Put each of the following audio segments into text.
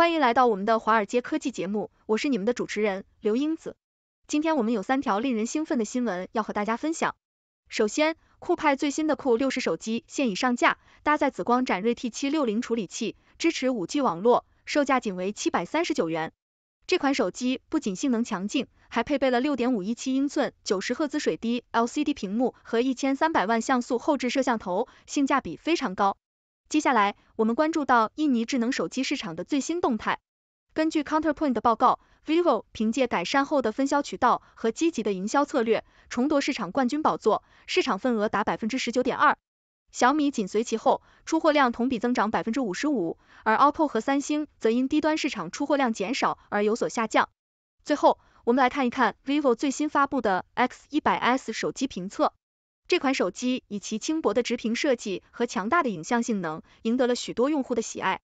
欢迎来到我们的华尔街科技节目，我是你们的主持人刘英子。今天我们有三条令人兴奋的新闻要和大家分享。首先，酷派最新的酷六十手机现已上架，搭载紫光展锐 T760 处理器，支持五 G 网络，售价仅为七百三十九元。这款手机不仅性能强劲，还配备了六点五一七英寸、九十赫兹水滴 LCD 屏幕和一千三百万像素后置摄像头，性价比非常高。接下来，我们关注到印尼智能手机市场的最新动态。根据 Counterpoint 的报告，vivo 凭借改善后的分销渠道和积极的营销策略，重夺市场冠军宝座，市场份额达百分之十九点二。小米紧随其后，出货量同比增长百分之五十五，而 OPPO 和三星则因低端市场出货量减少而有所下降。最后，我们来看一看 vivo 最新发布的 X 一百 S 手机评测。这款手机以其轻薄的直屏设计和强大的影像性能，赢得了许多用户的喜爱。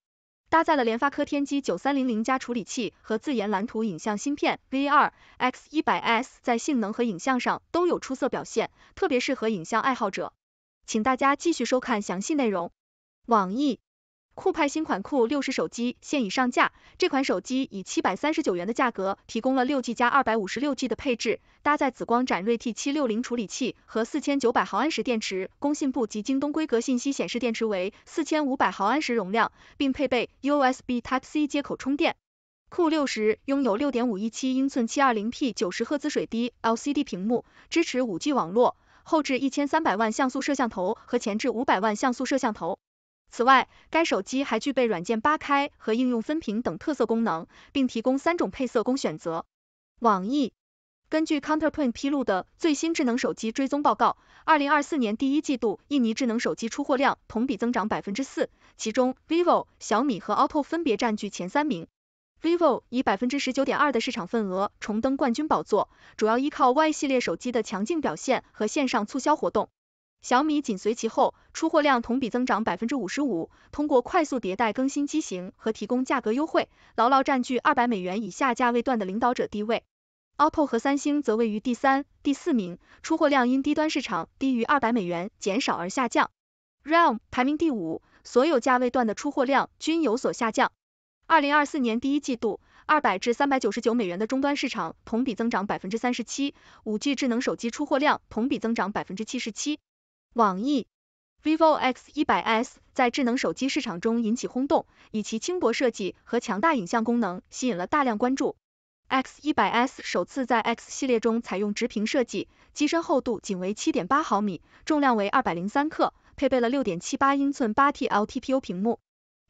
搭载了联发科天玑九三零零加处理器和自研蓝图影像芯片 V 二 X 一百 S，在性能和影像上都有出色表现，特别适合影像爱好者。请大家继续收看详细内容。网易。酷派新款酷六十手机现已上架，这款手机以七百三十九元的价格提供了六 G 加二百五十六 G 的配置，搭载紫光展锐 T 七六零处理器和四千九百毫安时电池。工信部及京东规格信息显示电池为四千五百毫安时容量，并配备 USB Type C 接口充电。酷六十拥有六点五一七英寸七二零 P 九十赫兹水滴 LCD 屏幕，支持五 G 网络，后置一千三百万像素摄像头和前置五百万像素摄像头。此外，该手机还具备软件扒开和应用分屏等特色功能，并提供三种配色供选择。网易根据 Counterpoint 披露的最新智能手机追踪报告，二零二四年第一季度印尼智能手机出货量同比增长百分之四，其中 vivo、小米和 OPPO 分别占据前三名。vivo 以百分之十九点二的市场份额重登冠军宝座，主要依靠 Y 系列手机的强劲表现和线上促销活动。小米紧随其后，出货量同比增长百分之五十五。通过快速迭代更新机型和提供价格优惠，牢牢占据二百美元以下价位段的领导者地位。OPPO 和三星则位于第三、第四名，出货量因低端市场低于二百美元减少而下降。Realme 排名第五，所有价位段的出货量均有所下降。二零二四年第一季度，二百至三百九十九美元的终端市场同比增长百分之三十七，五 G 智能手机出货量同比增长百分之七十七。网易，vivo X 一百 S 在智能手机市场中引起轰动，以其轻薄设计和强大影像功能吸引了大量关注。X 一百 S 首次在 X 系列中采用直屏设计，机身厚度仅为七点八毫米，重量为二百零三克，配备了六点七八英寸八 T L T P U 屏幕。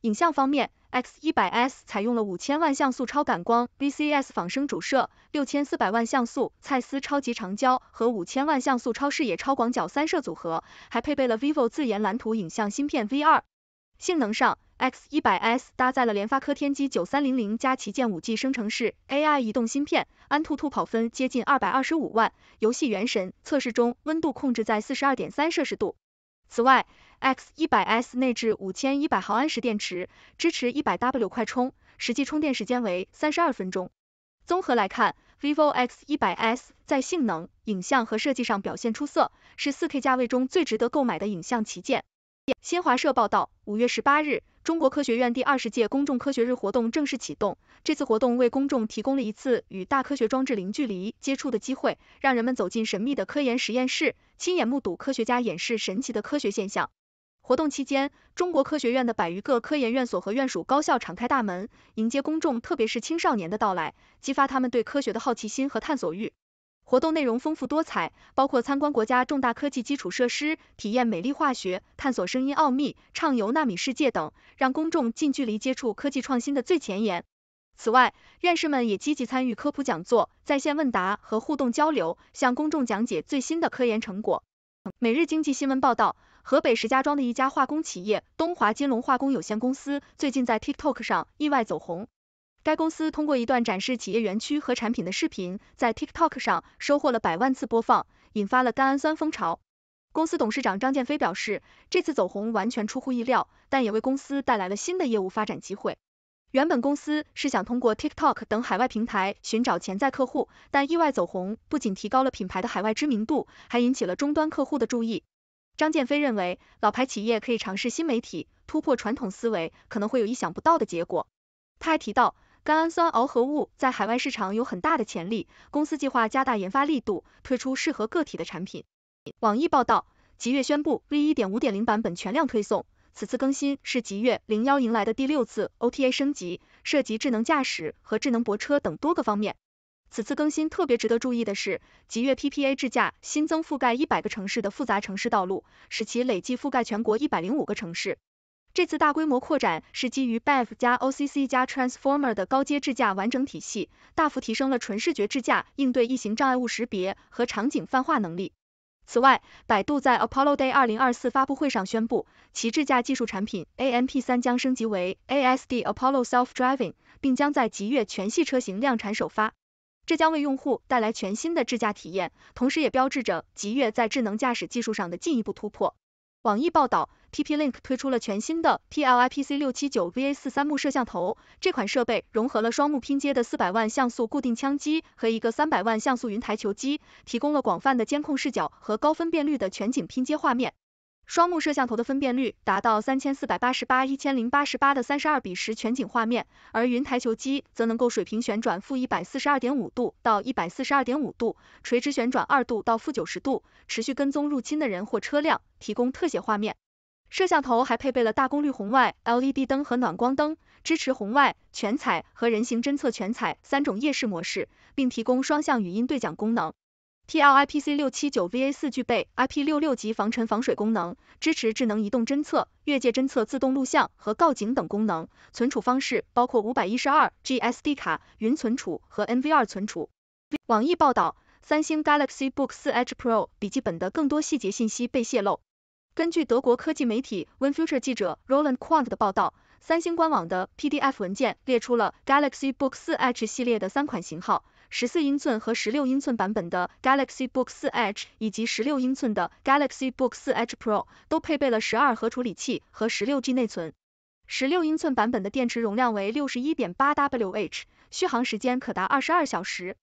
影像方面，X 100S 采用了五千万像素超感光 v c s 仿生主摄，六千四百万像素蔡司超级长焦和五千万像素超视野超广角三摄组合，还配备了 vivo 自研蓝图影像芯片 V2。性能上，X 100S 搭载了联发科天玑9300加旗舰五 G 生成式 AI 移动芯片，安兔兔跑分接近二百二十五万，游戏原神测试中温度控制在四十二点三摄氏度。此外，X 100S 内置五千一百毫安时电池，支持一百 W 快充，实际充电时间为三十二分钟。综合来看，vivo X 100S 在性能、影像和设计上表现出色，是四 K 价位中最值得购买的影像旗舰。新华社报道，五月十八日，中国科学院第二十届公众科学日活动正式启动。这次活动为公众提供了一次与大科学装置零距离接触的机会，让人们走进神秘的科研实验室，亲眼目睹科学家演示神奇的科学现象。活动期间，中国科学院的百余个科研院所和院属高校敞开大门，迎接公众，特别是青少年的到来，激发他们对科学的好奇心和探索欲。活动内容丰富多彩，包括参观国家重大科技基础设施、体验美丽化学、探索声音奥秘、畅游纳米世界等，让公众近距离接触科技创新的最前沿。此外，院士们也积极参与科普讲座、在线问答和互动交流，向公众讲解最新的科研成果。每日经济新闻报道。河北石家庄的一家化工企业东华金龙化工有限公司最近在 TikTok 上意外走红。该公司通过一段展示企业园区和产品的视频，在 TikTok 上收获了百万次播放，引发了甘氨酸风潮。公司董事长张建飞表示，这次走红完全出乎意料，但也为公司带来了新的业务发展机会。原本公司是想通过 TikTok 等海外平台寻找潜在客户，但意外走红不仅提高了品牌的海外知名度，还引起了终端客户的注意。张建飞认为，老牌企业可以尝试新媒体，突破传统思维，可能会有意想不到的结果。他还提到，甘氨酸螯合物在海外市场有很大的潜力，公司计划加大研发力度，推出适合个体的产品。网易报道，极越宣布 V 一点五点零版本全量推送，此次更新是极越零幺迎来的第六次 OTA 升级，涉及智能驾驶和智能泊车等多个方面。此次更新特别值得注意的是，极越 P P A 智驾新增覆盖一百个城市的复杂城市道路，使其累计覆盖全国一百零五个城市。这次大规模扩展是基于 BEV 加 O C C 加 Transformer 的高阶智驾完整体系，大幅提升了纯视觉智驾应对异形障碍物识别和场景泛化能力。此外，百度在 Apollo Day 二零二四发布会上宣布，其智驾技术产品 A M P 三将升级为 A S D Apollo Self Driving，并将在极越全系车型量产首发。这将为用户带来全新的智驾体验，同时也标志着极越在智能驾驶技术上的进一步突破。网易报道，TP-Link 推出了全新的 p l i p c 六七九 VA 四三目摄像头，这款设备融合了双目拼接的四百万像素固定枪机和一个三百万像素云台球机，提供了广泛的监控视角和高分辨率的全景拼接画面。双目摄像头的分辨率达到三千四百八十八一千零八十八的三十二比十全景画面，而云台球机则能够水平旋转负一百四十二点五度到一百四十二点五度，垂直旋转二度到负九十度，持续跟踪入侵的人或车辆，提供特写画面。摄像头还配备了大功率红外 LED 灯和暖光灯，支持红外、全彩和人形侦测全彩三种夜视模式，并提供双向语音对讲功能。TLIPC 六七九 VA 四具备 IP 六六级防尘防水功能，支持智能移动侦测、越界侦测、自动录像和告警等功能。存储方式包括五百一十二 GSD 卡、云存储和 NVR 存储。网易报道，三星 Galaxy Book 四 H Pro 笔记本的更多细节信息被泄露。根据德国科技媒体 w i n Future 记者 Roland Quant 的报道，三星官网的 PDF 文件列出了 Galaxy Book 四 H 系列的三款型号。十四英寸和十六英寸版本的 Galaxy Book 4H 以及十六英寸的 Galaxy Book 4H Pro 都配备了十二核处理器和十六 G 内存。十六英寸版本的电池容量为六十一点八 Wh，续航时间可达二十二小时。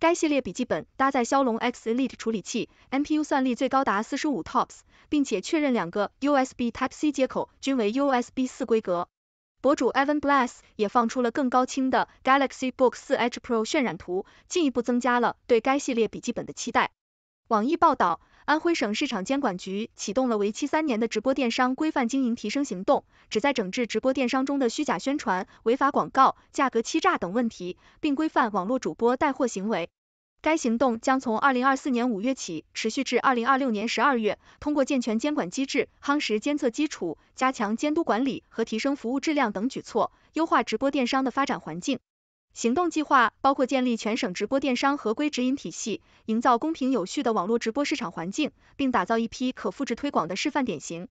该系列笔记本搭载骁龙 X Elite 处理器，MPU 算力最高达四十五 TOPS，并且确认两个 USB Type C 接口均为 USB 四规格。博主 Evan Bless 也放出了更高清的 Galaxy Book 4H Pro 渲染图，进一步增加了对该系列笔记本的期待。网易报道，安徽省市场监管局启动了为期三年的直播电商规范经营提升行动，旨在整治直播电商中的虚假宣传、违法广告、价格欺诈等问题，并规范网络主播带货行为。该行动将从二零二四年五月起持续至二零二六年十二月，通过健全监管机制、夯实监测基础、加强监督管理和提升服务质量等举措，优化直播电商的发展环境。行动计划包括建立全省直播电商合规指引体系，营造公平有序的网络直播市场环境，并打造一批可复制推广的示范典型。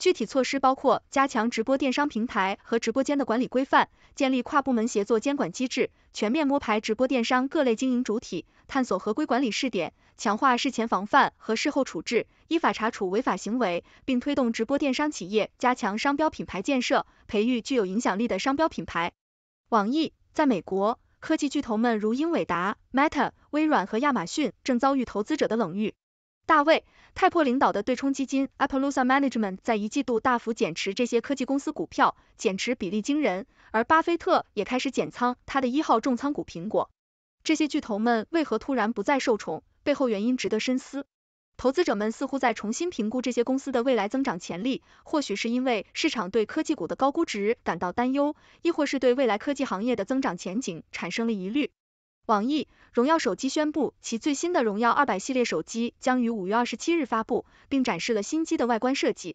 具体措施包括加强直播电商平台和直播间的管理规范，建立跨部门协作监管机制，全面摸排直播电商各类经营主体，探索合规管理试点，强化事前防范和事后处置，依法查处违法行为，并推动直播电商企业加强商标品牌建设，培育具有影响力的商标品牌。网易在美国，科技巨头们如英伟达、Meta、微软和亚马逊正遭遇投资者的冷遇。大卫泰珀领导的对冲基金 Appaloosa Management 在一季度大幅减持这些科技公司股票，减持比例惊人。而巴菲特也开始减仓他的一号重仓股苹果。这些巨头们为何突然不再受宠？背后原因值得深思。投资者们似乎在重新评估这些公司的未来增长潜力，或许是因为市场对科技股的高估值感到担忧，亦或是对未来科技行业的增长前景产生了疑虑。网易荣耀手机宣布，其最新的荣耀二百系列手机将于五月二十七日发布，并展示了新机的外观设计。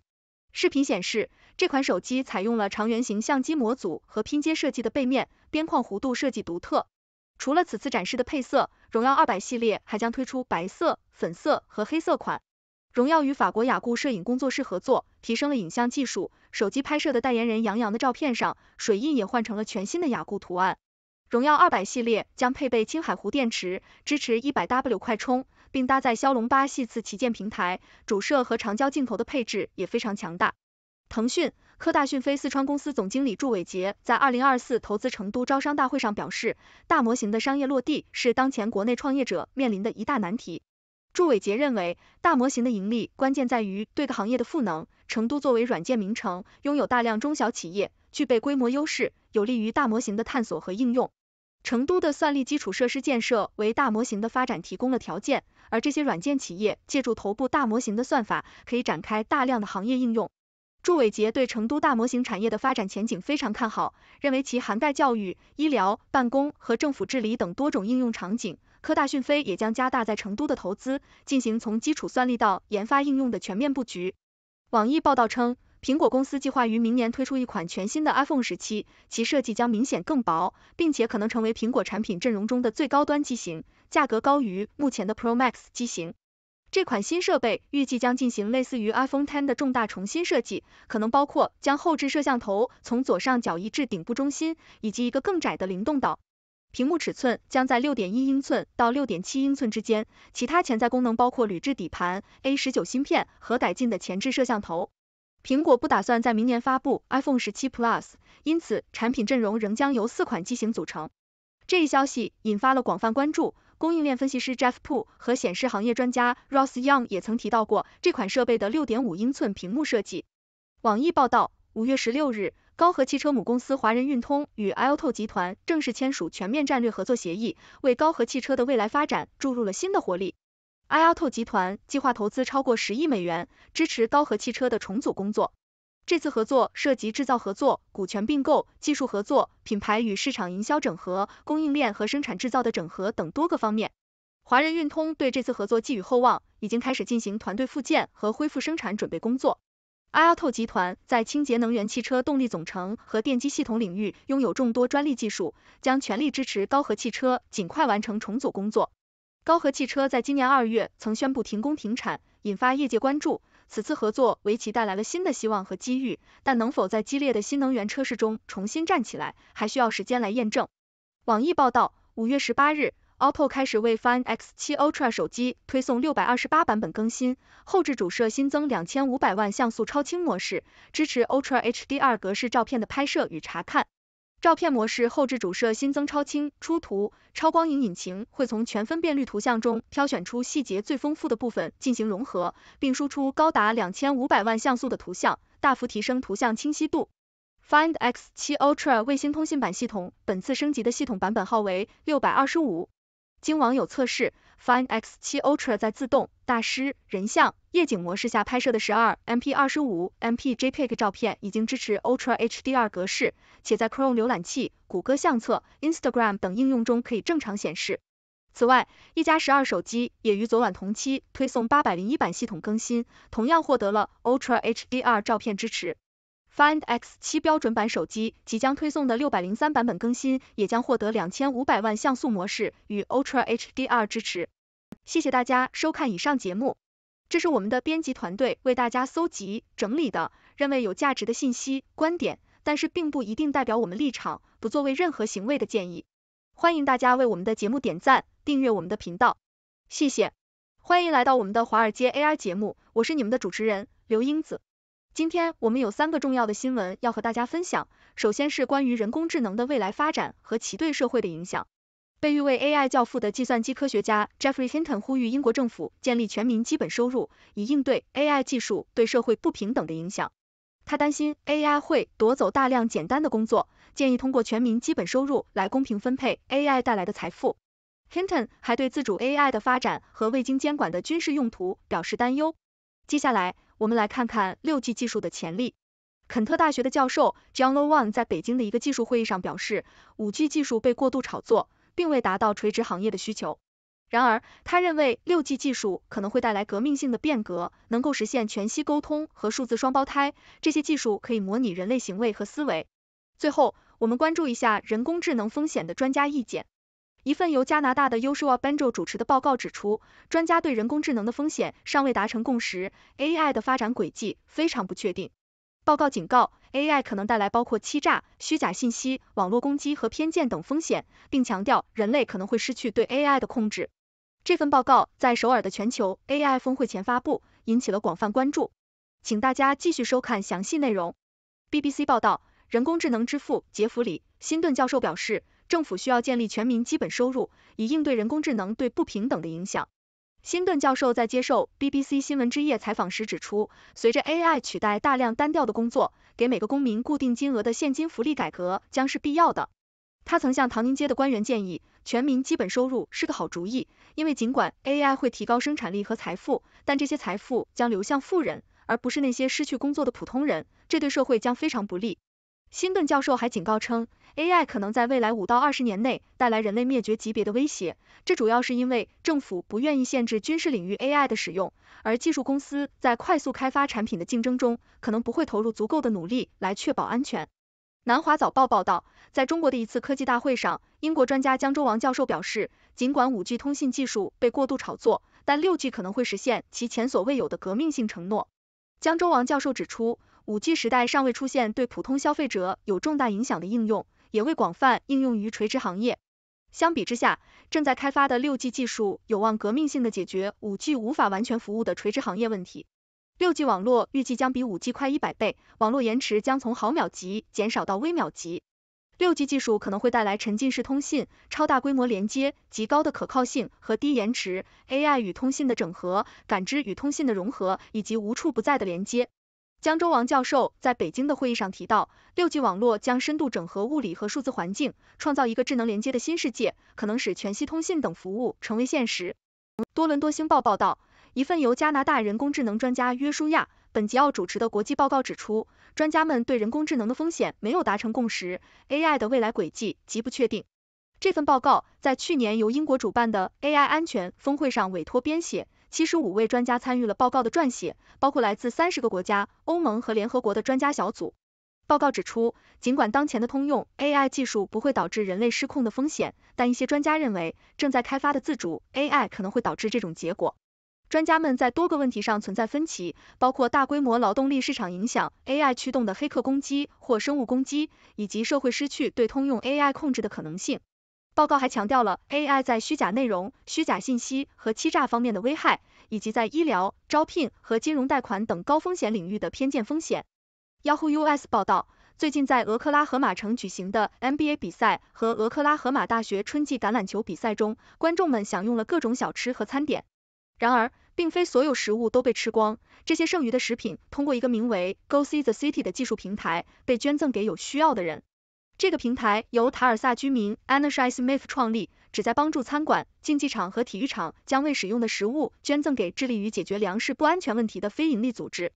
视频显示，这款手机采用了长圆形相机模组和拼接设计的背面，边框弧度设计独特。除了此次展示的配色，荣耀二百系列还将推出白色、粉色和黑色款。荣耀与法国雅固摄影工作室合作，提升了影像技术。手机拍摄的代言人杨洋的照片上，水印也换成了全新的雅固图案。荣耀二百系列将配备青海湖电池，支持一百 W 快充，并搭载骁龙八系次旗舰平台，主摄和长焦镜头的配置也非常强大。腾讯科大讯飞四川公司总经理祝伟杰在二零二四投资成都招商大会上表示，大模型的商业落地是当前国内创业者面临的一大难题。祝伟杰认为，大模型的盈利关键在于对各行业的赋能。成都作为软件名城，拥有大量中小企业，具备规模优势，有利于大模型的探索和应用。成都的算力基础设施建设为大模型的发展提供了条件，而这些软件企业借助头部大模型的算法，可以展开大量的行业应用。祝伟杰对成都大模型产业的发展前景非常看好，认为其涵盖教育、医疗、办公和政府治理等多种应用场景。科大讯飞也将加大在成都的投资，进行从基础算力到研发应用的全面布局。网易报道称。苹果公司计划于明年推出一款全新的 iPhone 十七，其设计将明显更薄，并且可能成为苹果产品阵容中的最高端机型，价格高于目前的 Pro Max 机型。这款新设备预计将进行类似于 iPhone ten 的重大重新设计，可能包括将后置摄像头从左上角移至顶部中心，以及一个更窄的灵动岛。屏幕尺寸将在6.1英寸到6.7英寸之间。其他潜在功能包括铝制底盘、A 十九芯片和改进的前置摄像头。苹果不打算在明年发布 iPhone 十七 Plus，因此产品阵容仍将由四款机型组成。这一消息引发了广泛关注。供应链分析师 Jeff p o 和显示行业专家 Ross Young 也曾提到过这款设备的六点五英寸屏幕设计。网易报道，五月十六日，高和汽车母公司华人运通与 i l t u 集团正式签署全面战略合作协议，为高和汽车的未来发展注入了新的活力。阿 t 透集团计划投资超过十亿美元，支持高和汽车的重组工作。这次合作涉及制造合作、股权并购、技术合作、品牌与市场营销整合、供应链和生产制造的整合等多个方面。华人运通对这次合作寄予厚望，已经开始进行团队复建和恢复生产准备工作。阿 t 透集团在清洁能源汽车动力总成和电机系统领域拥有众多专利技术，将全力支持高和汽车尽快完成重组工作。高合汽车在今年二月曾宣布停工停产，引发业界关注。此次合作为其带来了新的希望和机遇，但能否在激烈的新能源车市中重新站起来，还需要时间来验证。网易报道，五月十八日，OPPO 开始为 Find X7 Ultra 手机推送六百二十八版本更新，后置主摄新增两千五百万像素超清模式，支持 Ultra HDR 格式照片的拍摄与查看。照片模式后置主摄新增超清出图，超光影引擎会从全分辨率图像中挑选出细节最丰富的部分进行融合，并输出高达两千五百万像素的图像，大幅提升图像清晰度。Find X7 Ultra 卫星通信版系统，本次升级的系统版本号为六百二十五。经网友测试。Find X7 Ultra 在自动、大师、人像、夜景模式下拍摄的十二 MP、二十五 MP JPEG 照片已经支持 Ultra HDR 格式，且在 Chrome 浏览器、谷歌相册、Instagram 等应用中可以正常显示。此外，一加十二手机也于昨晚同期推送八百零一版系统更新，同样获得了 Ultra HDR 照片支持。Find X7 标准版手机即将推送的六百零三版本更新，也将获得两千五百万像素模式与 Ultra HDR 支持。谢谢大家收看以上节目，这是我们的编辑团队为大家搜集整理的，认为有价值的信息观点，但是并不一定代表我们立场，不作为任何行为的建议。欢迎大家为我们的节目点赞，订阅我们的频道，谢谢。欢迎来到我们的华尔街 AI 节目，我是你们的主持人刘英子。今天我们有三个重要的新闻要和大家分享。首先是关于人工智能的未来发展和其对社会的影响。被誉为 AI 教父的计算机科学家 Jeffrey Hinton 呼吁英国政府建立全民基本收入，以应对 AI 技术对社会不平等的影响。他担心 AI 会夺走大量简单的工作，建议通过全民基本收入来公平分配 AI 带来的财富。Hinton 还对自主 AI 的发展和未经监管的军事用途表示担忧。接下来，我们来看看六 G 技术的潜力。肯特大学的教授 John Owen 在北京的一个技术会议上表示，五 G 技术被过度炒作，并未达到垂直行业的需求。然而，他认为六 G 技术可能会带来革命性的变革，能够实现全息沟通和数字双胞胎。这些技术可以模拟人类行为和思维。最后，我们关注一下人工智能风险的专家意见。一份由加拿大的 u s u l a b a n j o 主持的报告指出，专家对人工智能的风险尚未达成共识，AI 的发展轨迹非常不确定。报告警告，AI 可能带来包括欺诈、虚假信息、网络攻击和偏见等风险，并强调人类可能会失去对 AI 的控制。这份报告在首尔的全球 AI 峰会前发布，引起了广泛关注。请大家继续收看详细内容。BBC 报道，人工智能之父杰弗里·辛顿教授表示。政府需要建立全民基本收入，以应对人工智能对不平等的影响。辛顿教授在接受 BBC 新闻之夜采访时指出，随着 AI 取代大量单调的工作，给每个公民固定金额的现金福利改革将是必要的。他曾向唐宁街的官员建议，全民基本收入是个好主意，因为尽管 AI 会提高生产力和财富，但这些财富将流向富人，而不是那些失去工作的普通人，这对社会将非常不利。辛顿教授还警告称。AI 可能在未来五到二十年内带来人类灭绝级别的威胁，这主要是因为政府不愿意限制军事领域 AI 的使用，而技术公司在快速开发产品的竞争中，可能不会投入足够的努力来确保安全。南华早报报道，在中国的一次科技大会上，英国专家江周王教授表示，尽管五 G 通信技术被过度炒作，但六 G 可能会实现其前所未有的革命性承诺。江周王教授指出，五 G 时代尚未出现对普通消费者有重大影响的应用。也未广泛应用于垂直行业。相比之下，正在开发的六 G 技术有望革命性的解决五 G 无法完全服务的垂直行业问题。六 G 网络预计将比五 G 快一百倍，网络延迟将从毫秒级减少到微秒级。六 G 技术可能会带来沉浸式通信、超大规模连接、极高的可靠性和低延迟、AI 与通信的整合、感知与通信的融合以及无处不在的连接。江州王教授在北京的会议上提到，六 G 网络将深度整合物理和数字环境，创造一个智能连接的新世界，可能使全息通信等服务成为现实。多伦多星报报道，一份由加拿大人工智能专家约书亚·本吉奥主持的国际报告指出，专家们对人工智能的风险没有达成共识，AI 的未来轨迹极不确定。这份报告在去年由英国主办的 AI 安全峰会上委托编写。七十五位专家参与了报告的撰写，包括来自三十个国家、欧盟和联合国的专家小组。报告指出，尽管当前的通用 AI 技术不会导致人类失控的风险，但一些专家认为，正在开发的自主 AI 可能会导致这种结果。专家们在多个问题上存在分歧，包括大规模劳动力市场影响、AI 驱动的黑客攻击或生物攻击，以及社会失去对通用 AI 控制的可能性。报告还强调了 AI 在虚假内容、虚假信息和欺诈方面的危害，以及在医疗、招聘和金融贷款等高风险领域的偏见风险。Yahoo US 报道，最近在俄克拉荷马城举行的 NBA 比赛和俄克拉荷马大学春季橄榄球比赛中，观众们享用了各种小吃和餐点。然而，并非所有食物都被吃光，这些剩余的食品通过一个名为 Go See the City 的技术平台被捐赠给有需要的人。这个平台由塔尔萨居民 Anshai Smith 创立，旨在帮助餐馆、竞技场和体育场将未使用的食物捐赠给致力于解决粮食不安全问题的非营利组织。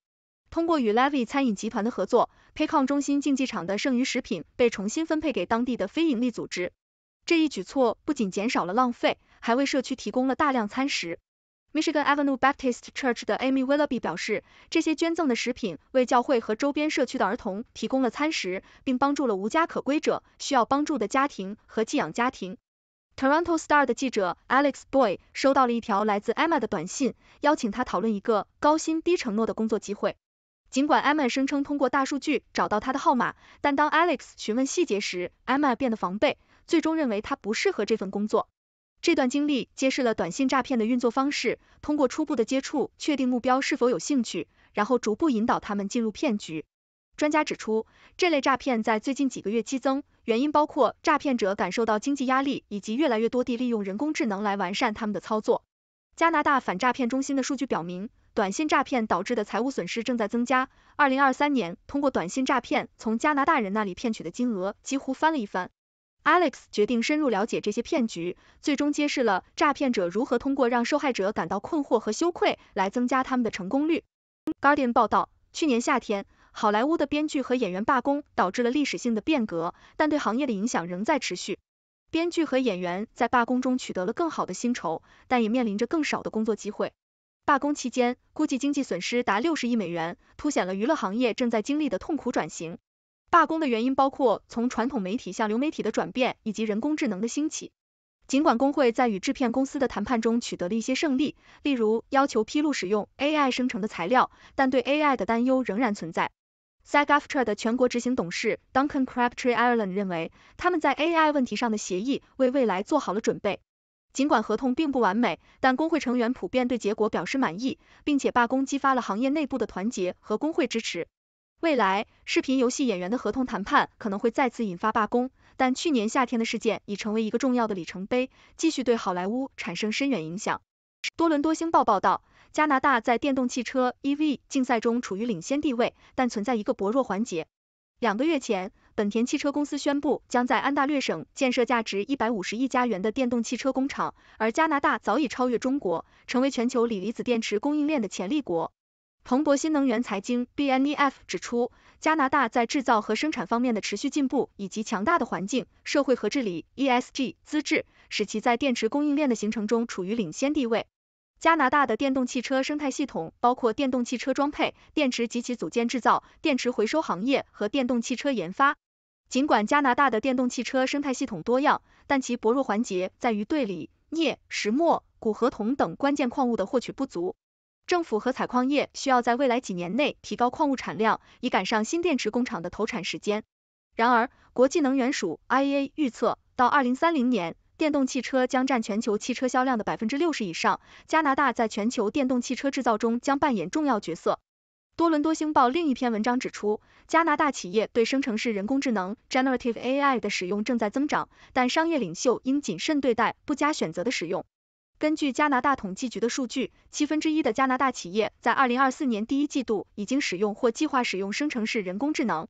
通过与 Levy 餐饮集团的合作 p a y c o n 中心竞技场的剩余食品被重新分配给当地的非营利组织。这一举措不仅减少了浪费，还为社区提供了大量餐食。Michigan Avenue Baptist Church 的 Amy Willoughby 表示，这些捐赠的食品为教会和周边社区的儿童提供了餐食，并帮助了无家可归者、需要帮助的家庭和寄养家庭。Toronto Star 的记者 Alex Boy 收到了一条来自 Emma 的短信，邀请他讨论一个高薪低承诺的工作机会。尽管 Emma 声称通过大数据找到他的号码，但当 Alex 询问细节时，Emma 变得防备，最终认为他不适合这份工作。这段经历揭示了短信诈骗的运作方式：通过初步的接触确定目标是否有兴趣，然后逐步引导他们进入骗局。专家指出，这类诈骗在最近几个月激增，原因包括诈骗者感受到经济压力，以及越来越多地利用人工智能来完善他们的操作。加拿大反诈骗中心的数据表明，短信诈骗导致的财务损失正在增加。二零二三年，通过短信诈骗从加拿大人那里骗取的金额几乎翻了一番。Alex 决定深入了解这些骗局，最终揭示了诈骗者如何通过让受害者感到困惑和羞愧来增加他们的成功率。Guardian 报道，去年夏天，好莱坞的编剧和演员罢工导致了历史性的变革，但对行业的影响仍在持续。编剧和演员在罢工中取得了更好的薪酬，但也面临着更少的工作机会。罢工期间，估计经济损失达六十亿美元，凸显了娱乐行业正在经历的痛苦转型。罢工的原因包括从传统媒体向流媒体的转变以及人工智能的兴起。尽管工会在与制片公司的谈判中取得了一些胜利，例如要求披露使用 AI 生成的材料，但对 AI 的担忧仍然存在。SAG-AFTRA 的全国执行董事 Duncan Crabtree Ireland 认为，他们在 AI 问题上的协议为未来做好了准备。尽管合同并不完美，但工会成员普遍对结果表示满意，并且罢工激发了行业内部的团结和工会支持。未来，视频游戏演员的合同谈判可能会再次引发罢工，但去年夏天的事件已成为一个重要的里程碑，继续对好莱坞产生深远影响。多伦多星报报道，加拿大在电动汽车 EV 竞赛中处于领先地位，但存在一个薄弱环节。两个月前，本田汽车公司宣布将在安大略省建设价值一百五十亿加元的电动汽车工厂，而加拿大早已超越中国，成为全球锂离子电池供应链的潜力国。彭博新能源财经 （BNEF） 指出，加拿大在制造和生产方面的持续进步，以及强大的环境、社会和治理 （ESG） 资质，使其在电池供应链的形成中处于领先地位。加拿大的电动汽车生态系统包括电动汽车装配、电池及其组件制造、电池回收行业和电动汽车研发。尽管加拿大的电动汽车生态系统多样，但其薄弱环节在于对锂、镍、石墨、钴和铜等关键矿物的获取不足。政府和采矿业需要在未来几年内提高矿物产量，以赶上新电池工厂的投产时间。然而，国际能源署 （IEA） 预测，到二零三零年，电动汽车将占全球汽车销量的百分之六十以上。加拿大在全球电动汽车制造中将扮演重要角色。多伦多星报另一篇文章指出，加拿大企业对生成式人工智能 （Generative AI） 的使用正在增长，但商业领袖应谨慎对待不加选择的使用。根据加拿大统计局的数据，七分之一的加拿大企业在二零二四年第一季度已经使用或计划使用生成式人工智能。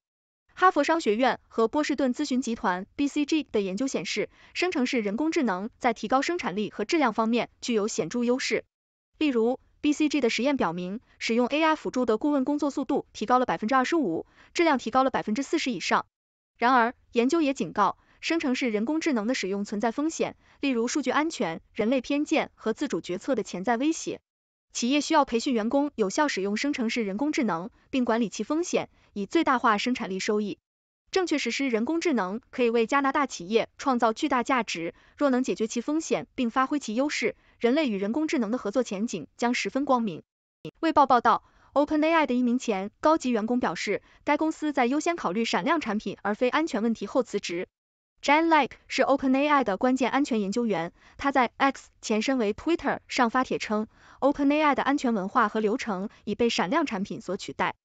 哈佛商学院和波士顿咨询集团 （BCG） 的研究显示，生成式人工智能在提高生产力和质量方面具有显著优势。例如，BCG 的实验表明，使用 AI 辅助的顾问工作速度提高了百分之二十五，质量提高了百分之四十以上。然而，研究也警告。生成式人工智能的使用存在风险，例如数据安全、人类偏见和自主决策的潜在威胁。企业需要培训员工，有效使用生成式人工智能，并管理其风险，以最大化生产力收益。正确实施人工智能可以为加拿大企业创造巨大价值。若能解决其风险并发挥其优势，人类与人工智能的合作前景将十分光明。《卫报》报道，OpenAI 的一名前高级员工表示，该公司在优先考虑闪亮产品而非安全问题后辞职。Jane Lake 是 OpenAI 的关键安全研究员，他在 X（ 前身为 Twitter） 上发帖称，OpenAI 的安全文化和流程已被闪亮产品所取代。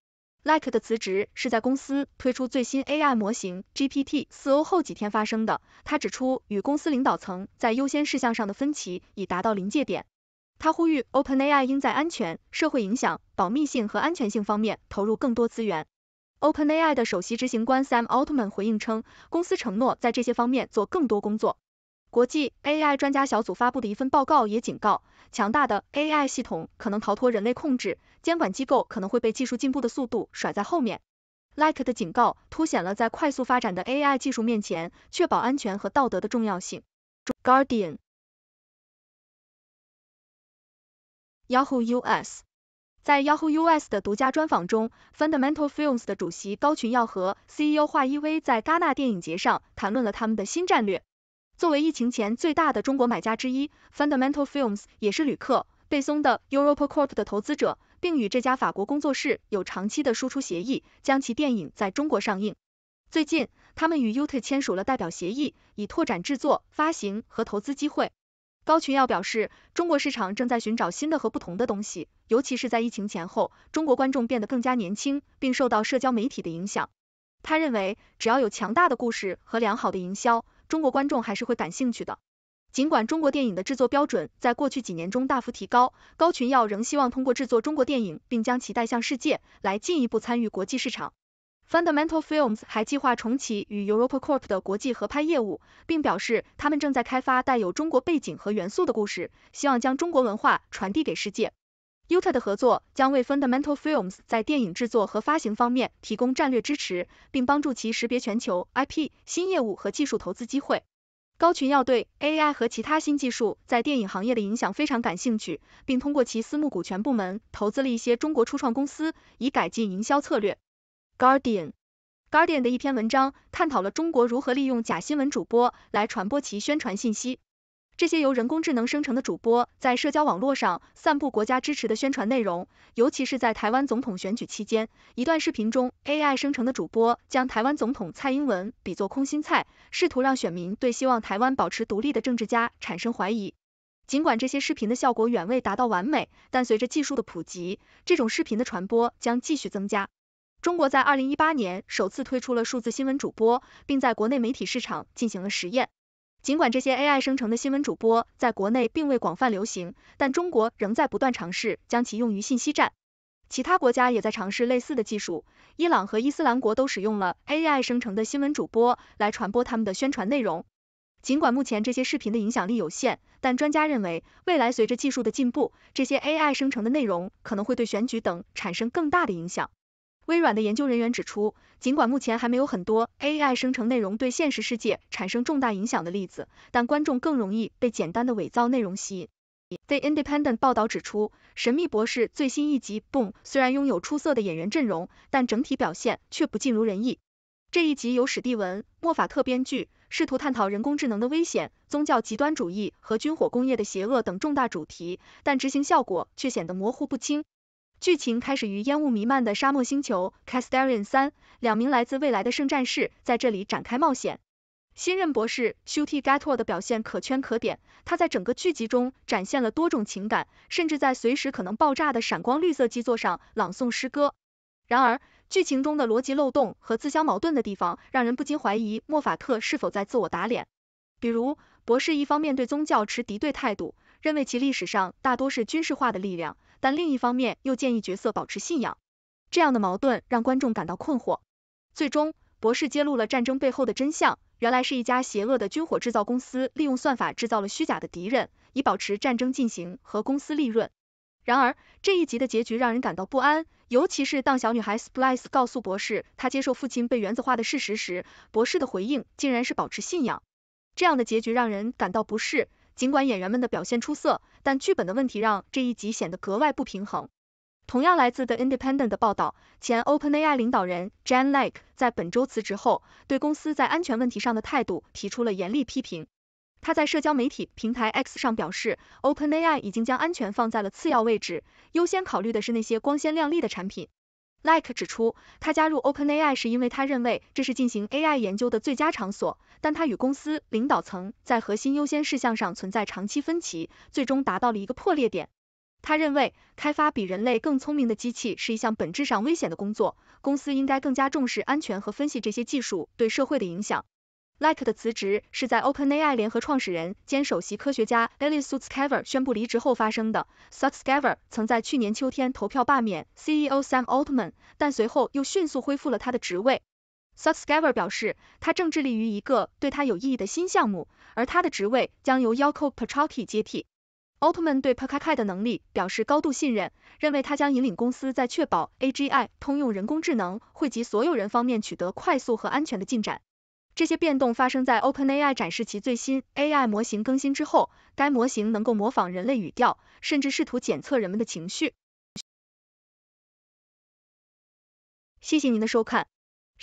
Lake 的辞职是在公司推出最新 AI 模型 g p t 四 o 后几天发生的。他指出，与公司领导层在优先事项上的分歧已达到临界点。他呼吁 OpenAI 应在安全、社会影响、保密性和安全性方面投入更多资源。OpenAI 的首席执行官 Sam Altman 回应称，公司承诺在这些方面做更多工作。国际 AI 专家小组发布的一份报告也警告，强大的 AI 系统可能逃脱人类控制，监管机构可能会被技术进步的速度甩在后面。Like 的警告凸显了在快速发展的 AI 技术面前，确保安全和道德的重要性。Guardian, Yahoo US。在 Yahoo US 的独家专访中，Fundamental Films 的主席高群耀和 CEO 华一威在戛纳电影节上谈论了他们的新战略。作为疫情前最大的中国买家之一，Fundamental Films 也是旅客贝松的 EuropaCorp 的投资者，并与这家法国工作室有长期的输出协议，将其电影在中国上映。最近，他们与 Ute 签署了代表协议，以拓展制作、发行和投资机会。高群耀表示，中国市场正在寻找新的和不同的东西，尤其是在疫情前后，中国观众变得更加年轻，并受到社交媒体的影响。他认为，只要有强大的故事和良好的营销，中国观众还是会感兴趣的。尽管中国电影的制作标准在过去几年中大幅提高，高群耀仍希望通过制作中国电影并将其带向世界，来进一步参与国际市场。Fundamental Films 还计划重启与 EuropaCorp 的国际合拍业务，并表示他们正在开发带有中国背景和元素的故事，希望将中国文化传递给世界。Utah 的合作将为 Fundamental Films 在电影制作和发行方面提供战略支持，并帮助其识别全球 IP、新业务和技术投资机会。高群耀对 AI 和其他新技术在电影行业的影响非常感兴趣，并通过其私募股权部门投资了一些中国初创公司，以改进营销策略。Guardian，Guardian 的一篇文章探讨了中国如何利用假新闻主播来传播其宣传信息。这些由人工智能生成的主播在社交网络上散布国家支持的宣传内容，尤其是在台湾总统选举期间，一段视频中 AI 生成的主播将台湾总统蔡英文比作空心菜，试图让选民对希望台湾保持独立的政治家产生怀疑。尽管这些视频的效果远未达到完美，但随着技术的普及，这种视频的传播将继续增加。中国在二零一八年首次推出了数字新闻主播，并在国内媒体市场进行了实验。尽管这些 AI 生成的新闻主播在国内并未广泛流行，但中国仍在不断尝试将其用于信息战。其他国家也在尝试类似的技术，伊朗和伊斯兰国都使用了 AI 生成的新闻主播来传播他们的宣传内容。尽管目前这些视频的影响力有限，但专家认为，未来随着技术的进步，这些 AI 生成的内容可能会对选举等产生更大的影响。微软的研究人员指出，尽管目前还没有很多 AI 生成内容对现实世界产生重大影响的例子，但观众更容易被简单的伪造内容吸引。The Independent 报道指出，《神秘博士》最新一集《Boom》虽然拥有出色的演员阵容，但整体表现却不尽如人意。这一集由史蒂文·莫法特编剧，试图探讨人工智能的危险、宗教极端主义和军火工业的邪恶等重大主题，但执行效果却显得模糊不清。剧情开始于烟雾弥漫的沙漠星球 c a s t i l l a n 三，两名来自未来的圣战士在这里展开冒险。新任博士 s h u t i Gator 的表现可圈可点，他在整个剧集中展现了多种情感，甚至在随时可能爆炸的闪光绿色基座上朗诵诗歌。然而，剧情中的逻辑漏洞和自相矛盾的地方，让人不禁怀疑莫法特是否在自我打脸。比如，博士一方面对宗教持敌对态度，认为其历史上大多是军事化的力量。但另一方面又建议角色保持信仰，这样的矛盾让观众感到困惑。最终，博士揭露了战争背后的真相，原来是一家邪恶的军火制造公司利用算法制造了虚假的敌人，以保持战争进行和公司利润。然而，这一集的结局让人感到不安，尤其是当小女孩 s p l i c e 告诉博士她接受父亲被原子化的事实时，博士的回应竟然是保持信仰，这样的结局让人感到不适。尽管演员们的表现出色，但剧本的问题让这一集显得格外不平衡。同样来自《The Independent》的报道，前 OpenAI 领导人 Jan Lake 在本周辞职后，对公司在安全问题上的态度提出了严厉批评。他在社交媒体平台 X 上表示，OpenAI 已经将安全放在了次要位置，优先考虑的是那些光鲜亮丽的产品。l i k e 指出，他加入 OpenAI 是因为他认为这是进行 AI 研究的最佳场所。但他与公司领导层在核心优先事项上存在长期分歧，最终达到了一个破裂点。他认为，开发比人类更聪明的机器是一项本质上危险的工作，公司应该更加重视安全和分析这些技术对社会的影响。l c 克的辞职是在 OpenAI 联合创始人兼首席科学家 Elis u t s k e v e r 宣布离职后发生的。Sutskever 曾在去年秋天投票罢免 CEO Sam Altman，但随后又迅速恢复了他的职位。s u b s k i b e r 表示，他正致力于一个对他有意义的新项目，而他的职位将由 y o k o p a c h a t i k 接替。Altman 对 p a k k a 的能力表示高度信任，认为他将引领公司在确保 AGI 通用人工智能惠及所有人方面取得快速和安全的进展。这些变动发生在 OpenAI 展示其最新 AI 模型更新之后，该模型能够模仿人类语调，甚至试图检测人们的情绪。谢谢您的收看。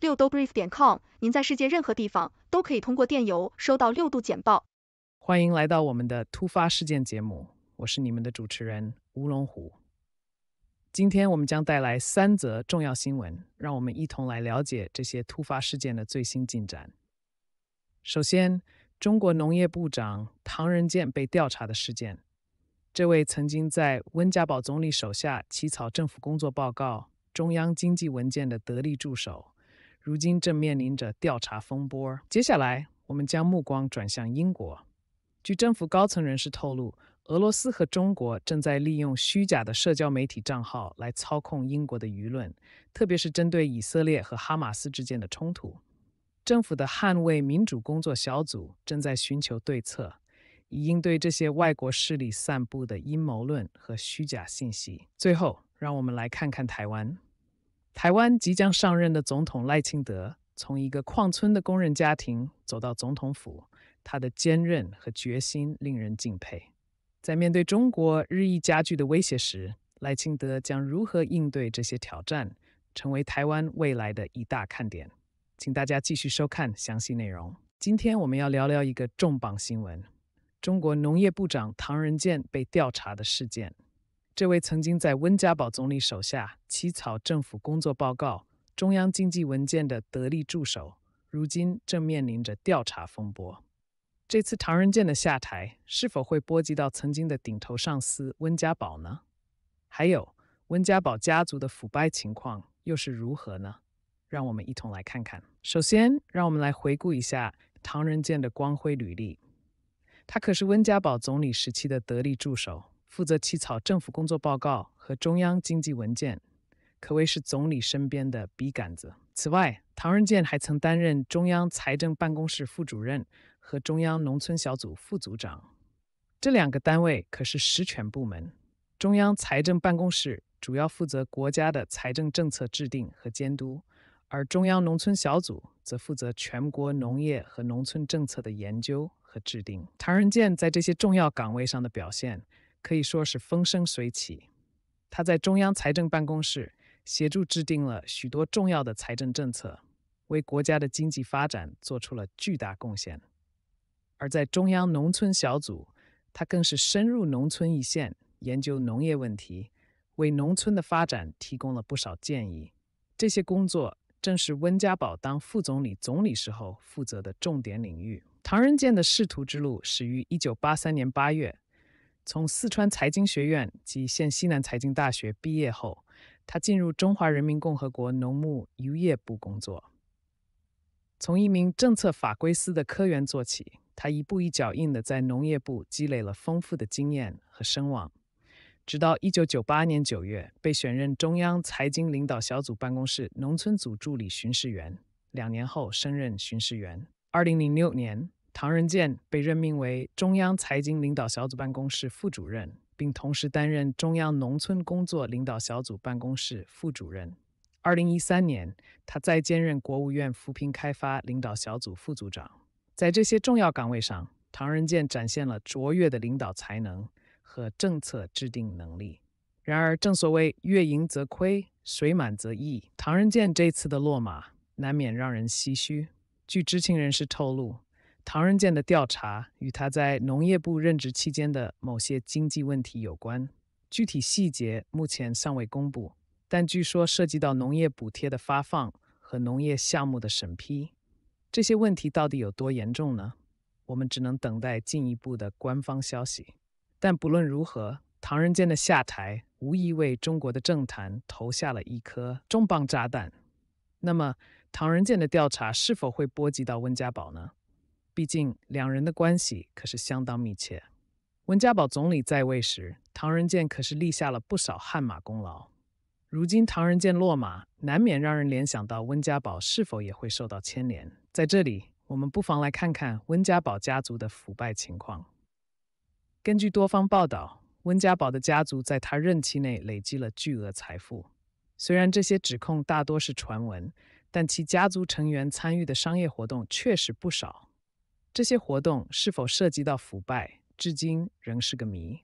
六度 brief 点 com，您在世界任何地方都可以通过电邮收到六度简报。欢迎来到我们的突发事件节目，我是你们的主持人吴龙虎。今天我们将带来三则重要新闻，让我们一同来了解这些突发事件的最新进展。首先，中国农业部长唐仁健被调查的事件，这位曾经在温家宝总理手下起草政府工作报告、中央经济文件的得力助手。如今正面临着调查风波。接下来，我们将目光转向英国。据政府高层人士透露，俄罗斯和中国正在利用虚假的社交媒体账号来操控英国的舆论，特别是针对以色列和哈马斯之间的冲突。政府的捍卫民主工作小组正在寻求对策，以应对这些外国势力散布的阴谋论和虚假信息。最后，让我们来看看台湾。台湾即将上任的总统赖清德，从一个矿村的工人家庭走到总统府，他的坚韧和决心令人敬佩。在面对中国日益加剧的威胁时，赖清德将如何应对这些挑战，成为台湾未来的一大看点。请大家继续收看详细内容。今天我们要聊聊一个重磅新闻：中国农业部长唐仁健被调查的事件。这位曾经在温家宝总理手下起草政府工作报告、中央经济文件的得力助手，如今正面临着调查风波。这次唐仁健的下台，是否会波及到曾经的顶头上司温家宝呢？还有温家宝家族的腐败情况又是如何呢？让我们一同来看看。首先，让我们来回顾一下唐仁健的光辉履历。他可是温家宝总理时期的得力助手。负责起草政府工作报告和中央经济文件，可谓是总理身边的笔杆子。此外，唐仁健还曾担任中央财政办公室副主任和中央农村小组副组长。这两个单位可是实权部门。中央财政办公室主要负责国家的财政政策制定和监督，而中央农村小组则负责全国农业和农村政策的研究和制定。唐仁健在这些重要岗位上的表现。可以说是风生水起。他在中央财政办公室协助制定了许多重要的财政政策，为国家的经济发展做出了巨大贡献。而在中央农村小组，他更是深入农村一线，研究农业问题，为农村的发展提供了不少建议。这些工作正是温家宝当副总理、总理时候负责的重点领域。唐人街的仕途之路始于1983年8月。从四川财经学院及现西南财经大学毕业后，他进入中华人民共和国农牧渔业部工作。从一名政策法规司的科员做起，他一步一脚印地在农业部积累了丰富的经验和声望。直到1998年9月，被选任中央财经领导小组办公室农村组助理巡视员。两年后，升任巡视员。2006年。唐仁健被任命为中央财经领导小组办公室副主任，并同时担任中央农村工作领导小组办公室副主任。二零一三年，他再兼任国务院扶贫开发领导小组副组长。在这些重要岗位上，唐仁健展现了卓越的领导才能和政策制定能力。然而，正所谓“月盈则亏，水满则溢”，唐仁健这次的落马难免让人唏嘘。据知情人士透露。唐人健的调查与他在农业部任职期间的某些经济问题有关，具体细节目前尚未公布，但据说涉及到农业补贴的发放和农业项目的审批。这些问题到底有多严重呢？我们只能等待进一步的官方消息。但不论如何，唐人健的下台无疑为中国的政坛投下了一颗重磅炸弹。那么，唐人健的调查是否会波及到温家宝呢？毕竟，两人的关系可是相当密切。温家宝总理在位时，唐仁健可是立下了不少汗马功劳。如今唐仁健落马，难免让人联想到温家宝是否也会受到牵连。在这里，我们不妨来看看温家宝家族的腐败情况。根据多方报道，温家宝的家族在他任期内累积了巨额财富。虽然这些指控大多是传闻，但其家族成员参与的商业活动确实不少。这些活动是否涉及到腐败，至今仍是个谜。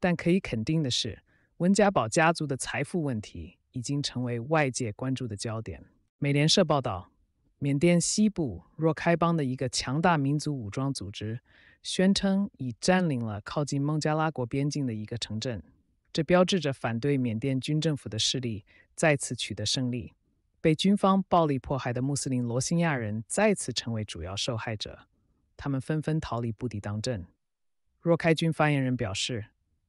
但可以肯定的是，温家宝家族的财富问题已经成为外界关注的焦点。美联社报道，缅甸西部若开邦的一个强大民族武装组织宣称已占领了靠近孟加拉国边境的一个城镇，这标志着反对缅甸军政府的势力再次取得胜利。被军方暴力迫害的穆斯林罗兴亚人再次成为主要受害者。他们纷纷逃离布迪当镇。若开军发言人表示，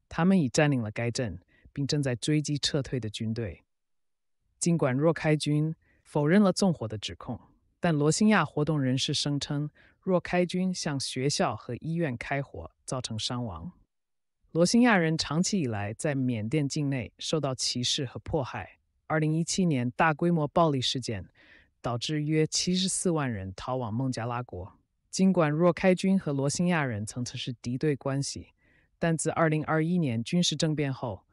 他们已占领了该镇，并正在追击撤退的军队。尽管若开军否认了纵火的指控，但罗兴亚活动人士声称，若开军向学校和医院开火，造成伤亡。罗兴亚人长期以来在缅甸境内受到歧视和迫害。2017年大规模暴力事件导致约74万人逃往孟加拉国。尽管若开军和罗兴亚人曾是敌对关系，但自2021年军事政变后，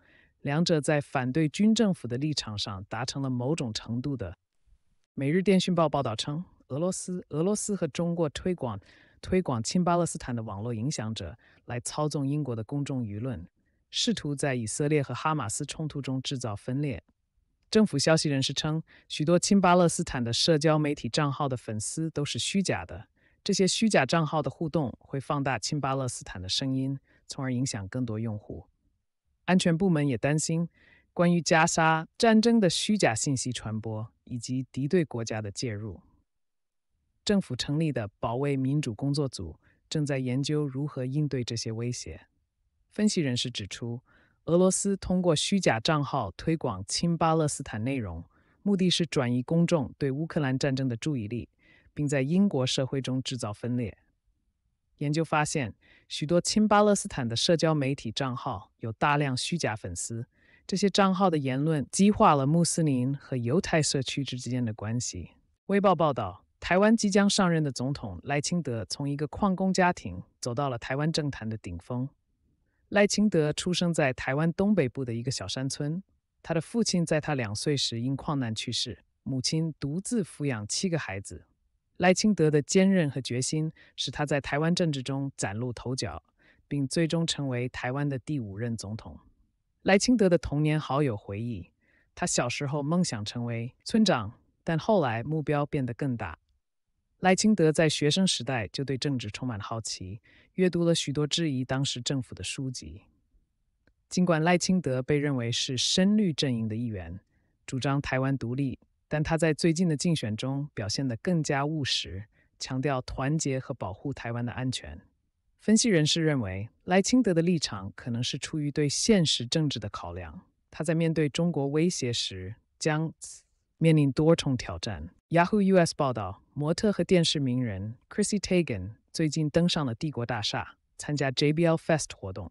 两者在反对军政府的立场上达成了某种程度的。《每日电讯报》报道称，俄罗斯、俄罗斯和中国推广推广亲巴勒斯坦的网络影响者来操纵英国的公众舆论，试图在以色列和哈马斯冲突中制造分裂。政府消息人士称，许多亲巴勒斯坦的社交媒体账号的粉丝都是虚假的。这些虚假账号的互动会放大亲巴勒斯坦的声音，从而影响更多用户。安全部门也担心关于加沙战争的虚假信息传播以及敌对国家的介入。政府成立的保卫民主工作组正在研究如何应对这些威胁。分析人士指出，俄罗斯通过虚假账号推广亲巴勒斯坦内容，目的是转移公众对乌克兰战争的注意力。并在英国社会中制造分裂。研究发现，许多亲巴勒斯坦的社交媒体账号有大量虚假粉丝，这些账号的言论激化了穆斯林和犹太社区之间的关系。《微报》报道，台湾即将上任的总统赖清德从一个矿工家庭走到了台湾政坛的顶峰。赖清德出生在台湾东北部的一个小山村，他的父亲在他两岁时因矿难去世，母亲独自抚养七个孩子。赖清德的坚韧和决心使他在台湾政治中崭露头角，并最终成为台湾的第五任总统。赖清德的童年好友回忆，他小时候梦想成为村长，但后来目标变得更大。赖清德在学生时代就对政治充满了好奇，阅读了许多质疑当时政府的书籍。尽管赖清德被认为是深绿阵营的一员，主张台湾独立。但他在最近的竞选中表现得更加务实，强调团结和保护台湾的安全。分析人士认为，赖清德的立场可能是出于对现实政治的考量。他在面对中国威胁时，将面临多重挑战。Yahoo US 报道，模特和电视名人 Chrissy Teigen 最近登上了帝国大厦，参加 JBL Fest 活动。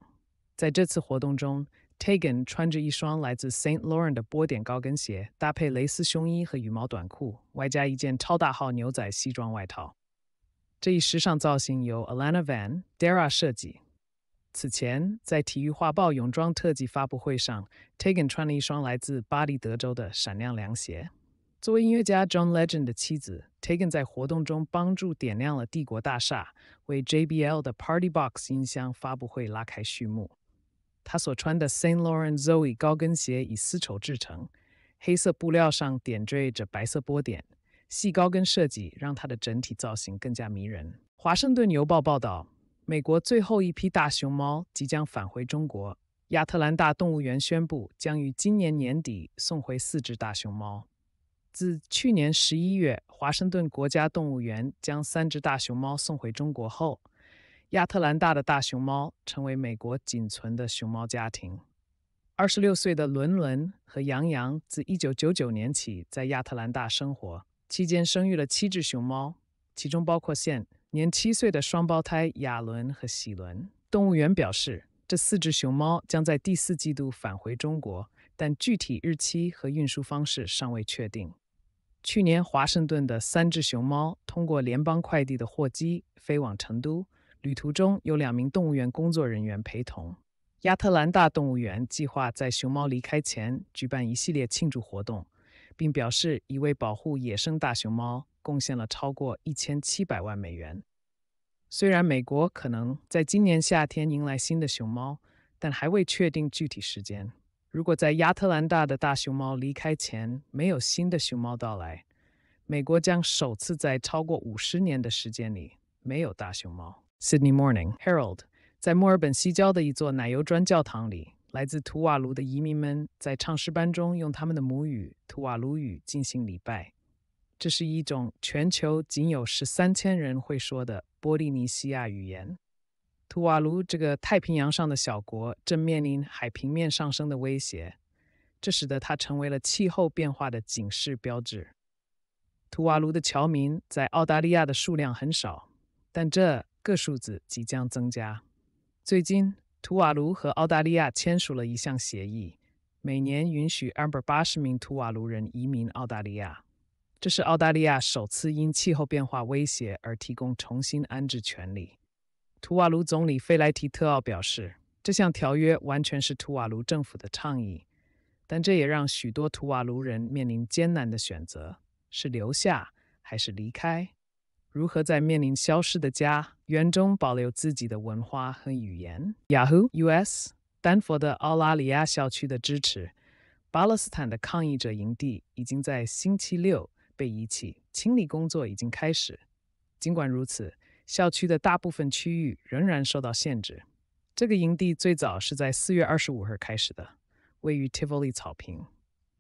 在这次活动中，Tegan 穿着一双来自 Saint Laurent 的波点高跟鞋，搭配蕾丝胸衣和羽毛短裤，外加一件超大号牛仔西装外套。这一时尚造型由 Alana Van Dara 设计。此前，在体育画报泳装特辑发布会上，Tegan 穿了一双来自巴黎德州的闪亮凉鞋。作为音乐家 John Legend 的妻子，Tegan 在活动中帮助点亮了帝国大厦，为 JBL 的 Partybox 音箱发布会拉开序幕。她所穿的 Saint Laurent Zoe 高跟鞋以丝绸制成，黑色布料上点缀着白色波点，细高跟设计让她的整体造型更加迷人。华盛顿邮报报道，美国最后一批大熊猫即将返回中国。亚特兰大动物园宣布，将于今年年底送回四只大熊猫。自去年十一月，华盛顿国家动物园将三只大熊猫送回中国后，亚特兰大的大熊猫成为美国仅存的熊猫家庭。二十六岁的伦伦和杨洋自一九九九年起在亚特兰大生活，期间生育了七只熊猫，其中包括现年七岁的双胞胎亚伦和喜伦。动物园表示，这四只熊猫将在第四季度返回中国，但具体日期和运输方式尚未确定。去年，华盛顿的三只熊猫通过联邦快递的货机飞往成都。旅途中有两名动物园工作人员陪同。亚特兰大动物园计划在熊猫离开前举办一系列庆祝活动，并表示已为保护野生大熊猫贡献了超过一千七百万美元。虽然美国可能在今年夏天迎来新的熊猫，但还未确定具体时间。如果在亚特兰大的大熊猫离开前没有新的熊猫到来，美国将首次在超过五十年的时间里没有大熊猫。Sydney Morning Herald，在墨尔本西郊的一座奶油砖教堂里，来自图瓦卢的移民们在唱诗班中用他们的母语图瓦卢语进行礼拜。这是一种全球仅有十三千人会说的波利尼西亚语言。图瓦卢这个太平洋上的小国正面临海平面上升的威胁，这使得它成为了气候变化的警示标志。图瓦卢的侨民在澳大利亚的数量很少，但这。个数字即将增加。最近，图瓦卢和澳大利亚签署了一项协议，每年允许二百八十名图瓦卢人移民澳大利亚。这是澳大利亚首次因气候变化威胁而提供重新安置权利。图瓦卢总理费莱提特奥表示，这项条约完全是图瓦卢政府的倡议，但这也让许多图瓦卢人面临艰难的选择：是留下还是离开？如何在面临消失的家园中保留自己的文化和语言？Yahoo US，丹佛的奥拉里亚校区的支持。巴勒斯坦的抗议者营地已经在星期六被遗弃，清理工作已经开始。尽管如此，校区的大部分区域仍然受到限制。这个营地最早是在4月25日开始的，位于 Tivoli 草坪。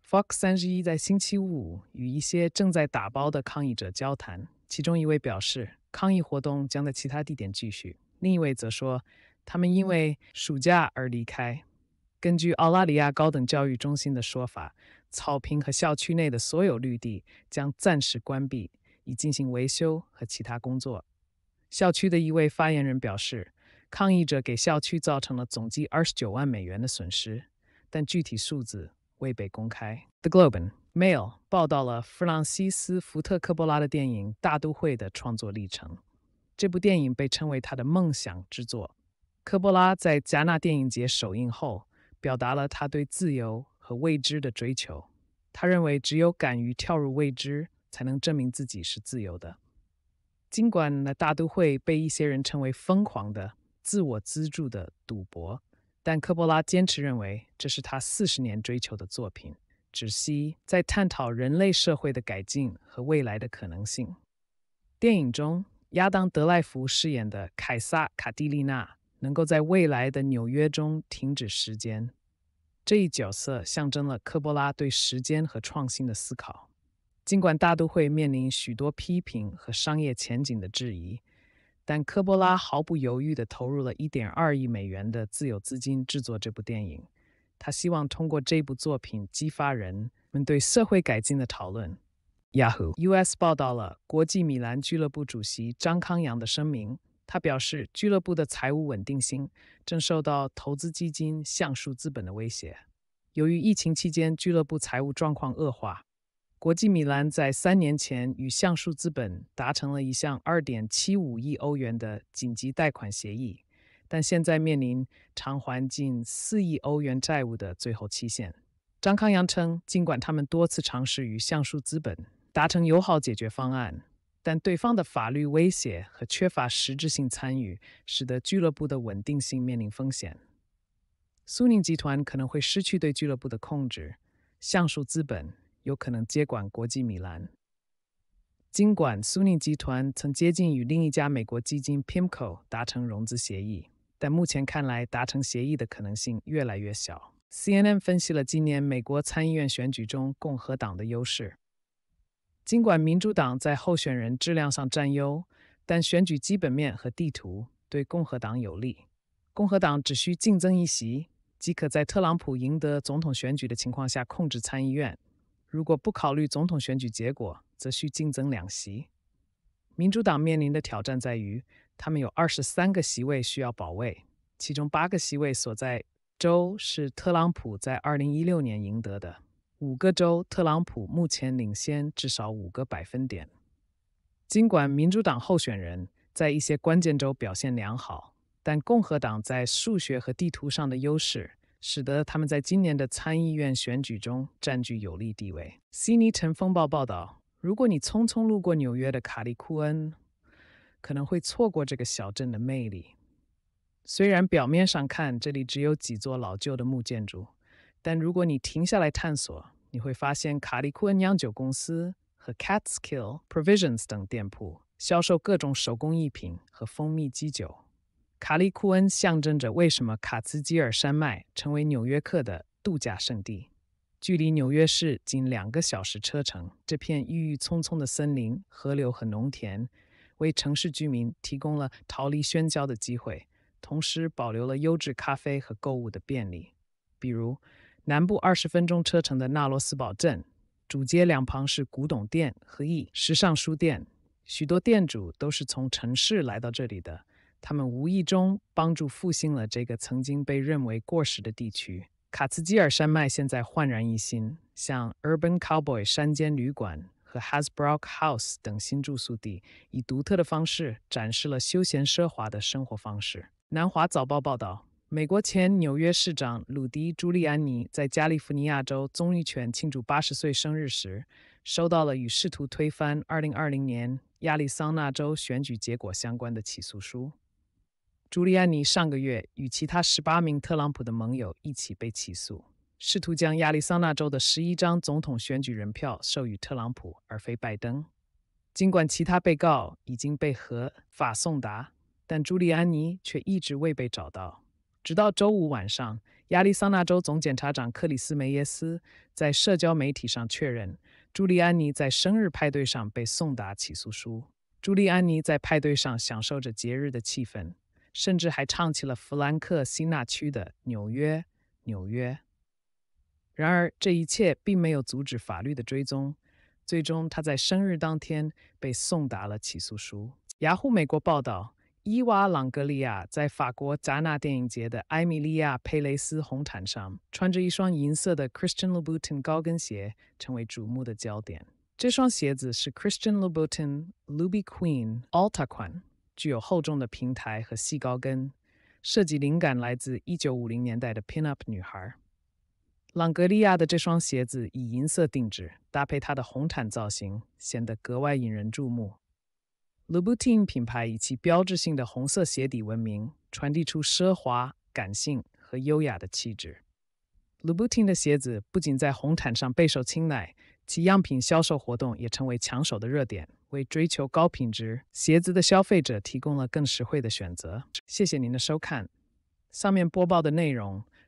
Fox 三十一在星期五与一些正在打包的抗议者交谈。其中一位表示，抗议活动将在其他地点继续。另一位则说，他们因为暑假而离开。根据澳大利亚高等教育中心的说法，草坪和校区内的所有绿地将暂时关闭，以进行维修和其他工作。校区的一位发言人表示，抗议者给校区造成了总计二十九万美元的损失，但具体数字未被公开。The Globe Mail 报道了弗朗西斯·福特·科波拉的电影《大都会》的创作历程。这部电影被称为他的梦想之作。科波拉在戛纳电影节首映后，表达了他对自由和未知的追求。他认为，只有敢于跳入未知，才能证明自己是自由的。尽管《大都会》被一些人称为疯狂的、自我资助的赌博，但科波拉坚持认为，这是他四十年追求的作品。只息在探讨人类社会的改进和未来的可能性。电影中，亚当·德赖福饰演的凯撒·卡蒂利娜能够在未来的纽约中停止时间。这一角色象征了科波拉对时间和创新的思考。尽管大都会面临许多批评和商业前景的质疑，但科波拉毫不犹豫地投入了一点二亿美元的自有资金制作这部电影。他希望通过这部作品激发人们对社会改进的讨论。Yahoo US 报道了国际米兰俱乐部主席张康阳的声明，他表示俱乐部的财务稳定性正受到投资基金橡树资本的威胁。由于疫情期间俱乐部财务状况恶化，国际米兰在三年前与橡树资本达成了一项2.75亿欧元的紧急贷款协议。但现在面临偿还近四亿欧元债务的最后期限。张康阳称，尽管他们多次尝试与橡树资本达成友好解决方案，但对方的法律威胁和缺乏实质性参与，使得俱乐部的稳定性面临风险。苏宁集团可能会失去对俱乐部的控制，橡树资本有可能接管国际米兰。尽管苏宁集团曾接近与另一家美国基金 Pimco 达成融资协议。但目前看来，达成协议的可能性越来越小。CNN 分析了今年美国参议院选举中共和党的优势。尽管民主党在候选人质量上占优，但选举基本面和地图对共和党有利。共和党只需竞争一席，即可在特朗普赢得总统选举的情况下控制参议院。如果不考虑总统选举结果，则需竞争两席。民主党面临的挑战在于。他们有二十三个席位需要保卫，其中八个席位所在州是特朗普在二零一六年赢得的。五个州，特朗普目前领先至少五个百分点。尽管民主党候选人在一些关键州表现良好，但共和党在数学和地图上的优势，使得他们在今年的参议院选举中占据有利地位。悉尼晨风暴报道：如果你匆匆路过纽约的卡利库恩。可能会错过这个小镇的魅力。虽然表面上看这里只有几座老旧的木建筑，但如果你停下来探索，你会发现卡利库恩酿酒公司和 Catskill Provisions 等店铺销售各种手工艺品和蜂蜜基酒。卡利库恩象征着为什么卡茨基尔山脉成为纽约客的度假胜地。距离纽约市仅两个小时车程，这片郁郁葱葱的森林、河流和农田。为城市居民提供了逃离喧嚣的机会，同时保留了优质咖啡和购物的便利。比如，南部二十分钟车程的纳罗斯堡镇，主街两旁是古董店和一时尚书店，许多店主都是从城市来到这里的，他们无意中帮助复兴了这个曾经被认为过时的地区。卡茨基尔山脉现在焕然一新，像 Urban Cowboy 山间旅馆。和 Hasbrock House 等新住宿地，以独特的方式展示了休闲奢华的生活方式。南华早报报道，美国前纽约市长鲁迪·朱利安尼在加利福尼亚州棕榈泉庆祝八十岁生日时，收到了与试图推翻2020年亚利桑那州选举结果相关的起诉书。朱利安尼上个月与其他十八名特朗普的盟友一起被起诉。试图将亚利桑那州的十一张总统选举人票授予特朗普，而非拜登。尽管其他被告已经被合法送达，但朱利安尼却一直未被找到。直到周五晚上，亚利桑那州总检察长克里斯梅耶斯在社交媒体上确认，朱利安尼在生日派对上被送达起诉书。朱利安尼在派对上享受着节日的气氛，甚至还唱起了弗兰克辛纳区的《纽约，纽约》。然而，这一切并没有阻止法律的追踪。最终，他在生日当天被送达了起诉书。雅虎美国报道：伊娃·朗格利亚在法国戛纳电影节的埃米利亚·佩雷斯红毯上，穿着一双银色的 Christian Louboutin 高跟鞋，成为瞩目的焦点。这双鞋子是 Christian Louboutin o u b y Queen Alta 款，具有厚重的平台和细高跟，设计灵感来自1950年代的 pinup 女孩。朗格利亚的这双鞋子以银色定制搭配它的红毯造型，显得格外引人注目。Louboutin 品牌以其标志性的红色鞋底闻名，传递出奢华、感性和优雅的气质。Louboutin 的鞋子不仅在红毯上备受青睐，其样品销售活动也成为抢手的热点，为追求高品质鞋子的消费者提供了更实惠的选择。谢谢您的收看，上面播报的内容。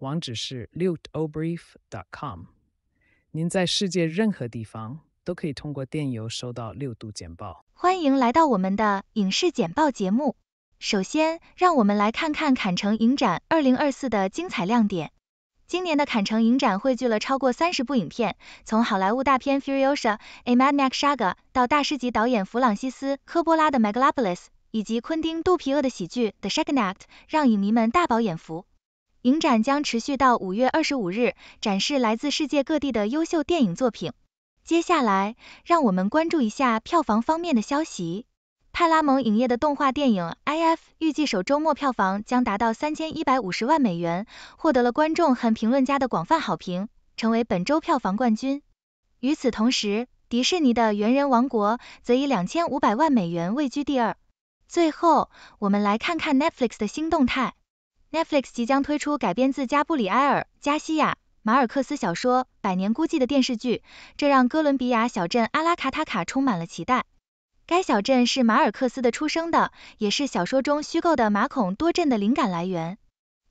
网址是 l u t o b r i e f c o m 您在世界任何地方都可以通过电邮收到六度简报。欢迎来到我们的影视简报节目。首先，让我们来看看坎城影展二零二四的精彩亮点。今年的坎城影展汇聚了超过三十部影片，从好莱坞大片《Furiosa》、《A Man m a x h a g a 到大师级导演弗朗西斯·科波拉的《Megalopolis》，以及昆汀·杜皮厄的喜剧《The s h a g g a d 让影迷们大饱眼福。影展将持续到五月二十五日，展示来自世界各地的优秀电影作品。接下来，让我们关注一下票房方面的消息。派拉蒙影业的动画电影《I.F.》预计首周末票房将达到三千一百五十万美元，获得了观众和评论家的广泛好评，成为本周票房冠军。与此同时，迪士尼的《猿人王国》则以两千五百万美元位居第二。最后，我们来看看 Netflix 的新动态。Netflix 即将推出改编自加布里埃尔·加西亚·马尔克斯小说《百年孤寂》的电视剧，这让哥伦比亚小镇阿拉卡塔卡充满了期待。该小镇是马尔克斯的出生地，也是小说中虚构的马孔多镇的灵感来源。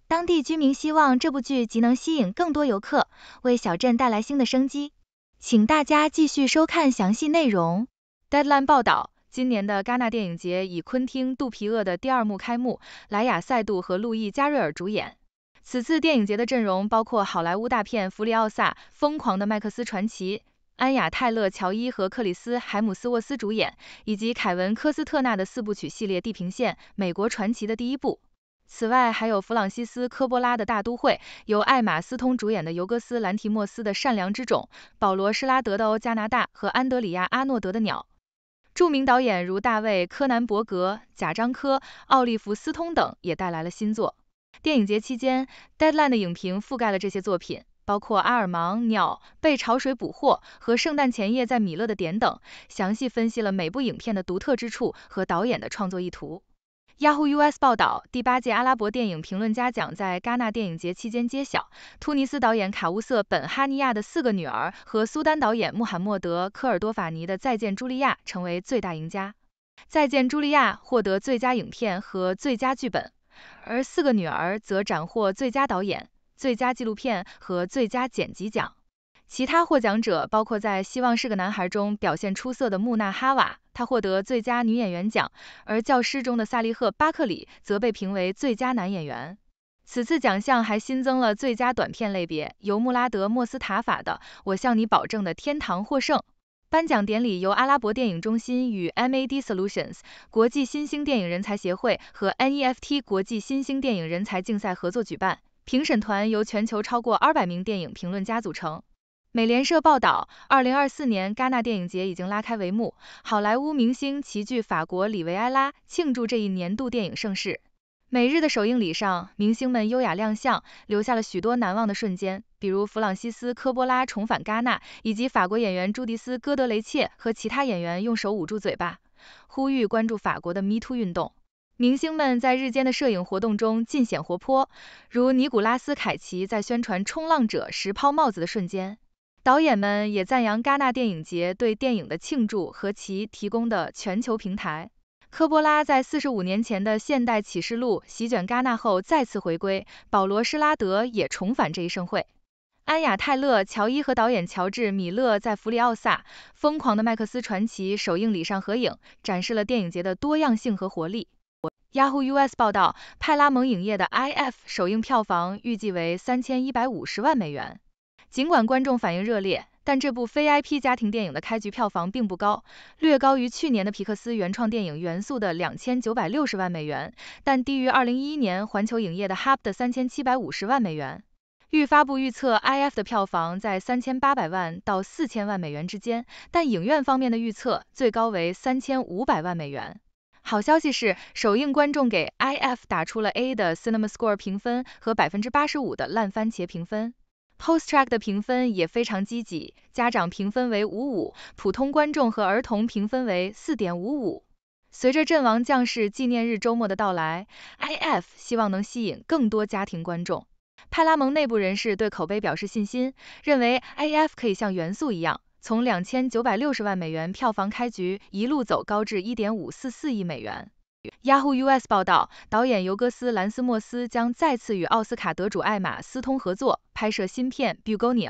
当地居民希望这部剧既能吸引更多游客，为小镇带来新的生机。请大家继续收看详细内容。Deadline 报道。今年的戛纳电影节以昆汀·杜皮厄的第二幕开幕，莱雅·塞杜和路易·加瑞尔主演。此次电影节的阵容包括好莱坞大片《弗里奥萨：疯狂的麦克斯传奇》，安雅·泰勒·乔伊和克里斯·海姆斯沃斯主演，以及凯文·科斯特纳的四部曲系列《地平线：美国传奇》的第一部。此外，还有弗朗西斯·科波拉的《大都会》，由艾玛·斯通主演的尤格斯·兰提莫斯的《善良之种》，保罗·施拉德的《欧加拿大》，和安德里亚·阿诺德的《鸟》。著名导演如大卫·柯南伯格、贾樟柯、奥利弗·斯通等也带来了新作。电影节期间，《Deadline》的影评覆盖了这些作品，包括《阿尔芒鸟被潮水捕获》和《圣诞前夜在米勒的点》等，详细分析了每部影片的独特之处和导演的创作意图。Yahoo US 报道，第八届阿拉伯电影评论家奖在戛纳电影节期间揭晓，突尼斯导演卡乌瑟·本·哈尼亚的《四个女儿》和苏丹导演穆罕默德·科尔多法尼的《再见，茱莉亚》成为最大赢家。《再见，茱莉亚》获得最佳影片和最佳剧本，而《四个女儿》则斩获最佳导演、最佳纪录片和最佳剪辑奖。其他获奖者包括在《希望是个男孩》中表现出色的穆纳哈瓦。她获得最佳女演员奖，而教师中的萨利赫·巴克里则被评为最佳男演员。此次奖项还新增了最佳短片类别，由穆拉德·莫斯塔法的《我向你保证的天堂》获胜。颁奖典礼由阿拉伯电影中心与 MAD Solutions 国际新兴电影人才协会和 NEFT 国际新兴电影人才竞赛合作举办。评审团由全球超过二百名电影评论家组成。美联社报道，2024年戛纳电影节已经拉开帷幕，好莱坞明星齐聚法国里维埃拉，庆祝这一年度电影盛事。每日的首映礼上，明星们优雅亮相，留下了许多难忘的瞬间，比如弗朗西斯·科波拉重返戛纳，以及法国演员朱迪斯·戈德雷切和其他演员用手捂住嘴巴，呼吁关注法国的 Me Too 运动。明星们在日间的摄影活动中尽显活泼，如尼古拉斯·凯奇在宣传《冲浪者》时抛帽子的瞬间。导演们也赞扬戛纳电影节对电影的庆祝和其提供的全球平台。科波拉在四十五年前的《现代启示录》席卷戛纳后再次回归，保罗·施拉德也重返这一盛会。安雅·泰勒·乔伊和导演乔治·米勒在《弗里奥萨：疯狂的麦克斯传奇》首映礼上合影，展示了电影节的多样性和活力。Yahoo US 报道，派拉蒙影业的《I.F.》首映票房预计为三千一百五十万美元。尽管观众反应热烈，但这部非 I P 家庭电影的开局票房并不高，略高于去年的皮克斯原创电影《元素》的两千九百六十万美元，但低于二零一一年环球影业的《h u b 的三千七百五十万美元。预发布预测 I F 的票房在三千八百万到四千万美元之间，但影院方面的预测最高为三千五百万美元。好消息是，首映观众给 I F 打出了 A 的 CinemaScore 评分和百分之八十五的烂番茄评分。PostTrak 的评分也非常积极，家长评分为5.5，普通观众和儿童评分为4.55。随着阵亡将士纪念日周末的到来，AF 希望能吸引更多家庭观众。派拉蒙内部人士对口碑表示信心，认为 AF 可以像《元素》一样，从2960万美元票房开局，一路走高至1.544亿美元。Yahoo US 报道，导演尤格斯·兰斯莫斯将再次与奥斯卡得主艾玛·斯通合作拍摄新片《Bugonia》。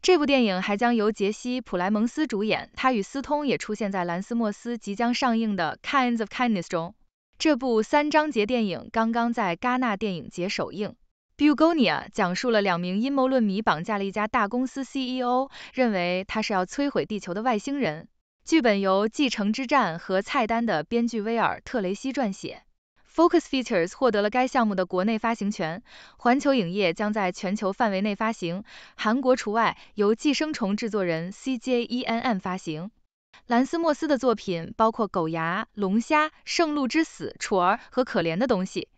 这部电影还将由杰西·普莱蒙斯主演，他与斯通也出现在兰斯莫斯即将上映的《Kinds of Kindness》中。这部三章节电影刚刚在戛纳电影节首映。《Bugonia》讲述了两名阴谋论迷绑架了一家大公司 CEO，认为他是要摧毁地球的外星人。剧本由《继承之战》和《菜单》的编剧威尔·特雷西撰写。Focus Features 获得了该项目的国内发行权，环球影业将在全球范围内发行（韩国除外），由《寄生虫》制作人 CJ ENM 发行。兰斯·莫斯的作品包括《狗牙》、《龙虾》、《圣路之死》、《楚儿》和《可怜的东西》。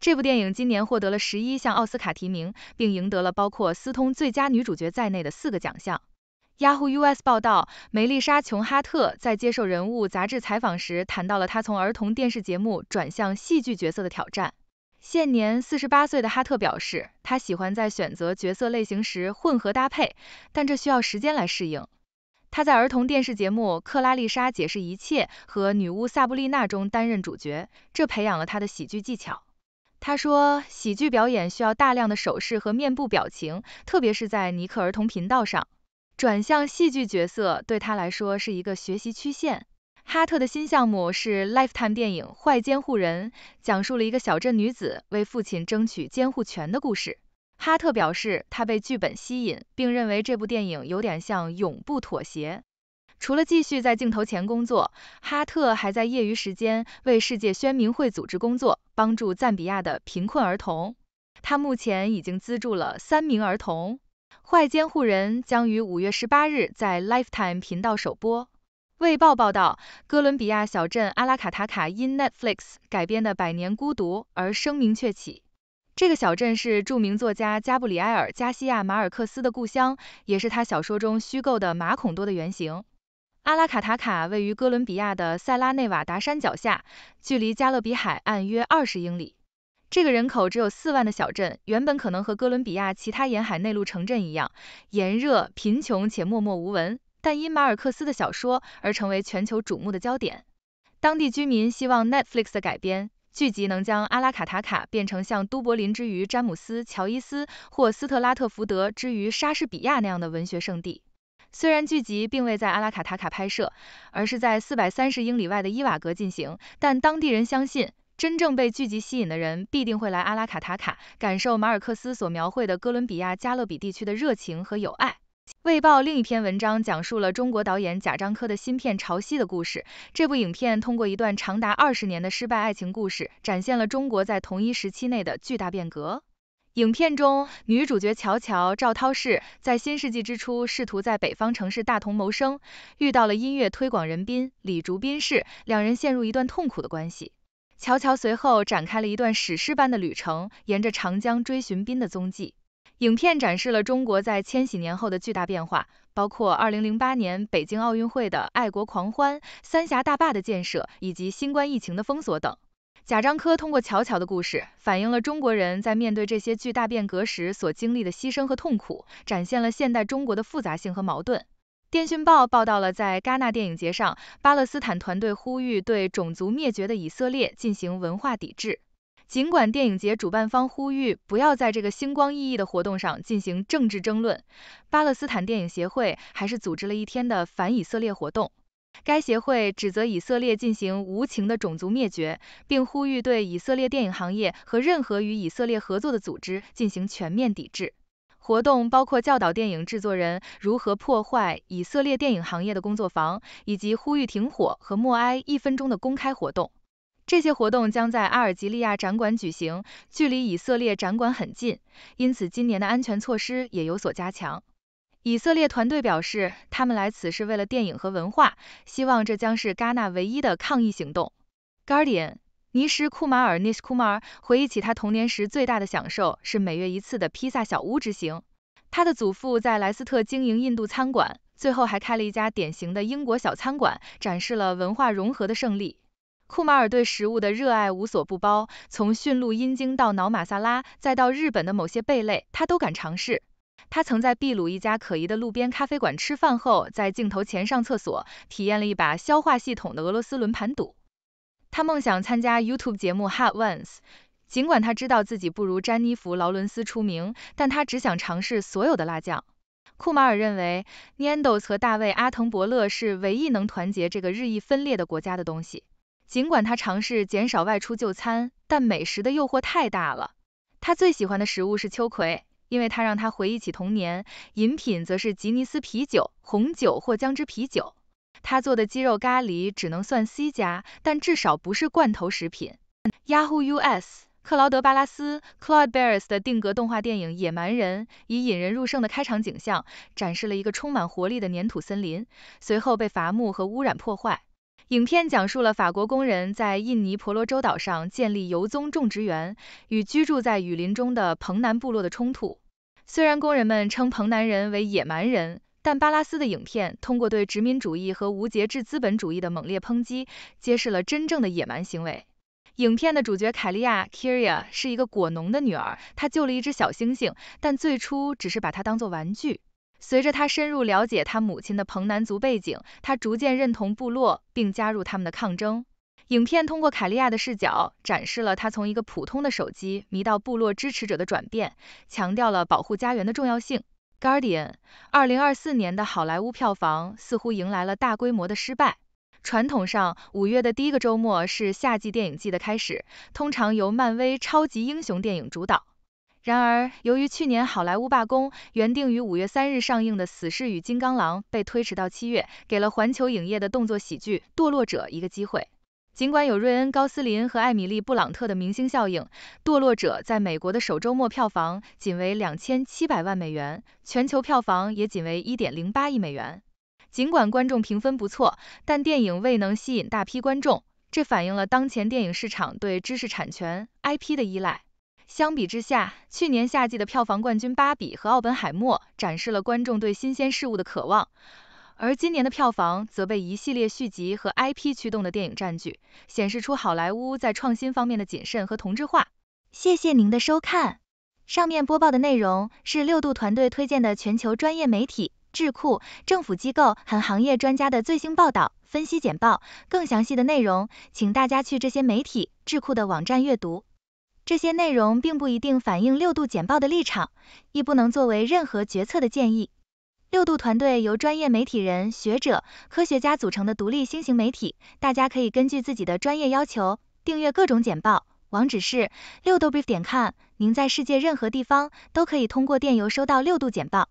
这部电影今年获得了十一项奥斯卡提名，并赢得了包括斯通最佳女主角在内的四个奖项。Yahoo US 报道，梅丽莎·琼哈特在接受《人物》杂志采访时谈到了她从儿童电视节目转向戏剧角色的挑战。现年四十八岁的哈特表示，她喜欢在选择角色类型时混合搭配，但这需要时间来适应。她在儿童电视节目《克拉丽莎解释一切》和《女巫萨布丽娜》中担任主角，这培养了她的喜剧技巧。她说，喜剧表演需要大量的手势和面部表情，特别是在尼克儿童频道上。转向戏剧角色对他来说是一个学习曲线。哈特的新项目是 Lifetime 电影《坏监护人》，讲述了一个小镇女子为父亲争取监护权的故事。哈特表示，他被剧本吸引，并认为这部电影有点像《永不妥协》。除了继续在镜头前工作，哈特还在业余时间为世界宣明会组织工作，帮助赞比亚的贫困儿童。他目前已经资助了三名儿童。《坏监护人》将于五月十八日在 Lifetime 频道首播。《卫报》报道，哥伦比亚小镇阿拉卡塔卡因 Netflix 改编的《百年孤独》而声名鹊起。这个小镇是著名作家加布里埃尔·加西亚·马尔克斯的故乡，也是他小说中虚构的马孔多的原型。阿拉卡塔卡位于哥伦比亚的塞拉内瓦达山脚下，距离加勒比海岸约二十英里。这个人口只有四万的小镇，原本可能和哥伦比亚其他沿海内陆城镇一样，炎热、贫穷且默默无闻，但因马尔克斯的小说而成为全球瞩目的焦点。当地居民希望 Netflix 的改编剧集能将阿拉卡塔卡变成像都柏林之于詹姆斯·乔伊斯或斯特拉特福德之于莎士比亚那样的文学圣地。虽然剧集并未在阿拉卡塔卡拍摄，而是在四百三十英里外的伊瓦格进行，但当地人相信。真正被剧集吸引的人，必定会来阿拉卡塔卡感受马尔克斯所描绘的哥伦比亚加勒比地区的热情和友爱。卫报另一篇文章讲述了中国导演贾樟柯的新片《潮汐》的故事。这部影片通过一段长达二十年的失败爱情故事，展现了中国在同一时期内的巨大变革。影片中，女主角乔乔赵涛氏在新世纪之初试图在北方城市大同谋生，遇到了音乐推广人斌李竹斌氏，两人陷入一段痛苦的关系。乔乔随后展开了一段史诗般的旅程，沿着长江追寻斌的踪迹。影片展示了中国在千禧年后的巨大变化，包括2008年北京奥运会的爱国狂欢、三峡大坝的建设以及新冠疫情的封锁等。贾樟柯通过乔乔的故事，反映了中国人在面对这些巨大变革时所经历的牺牲和痛苦，展现了现代中国的复杂性和矛盾。电讯报报道了，在戛纳电影节上，巴勒斯坦团队呼吁对种族灭绝的以色列进行文化抵制。尽管电影节主办方呼吁不要在这个星光熠熠的活动上进行政治争论，巴勒斯坦电影协会还是组织了一天的反以色列活动。该协会指责以色列进行无情的种族灭绝，并呼吁对以色列电影行业和任何与以色列合作的组织进行全面抵制。活动包括教导电影制作人如何破坏以色列电影行业的工作坊，以及呼吁停火和默哀一分钟的公开活动。这些活动将在阿尔及利亚展馆举行，距离以色列展馆很近，因此今年的安全措施也有所加强。以色列团队表示，他们来此是为了电影和文化，希望这将是戛纳唯一的抗议行动。Guardian。尼什库马尔 n i k u 库马尔回忆起他童年时最大的享受是每月一次的披萨小屋之行。他的祖父在莱斯特经营印度餐馆，最后还开了一家典型的英国小餐馆，展示了文化融合的胜利。库马尔对食物的热爱无所不包，从驯鹿阴茎到脑马萨拉，再到日本的某些贝类，他都敢尝试。他曾在秘鲁一家可疑的路边咖啡馆吃饭后，在镜头前上厕所，体验了一把消化系统的俄罗斯轮盘赌。他梦想参加 YouTube 节目《Hot Ones》，尽管他知道自己不如詹妮弗·劳伦斯出名，但他只想尝试所有的辣酱。库马尔认为，Nando's 和大卫·阿滕伯勒是唯一能团结这个日益分裂的国家的东西。尽管他尝试减少外出就餐，但美食的诱惑太大了。他最喜欢的食物是秋葵，因为它让他回忆起童年。饮品则是吉尼斯啤酒、红酒或姜汁啤酒。他做的鸡肉咖喱只能算 C 家，但至少不是罐头食品。Yahoo US，克劳德·巴拉斯 （Claude b e r r s 的定格动画电影《野蛮人》以引人入胜的开场景象，展示了一个充满活力的粘土森林，随后被伐木和污染破坏。影片讲述了法国工人在印尼婆罗洲岛上建立油棕种植园与居住在雨林中的彭南部落的冲突。虽然工人们称彭南人为“野蛮人”。但巴拉斯的影片通过对殖民主义和无节制资本主义的猛烈抨击，揭示了真正的野蛮行为。影片的主角凯利亚 （Kia） 是一个果农的女儿，她救了一只小猩猩，但最初只是把它当作玩具。随着她深入了解她母亲的彭南族背景，她逐渐认同部落，并加入他们的抗争。影片通过凯利亚的视角，展示了她从一个普通的手机迷到部落支持者的转变，强调了保护家园的重要性。Guardian，二零二四年的好莱坞票房似乎迎来了大规模的失败。传统上，五月的第一个周末是夏季电影季的开始，通常由漫威超级英雄电影主导。然而，由于去年好莱坞罢工，原定于五月三日上映的《死侍与金刚狼》被推迟到七月，给了环球影业的动作喜剧《堕落者》一个机会。尽管有瑞恩·高斯林和艾米丽·布朗特的明星效应，《堕落者》在美国的首周末票房仅为两千七百万美元，全球票房也仅为一点零八亿美元。尽管观众评分不错，但电影未能吸引大批观众，这反映了当前电影市场对知识产权 IP 的依赖。相比之下，去年夏季的票房冠军《芭比》和《奥本海默》展示了观众对新鲜事物的渴望。而今年的票房则被一系列续集和 IP 驱动的电影占据，显示出好莱坞在创新方面的谨慎和同质化。谢谢您的收看。上面播报的内容是六度团队推荐的全球专业媒体、智库、政府机构和行业专家的最新报道、分析简报。更详细的内容，请大家去这些媒体、智库的网站阅读。这些内容并不一定反映六度简报的立场，亦不能作为任何决策的建议。六度团队由专业媒体人、学者、科学家组成的独立新型媒体，大家可以根据自己的专业要求订阅各种简报。网址是六度 brief 点 com，您在世界任何地方都可以通过电邮收到六度简报。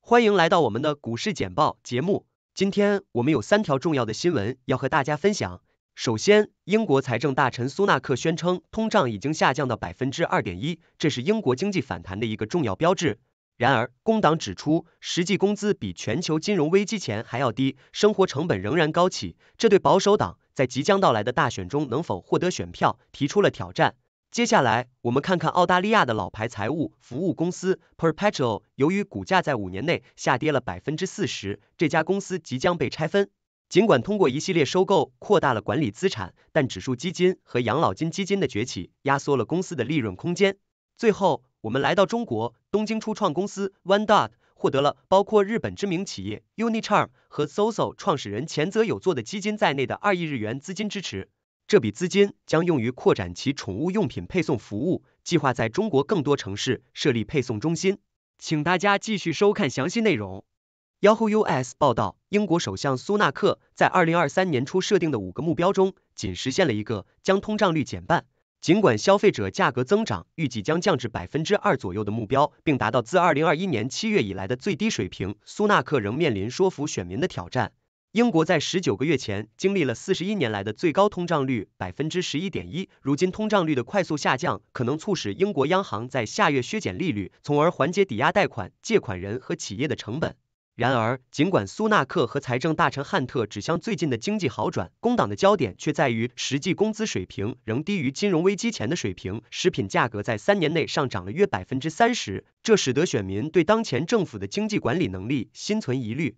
欢迎来到我们的股市简报节目，今天我们有三条重要的新闻要和大家分享。首先，英国财政大臣苏纳克宣称，通胀已经下降到百分之二点一，这是英国经济反弹的一个重要标志。然而，工党指出，实际工资比全球金融危机前还要低，生活成本仍然高企，这对保守党在即将到来的大选中能否获得选票提出了挑战。接下来，我们看看澳大利亚的老牌财务服务公司 Perpetual，由于股价在五年内下跌了百分之四十，这家公司即将被拆分。尽管通过一系列收购扩大了管理资产，但指数基金和养老金基金的崛起压缩了公司的利润空间。最后。我们来到中国，东京初创公司 One Dog 获得了包括日本知名企业 Unicharm 和 SoSo 创始人前泽友作的基金在内的二亿日元资金支持。这笔资金将用于扩展其宠物用品配送服务，计划在中国更多城市设立配送中心。请大家继续收看详细内容。Yahoo US 报道，英国首相苏纳克在二零二三年初设定的五个目标中，仅实现了一个，将通胀率减半。尽管消费者价格增长预计将降至百分之二左右的目标，并达到自2021年7月以来的最低水平，苏纳克仍面临说服选民的挑战。英国在19个月前经历了41年来的最高通胀率百分之十一点一，如今通胀率的快速下降可能促使英国央行在下月削减利率，从而缓解抵押贷款借款人和企业的成本。然而，尽管苏纳克和财政大臣汉特指向最近的经济好转，工党的焦点却在于实际工资水平仍低于金融危机前的水平，食品价格在三年内上涨了约百分之三十，这使得选民对当前政府的经济管理能力心存疑虑。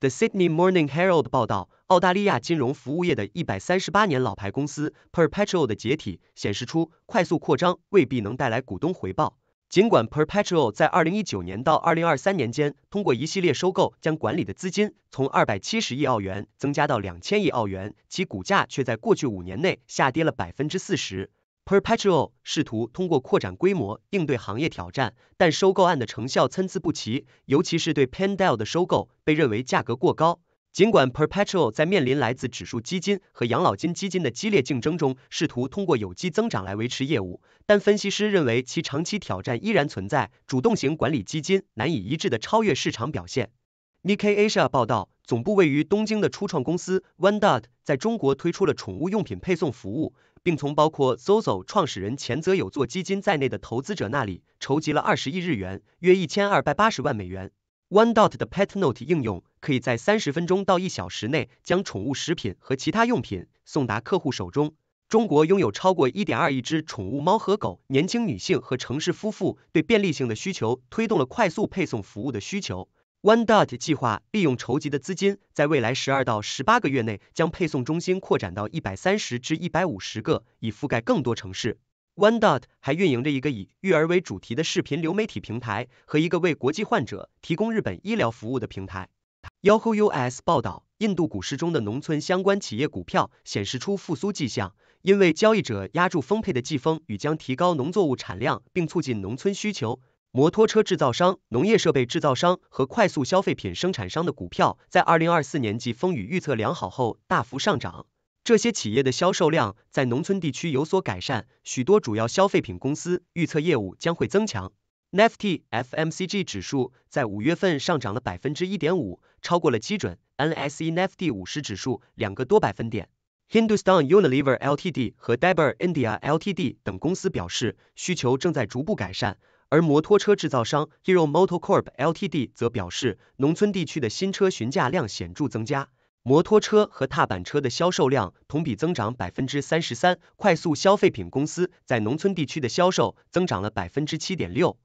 The Sydney Morning Herald 报道，澳大利亚金融服务业的一百三十八年老牌公司 Perpetual 的解体，显示出快速扩张未必能带来股东回报。尽管 Perpetual 在2019年到2023年间，通过一系列收购将管理的资金从270亿澳元增加到2000亿澳元，其股价却在过去五年内下跌了40%。Perpetual 试图通过扩展规模应对行业挑战，但收购案的成效参差不齐，尤其是对 Pendle 的收购被认为价格过高。尽管 Perpetual 在面临来自指数基金和养老金基金的激烈竞争中，试图通过有机增长来维持业务，但分析师认为其长期挑战依然存在，主动型管理基金难以一致的超越市场表现。Nik k Asia 报道，总部位于东京的初创公司 One d o t 在中国推出了宠物用品配送服务，并从包括 Zozo 创始人前泽友作基金在内的投资者那里筹集了二十亿日元（约一千二百八十万美元）。One Dot 的 Pet Note 应用可以在三十分钟到一小时内将宠物食品和其他用品送达客户手中。中国拥有超过一点二亿只宠物猫和狗，年轻女性和城市夫妇对便利性的需求推动了快速配送服务的需求。One Dot 计划利用筹集的资金，在未来十二到十八个月内将配送中心扩展到一百三十至一百五十个，以覆盖更多城市。One Dot 还运营着一个以育儿为主题的视频流媒体平台和一个为国际患者提供日本医疗服务的平台。Yahoo US 报道，印度股市中的农村相关企业股票显示出复苏迹象，因为交易者压住丰沛的季风与将提高农作物产量并促进农村需求。摩托车制造商、农业设备制造商和快速消费品生产商的股票在2024年季风雨预测良好后大幅上涨。这些企业的销售量在农村地区有所改善，许多主要消费品公司预测业务将会增强。n f t FMCG 指数在五月份上涨了百分之一点五，超过了基准 NSE n f t 五十指数两个多百分点。Hindustan Unilever Ltd 和 d a b e r India Ltd 等公司表示需求正在逐步改善，而摩托车制造商 Hero MotoCorp Ltd 则表示农村地区的新车询价量显著增加。摩托车和踏板车的销售量同比增长百分之三十三，快速消费品公司在农村地区的销售增长了百分之七点六。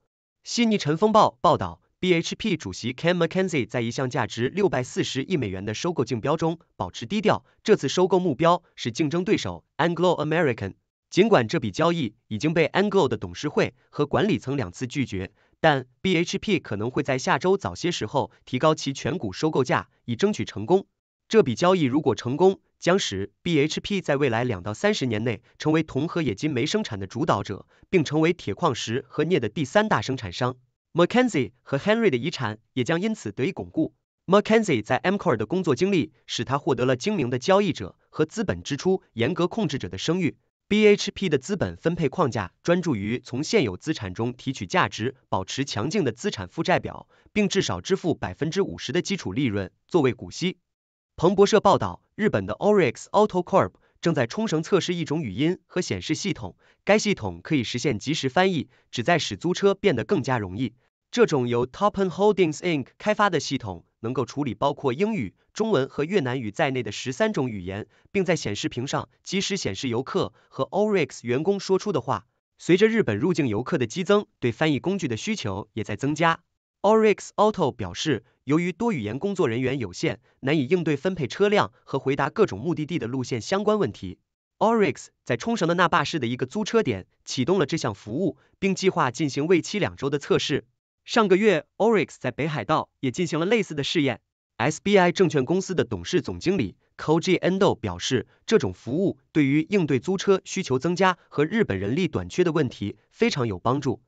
悉尼晨风报报道，BHP 主席 Ken Mackenzie 在一项价值六百四十亿美元的收购竞标中保持低调。这次收购目标是竞争对手 Anglo American。尽管这笔交易已经被 Anglo 的董事会和管理层两次拒绝，但 BHP 可能会在下周早些时候提高其全股收购价，以争取成功。这笔交易如果成功，将使 BHP 在未来两到三十年内成为铜和冶金煤生产的主导者，并成为铁矿石和镍的第三大生产商。McKenzie 和 Henry 的遗产也将因此得以巩固。McKenzie 在 Amcor 的工作经历使他获得了精明的交易者和资本支出严格控制者的声誉。BHP 的资本分配框架专注于从现有资产中提取价值，保持强劲的资产负债表，并至少支付百分之五十的基础利润作为股息。彭博社报道，日本的 o r i x Autocorp 正在冲绳测试一种语音和显示系统。该系统可以实现即时翻译，旨在使租车变得更加容易。这种由 Toppan Holdings Inc. 开发的系统能够处理包括英语、中文和越南语在内的十三种语言，并在显示屏上及时显示游客和 o r i x 员工说出的话。随着日本入境游客的激增，对翻译工具的需求也在增加。Orix Auto 表示，由于多语言工作人员有限，难以应对分配车辆和回答各种目的地的路线相关问题。Orix 在冲绳的那霸市的一个租车点启动了这项服务，并计划进行为期两周的测试。上个月，Orix 在北海道也进行了类似的试验。SBI 证券公司的董事总经理 Koji Endo 表示，这种服务对于应对租车需求增加和日本人力短缺的问题非常有帮助。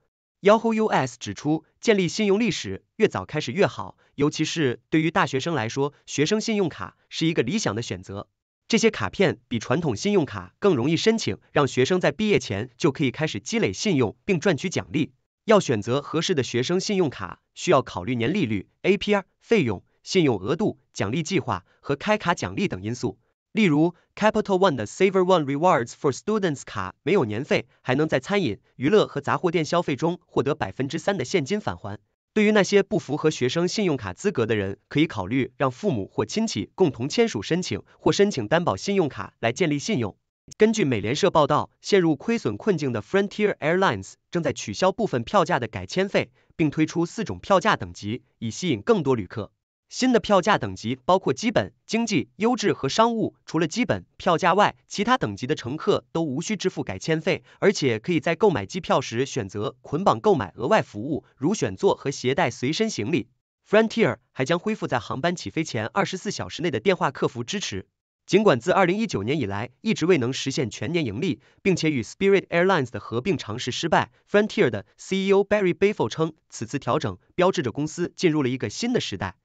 Yahoo US 指出，建立信用历史越早开始越好，尤其是对于大学生来说，学生信用卡是一个理想的选择。这些卡片比传统信用卡更容易申请，让学生在毕业前就可以开始积累信用并赚取奖励。要选择合适的学生信用卡，需要考虑年利率 （APR）、费用、信用额度、奖励计划和开卡奖励等因素。例如，Capital One 的 Saver One Rewards for Students 卡没有年费，还能在餐饮、娱乐和杂货店消费中获得百分之三的现金返还。对于那些不符合学生信用卡资格的人，可以考虑让父母或亲戚共同签署申请，或申请担保信用卡来建立信用。根据美联社报道，陷入亏损困境的 Frontier Airlines 正在取消部分票价的改签费，并推出四种票价等级，以吸引更多旅客。新的票价等级包括基本、经济、优质和商务。除了基本票价外，其他等级的乘客都无需支付改签费，而且可以在购买机票时选择捆绑购买额外服务，如选座和携带随身行李。Frontier 还将恢复在航班起飞前二十四小时内的电话客服支持。尽管自二零一九年以来一直未能实现全年盈利，并且与 Spirit Airlines 的合并尝试失败，Frontier 的 CEO Barry b e f e l 称，此次调整标志着公司进入了一个新的时代。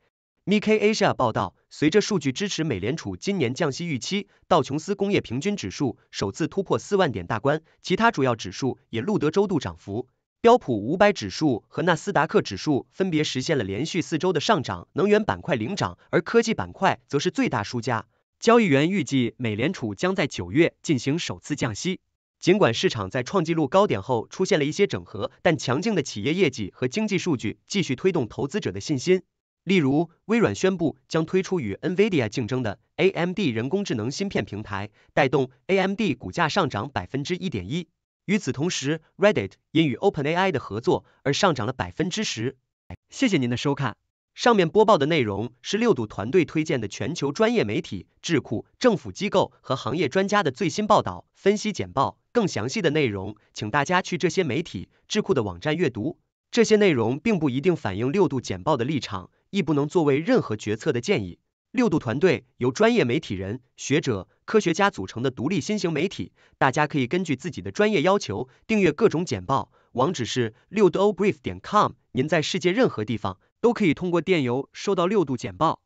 MIK Asia 报道，随着数据支持美联储今年降息预期，道琼斯工业平均指数首次突破四万点大关，其他主要指数也录得周度涨幅。标普五百指数和纳斯达克指数分别实现了连续四周的上涨。能源板块领涨，而科技板块则是最大输家。交易员预计美联储将在九月进行首次降息。尽管市场在创纪录高点后出现了一些整合，但强劲的企业业绩和经济数据继续推动投资者的信心。例如，微软宣布将推出与 NVIDIA 竞争的 AMD 人工智能芯片平台，带动 AMD 股价上涨百分之一点一。与此同时，Reddit 因与 OpenAI 的合作而上涨了百分之十。谢谢您的收看，上面播报的内容是六度团队推荐的全球专业媒体、智库、政府机构和行业专家的最新报道、分析简报。更详细的内容，请大家去这些媒体、智库的网站阅读。这些内容并不一定反映六度简报的立场，亦不能作为任何决策的建议。六度团队由专业媒体人、学者、科学家组成的独立新型媒体，大家可以根据自己的专业要求订阅各种简报，网址是六度 brief 点 com。您在世界任何地方都可以通过电邮收到六度简报。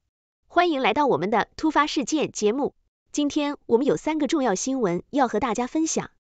欢迎来到我们的突发事件节目，今天我们有三个重要新闻要和大家分享。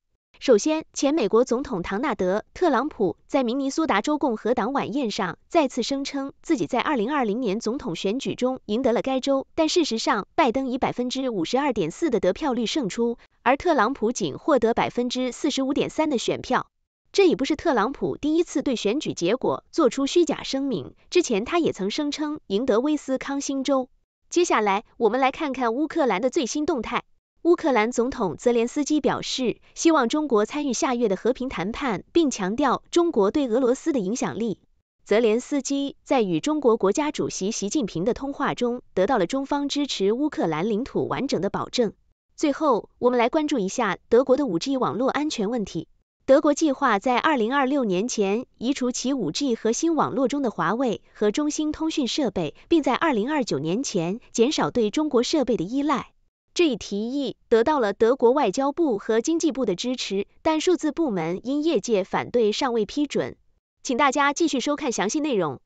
首先，前美国总统唐纳德·特朗普在明尼苏达州共和党晚宴上再次声称自己在2020年总统选举中赢得了该州，但事实上，拜登以百分之五十二点四的得票率胜出，而特朗普仅获得百分之四十五点三的选票。这已不是特朗普第一次对选举结果做出虚假声明，之前他也曾声称赢得威斯康星州。接下来，我们来看看乌克兰的最新动态。乌克兰总统泽连斯基表示，希望中国参与下月的和平谈判，并强调中国对俄罗斯的影响力。泽连斯基在与中国国家主席习近平的通话中，得到了中方支持乌克兰领土完整的保证。最后，我们来关注一下德国的五 G 网络安全问题。德国计划在二零二六年前移除其五 G 核心网络中的华为和中兴通讯设备，并在二零二九年前减少对中国设备的依赖。这一提议得到了德国外交部和经济部的支持，但数字部门因业界反对尚未批准。请大家继续收看详细内容。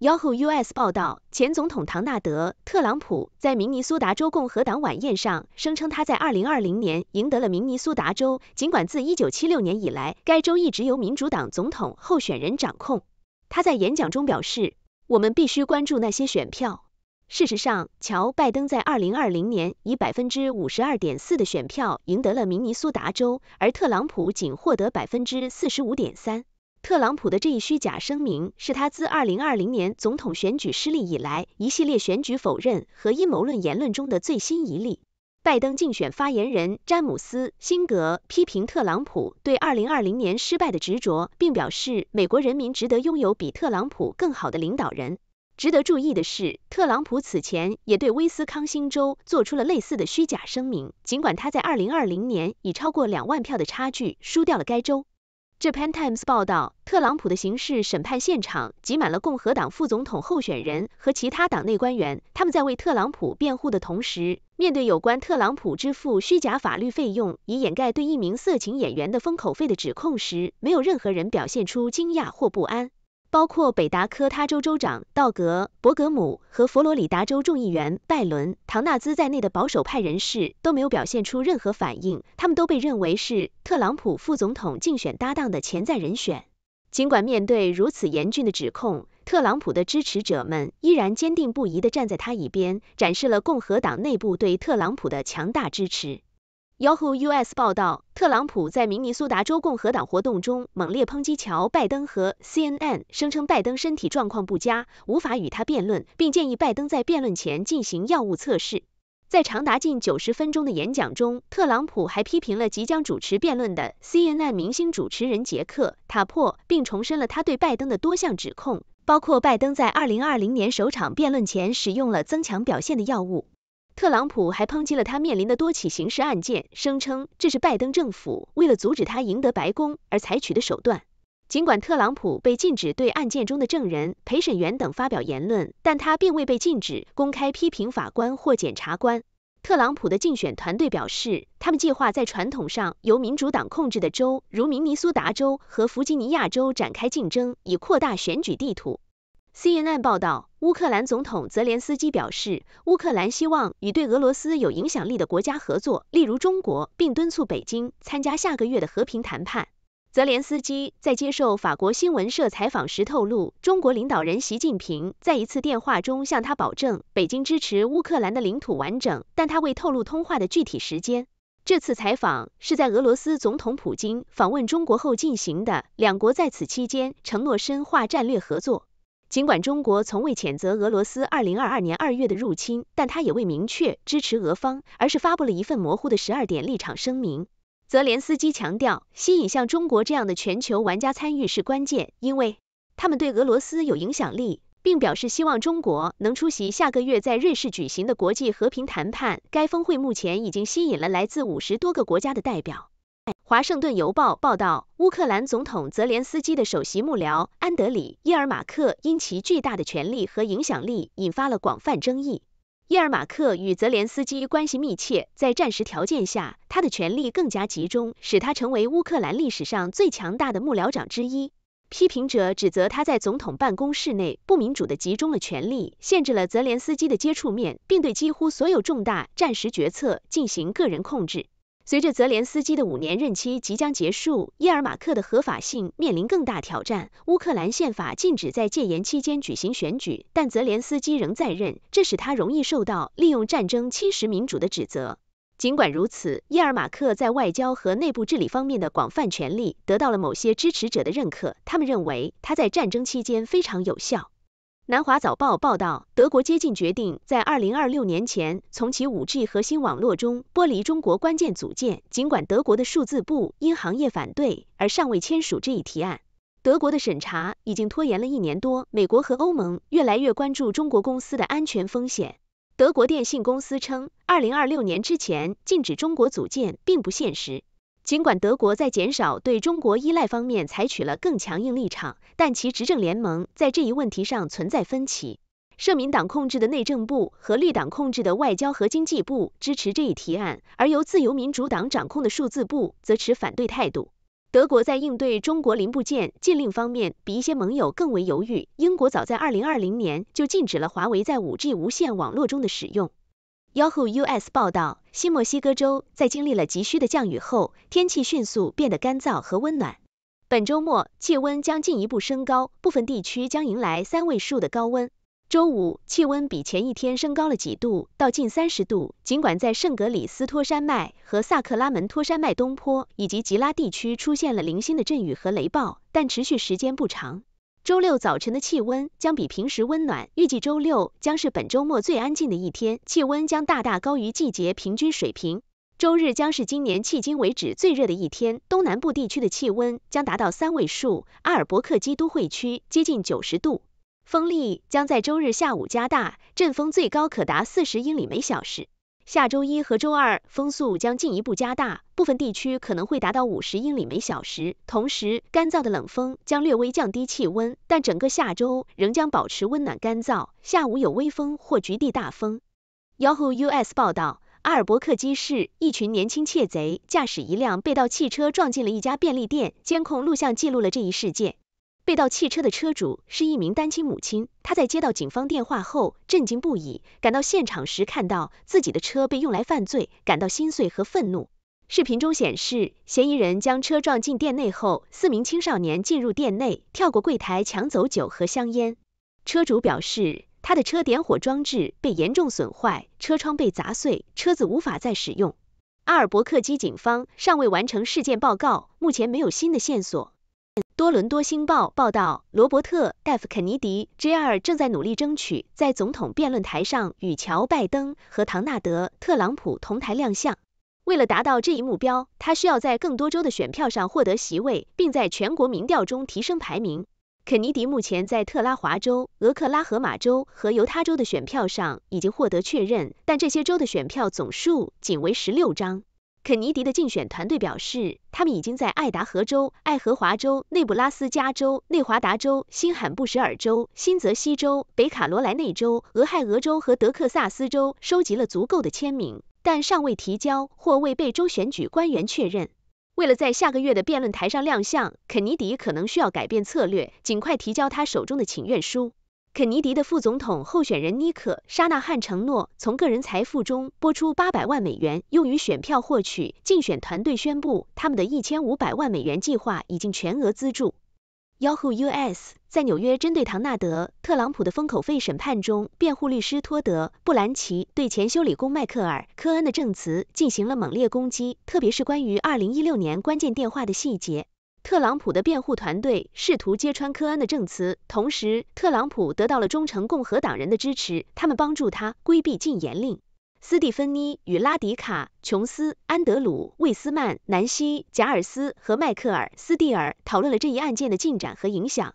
Yahoo US 报道，前总统唐纳德·特朗普在明尼苏达州共和党晚宴上声称，他在2020年赢得了明尼苏达州，尽管自1976年以来该州一直由民主党总统候选人掌控。他在演讲中表示：“我们必须关注那些选票。”事实上，乔·拜登在二零二零年以百分之五十二点四的选票赢得了明尼苏达州，而特朗普仅获得百分之四十五点三。特朗普的这一虚假声明是他自二零二零年总统选举失利以来一系列选举否认和阴谋论言论中的最新一例。拜登竞选发言人詹姆斯·辛格批评特朗普对二零二零年失败的执着，并表示美国人民值得拥有比特朗普更好的领导人。值得注意的是，特朗普此前也对威斯康星州做出了类似的虚假声明，尽管他在二零二零年以超过两万票的差距输掉了该州。j a Pan Times》报道，特朗普的刑事审判现场挤满了共和党副总统候选人和其他党内官员，他们在为特朗普辩护的同时，面对有关特朗普支付虚假法律费用以掩盖对一名色情演员的封口费的指控时，没有任何人表现出惊讶或不安。包括北达科他州州长道格·伯格姆和佛罗里达州众议员拜伦·唐纳兹在内的保守派人士都没有表现出任何反应，他们都被认为是特朗普副总统竞选搭档的潜在人选。尽管面对如此严峻的指控，特朗普的支持者们依然坚定不移地站在他一边，展示了共和党内部对特朗普的强大支持。Yahoo US 报道，特朗普在明尼苏达州共和党活动中猛烈抨击乔·拜登和 CNN，声称拜登身体状况不佳，无法与他辩论，并建议拜登在辩论前进行药物测试。在长达近90分钟的演讲中，特朗普还批评了即将主持辩论的 CNN 明星主持人杰克·塔珀，并重申了他对拜登的多项指控，包括拜登在2020年首场辩论前使用了增强表现的药物。特朗普还抨击了他面临的多起刑事案件，声称这是拜登政府为了阻止他赢得白宫而采取的手段。尽管特朗普被禁止对案件中的证人、陪审员等发表言论，但他并未被禁止公开批评法官或检察官。特朗普的竞选团队表示，他们计划在传统上由民主党控制的州，如明尼苏达州和弗吉尼亚州展开竞争，以扩大选举地图。CNN 报道，乌克兰总统泽连斯基表示，乌克兰希望与对俄罗斯有影响力的国家合作，例如中国，并敦促北京参加下个月的和平谈判。泽连斯基在接受法国新闻社采访时透露，中国领导人习近平在一次电话中向他保证，北京支持乌克兰的领土完整，但他未透露通话的具体时间。这次采访是在俄罗斯总统普京访问中国后进行的，两国在此期间承诺深化战略合作。尽管中国从未谴责俄罗斯二零二二年二月的入侵，但他也未明确支持俄方，而是发布了一份模糊的十二点立场声明。泽连斯基强调，吸引像中国这样的全球玩家参与是关键，因为他们对俄罗斯有影响力，并表示希望中国能出席下个月在瑞士举行的国际和平谈判。该峰会目前已经吸引了来自五十多个国家的代表。《华盛顿邮报》报道，乌克兰总统泽连斯基的首席幕僚安德里·伊尔马克因其巨大的权力和影响力，引发了广泛争议。伊尔马克与泽连斯基关系密切，在战时条件下，他的权力更加集中，使他成为乌克兰历史上最强大的幕僚长之一。批评者指责他在总统办公室内不民主的集中了权力，限制了泽连斯基的接触面，并对几乎所有重大战时决策进行个人控制。随着泽连斯基的五年任期即将结束，伊尔马克的合法性面临更大挑战。乌克兰宪法禁止在戒严期间举行选举，但泽连斯基仍在任，这使他容易受到利用战争侵蚀民主的指责。尽管如此，伊尔马克在外交和内部治理方面的广泛权力得到了某些支持者的认可，他们认为他在战争期间非常有效。南华早报报道，德国接近决定在二零二六年前从其五 G 核心网络中剥离中国关键组件，尽管德国的数字部因行业反对而尚未签署这一提案。德国的审查已经拖延了一年多，美国和欧盟越来越关注中国公司的安全风险。德国电信公司称，二零二六年之前禁止中国组件并不现实。尽管德国在减少对中国依赖方面采取了更强硬立场，但其执政联盟在这一问题上存在分歧。社民党控制的内政部和绿党控制的外交和经济部支持这一提案，而由自由民主党掌控的数字部则持反对态度。德国在应对中国零部件禁令方面比一些盟友更为犹豫。英国早在2020年就禁止了华为在 5G 无线网络中的使用。Yahoo US 报道，新墨西哥州在经历了急需的降雨后，天气迅速变得干燥和温暖。本周末气温将进一步升高，部分地区将迎来三位数的高温。周五气温比前一天升高了几度，到近三十度。尽管在圣格里斯托山脉和萨克拉门托山脉东坡以及吉拉地区出现了零星的阵雨和雷暴，但持续时间不长。周六早晨的气温将比平时温暖，预计周六将是本周末最安静的一天，气温将大大高于季节平均水平。周日将是今年迄今为止最热的一天，东南部地区的气温将达到三位数，阿尔伯克基都会区接近九十度。风力将在周日下午加大，阵风最高可达四十英里每小时。下周一和周二，风速将进一步加大，部分地区可能会达到五十英里每小时。同时，干燥的冷风将略微降低气温，但整个下周仍将保持温暖干燥。下午有微风或局地大风。Yahoo US 报道，阿尔伯克基市一群年轻窃贼驾驶一辆被盗汽车撞进了一家便利店，监控录像记录了这一事件。被盗汽车的车主是一名单亲母亲，她在接到警方电话后震惊不已。赶到现场时，看到自己的车被用来犯罪，感到心碎和愤怒。视频中显示，嫌疑人将车撞进店内后，四名青少年进入店内，跳过柜台抢走酒和香烟。车主表示，他的车点火装置被严重损坏，车窗被砸碎，车子无法再使用。阿尔伯克基警方尚未完成事件报告，目前没有新的线索。多伦多星报报道，罗伯特·戴夫·肯尼迪 Jr. 正在努力争取在总统辩论台上与乔·拜登和唐纳德·特朗普同台亮相。为了达到这一目标，他需要在更多州的选票上获得席位，并在全国民调中提升排名。肯尼迪目前在特拉华州、俄克拉荷马州和犹他州的选票上已经获得确认，但这些州的选票总数仅为十六张。肯尼迪的竞选团队表示，他们已经在爱达荷州、爱荷华州、内布拉斯加州、内华达州、新罕布什尔州、新泽西州、北卡罗来内州、俄亥俄州和德克萨斯州收集了足够的签名，但尚未提交或未被州选举官员确认。为了在下个月的辩论台上亮相，肯尼迪可能需要改变策略，尽快提交他手中的请愿书。肯尼迪的副总统候选人妮可·沙纳汉承诺从个人财富中拨出八百万美元用于选票获取。竞选团队宣布，他们的一千五百万美元计划已经全额资助。Yahoo US 在纽约针对唐纳德·特朗普的封口费审判中，辩护律师托德·布兰奇对前修理工迈克尔·科恩的证词进行了猛烈攻击，特别是关于二零一六年关键电话的细节。特朗普的辩护团队试图揭穿科恩的证词，同时，特朗普得到了忠诚共和党人的支持，他们帮助他规避禁言令。斯蒂芬妮与拉迪卡、琼斯、安德鲁、魏斯曼、南希、贾尔斯和迈克尔·斯蒂尔讨论了这一案件的进展和影响。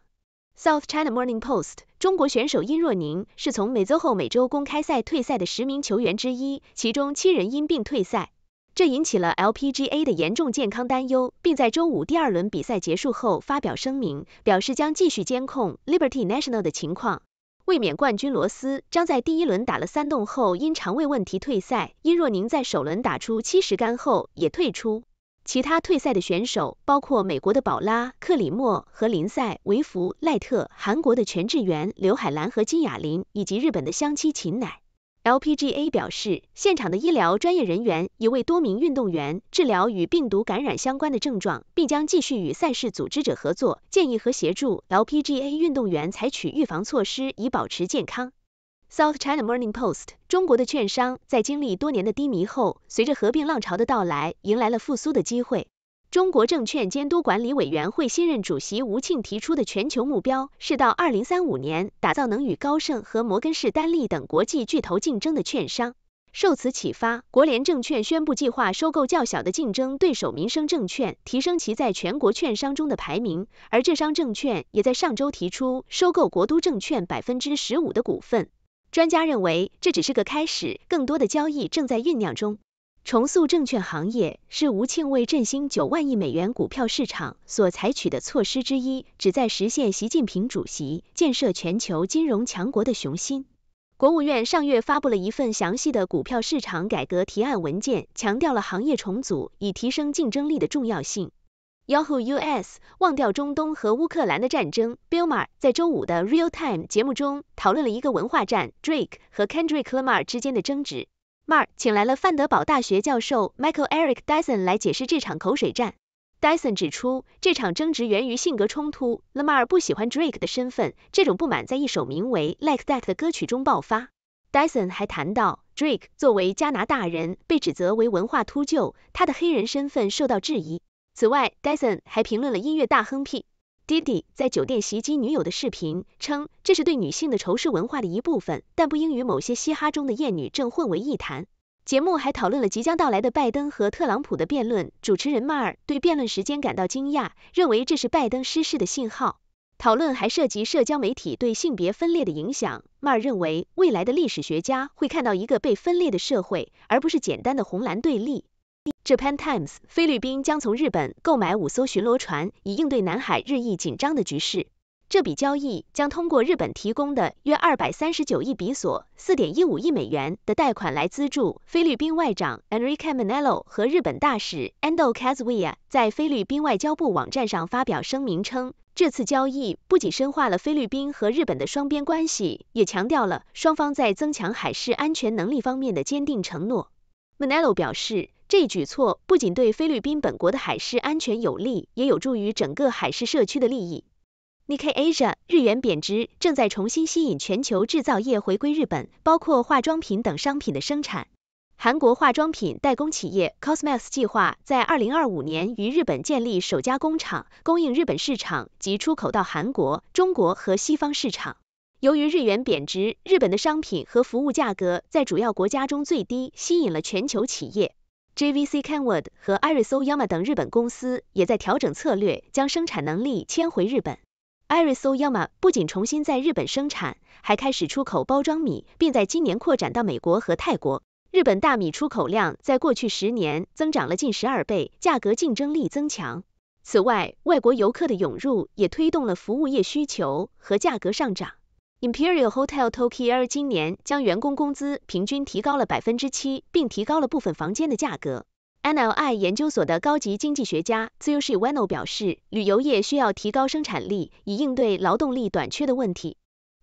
South China Morning Post：中国选手殷若宁是从美洲洲后美公开赛退赛的十名球员之一，其中七人因病退赛。这引起了 LPGA 的严重健康担忧，并在周五第二轮比赛结束后发表声明，表示将继续监控 Liberty National 的情况。卫冕冠军罗斯将在第一轮打了三洞后因肠胃问题退赛，殷若宁在首轮打出七十杆后也退出。其他退赛的选手包括美国的宝拉、克里莫和林赛·维弗、赖特，韩国的全智媛、刘海兰和金雅琳，以及日本的香妻琴乃。LPGA 表示，现场的医疗专业人员已为多名运动员治疗与病毒感染相关的症状，并将继续与赛事组织者合作，建议和协助 LPGA 运动员采取预防措施以保持健康。South China Morning Post：中国的券商在经历多年的低迷后，随着合并浪潮的到来，迎来了复苏的机会。中国证券监督管理委员会新任主席吴庆提出的全球目标是，到2035年，打造能与高盛和摩根士丹利等国际巨头竞争的券商。受此启发，国联证券宣布计划收购较小的竞争对手民生证券，提升其在全国券商中的排名。而浙商证券也在上周提出收购国都证券百分之十五的股份。专家认为，这只是个开始，更多的交易正在酝酿中。重塑证券行业是吴庆为振兴九万亿美元股票市场所采取的措施之一，旨在实现习近平主席建设全球金融强国的雄心。国务院上月发布了一份详细的股票市场改革提案文件，强调了行业重组以提升竞争力的重要性。Yahoo US 忘掉中东和乌克兰的战争。Bill Maher 在周五的 Real Time 节目中讨论了一个文化战，Drake 和 Kendrick Lamar 之间的争执。Mar 请来了范德堡大学教授 Michael Eric Dyson 来解释这场口水战。Dyson 指出，这场争执源于性格冲突。l a Mar 不喜欢 Drake 的身份，这种不满在一首名为《Like That》的歌曲中爆发。Dyson 还谈到，Drake 作为加拿大人被指责为文化秃鹫，他的黑人身份受到质疑。此外，Dyson 还评论了音乐大亨 P。Diddy 在酒店袭击女友的视频称，这是对女性的仇视文化的一部分，但不应与某些嘻哈中的艳女症混为一谈。节目还讨论了即将到来的拜登和特朗普的辩论，主持人迈尔对辩论时间感到惊讶，认为这是拜登失势的信号。讨论还涉及社交媒体对性别分裂的影响。迈尔认为，未来的历史学家会看到一个被分裂的社会，而不是简单的红蓝对立。j a Pan Times》，菲律宾将从日本购买五艘巡逻船，以应对南海日益紧张的局势。这笔交易将通过日本提供的约二百三十九亿比索（四点一五亿美元）的贷款来资助。菲律宾外长 Enrique Manalo 和日本大使 Endo Kazuya 在菲律宾外交部网站上发表声明称，这次交易不仅深化了菲律宾和日本的双边关系，也强调了双方在增强海事安全能力方面的坚定承诺。Manalo 表示。这一举措不仅对菲律宾本国的海事安全有利，也有助于整个海事社区的利益。Nikkei Asia，日元贬值正在重新吸引全球制造业回归日本，包括化妆品等商品的生产。韩国化妆品代工企业 c o s m e s 计划在2025年于日本建立首家工厂，供应日本市场及出口到韩国、中国和西方市场。由于日元贬值，日本的商品和服务价格在主要国家中最低，吸引了全球企业。JVC Kenwood 和 Iriso Yama 等日本公司也在调整策略，将生产能力迁回日本。Iriso Yama 不仅重新在日本生产，还开始出口包装米，并在今年扩展到美国和泰国。日本大米出口量在过去十年增长了近十二倍，价格竞争力增强。此外，外国游客的涌入也推动了服务业需求和价格上涨。Imperial Hotel Tokyo 今年将员工工资平均提高了百分之七，并提高了部分房间的价格。NLI 研究所的高级经济学家 Zushi Wano 表示，旅游业需要提高生产力，以应对劳动力短缺的问题。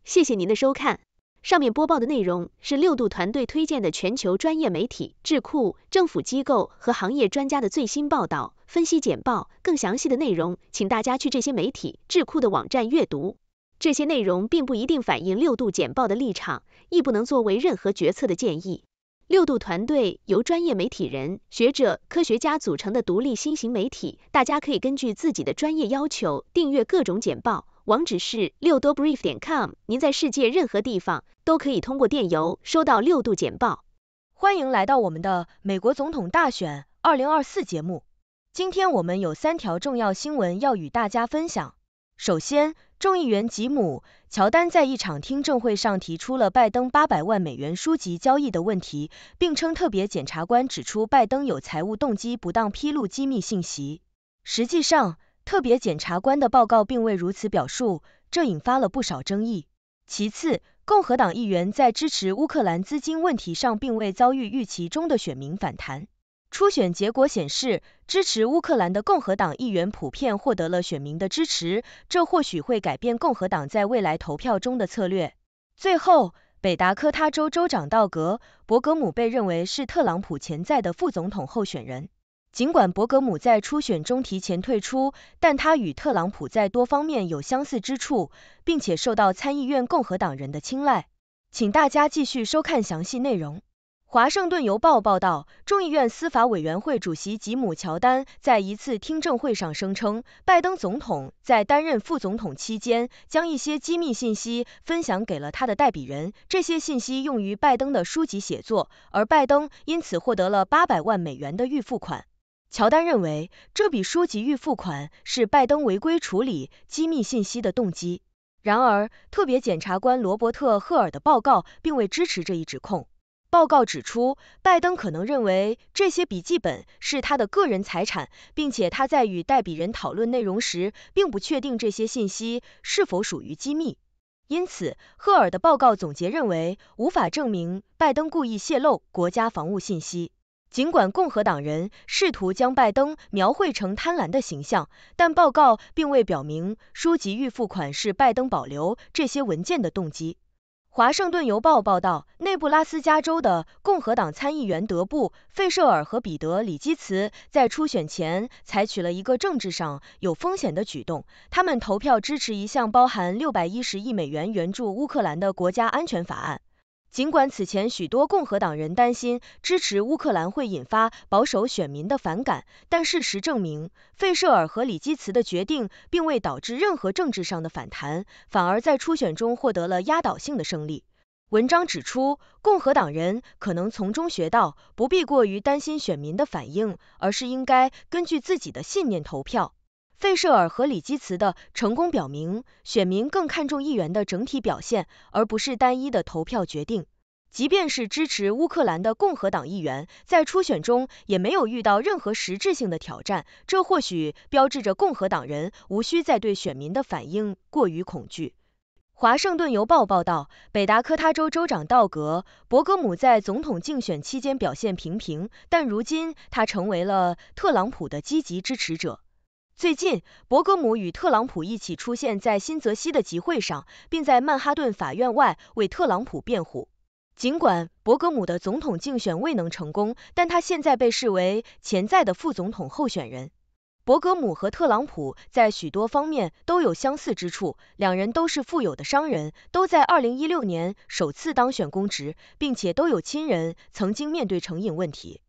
谢谢您的收看。上面播报的内容是六度团队推荐的全球专业媒体、智库、政府机构和行业专家的最新报道、分析简报。更详细的内容，请大家去这些媒体、智库的网站阅读。这些内容并不一定反映六度简报的立场，亦不能作为任何决策的建议。六度团队由专业媒体人、学者、科学家组成的独立新型媒体，大家可以根据自己的专业要求订阅各种简报，网址是六度 brief 点 com。您在世界任何地方都可以通过电邮收到六度简报。欢迎来到我们的美国总统大选2024节目，今天我们有三条重要新闻要与大家分享。首先，众议员吉姆·乔丹在一场听证会上提出了拜登八百万美元书籍交易的问题，并称特别检察官指出拜登有财务动机不当披露机密信息。实际上，特别检察官的报告并未如此表述，这引发了不少争议。其次，共和党议员在支持乌克兰资金问题上并未遭遇预期中的选民反弹。初选结果显示，支持乌克兰的共和党议员普遍获得了选民的支持，这或许会改变共和党在未来投票中的策略。最后，北达科他州州长道格·伯格姆被认为是特朗普潜在的副总统候选人。尽管伯格姆在初选中提前退出，但他与特朗普在多方面有相似之处，并且受到参议院共和党人的青睐。请大家继续收看详细内容。《华盛顿邮报》报道，众议院司法委员会主席吉姆·乔丹在一次听证会上声称，拜登总统在担任副总统期间，将一些机密信息分享给了他的代理人，这些信息用于拜登的书籍写作，而拜登因此获得了八百万美元的预付款。乔丹认为，这笔书籍预付款是拜登违规处理机密信息的动机。然而，特别检察官罗伯特·赫尔的报告并未支持这一指控。报告指出，拜登可能认为这些笔记本是他的个人财产，并且他在与代笔人讨论内容时，并不确定这些信息是否属于机密。因此，赫尔的报告总结认为，无法证明拜登故意泄露国家防务信息。尽管共和党人试图将拜登描绘成贪婪的形象，但报告并未表明书籍预付款是拜登保留这些文件的动机。《华盛顿邮报》报道，内布拉斯加州的共和党参议员德布·费舍尔和彼得·里基茨在初选前采取了一个政治上有风险的举动，他们投票支持一项包含六百一十亿美元援助乌克兰的国家安全法案。尽管此前许多共和党人担心支持乌克兰会引发保守选民的反感，但事实证明，费舍尔和里基茨的决定并未导致任何政治上的反弹，反而在初选中获得了压倒性的胜利。文章指出，共和党人可能从中学到，不必过于担心选民的反应，而是应该根据自己的信念投票。费舍尔和里基茨的成功表明，选民更看重议员的整体表现，而不是单一的投票决定。即便是支持乌克兰的共和党议员，在初选中也没有遇到任何实质性的挑战。这或许标志着共和党人无需再对选民的反应过于恐惧。《华盛顿邮报》报道，北达科他州州长道格·伯格姆在总统竞选期间表现平平，但如今他成为了特朗普的积极支持者。最近，伯格姆与特朗普一起出现在新泽西的集会上，并在曼哈顿法院外为特朗普辩护。尽管伯格姆的总统竞选未能成功，但他现在被视为潜在的副总统候选人。伯格姆和特朗普在许多方面都有相似之处，两人都是富有的商人，都在2016年首次当选公职，并且都有亲人曾经面对成瘾问题。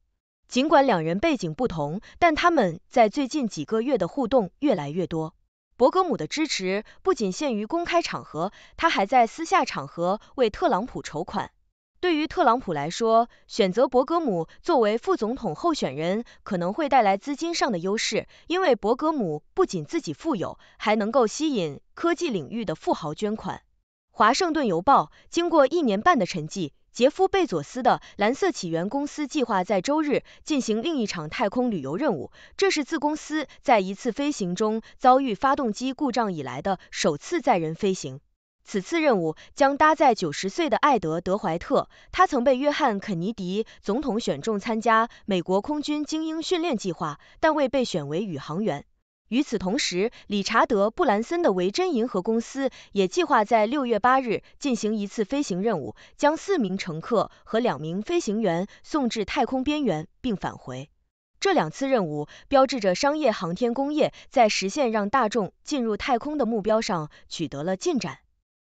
尽管两人背景不同，但他们在最近几个月的互动越来越多。伯格姆的支持不仅限于公开场合，他还在私下场合为特朗普筹款。对于特朗普来说，选择伯格姆作为副总统候选人可能会带来资金上的优势，因为伯格姆不仅自己富有，还能够吸引科技领域的富豪捐款。华盛顿邮报经过一年半的沉寂。杰夫·贝佐斯的蓝色起源公司计划在周日进行另一场太空旅游任务，这是自公司在一次飞行中遭遇发动机故障以来的首次载人飞行。此次任务将搭载九十岁的艾德·德怀特，他曾被约翰·肯尼迪总统选中参加美国空军精英训练计划，但未被选为宇航员。与此同时，理查德·布兰森的维珍银河公司也计划在六月八日进行一次飞行任务，将四名乘客和两名飞行员送至太空边缘并返回。这两次任务标志着商业航天工业在实现让大众进入太空的目标上取得了进展。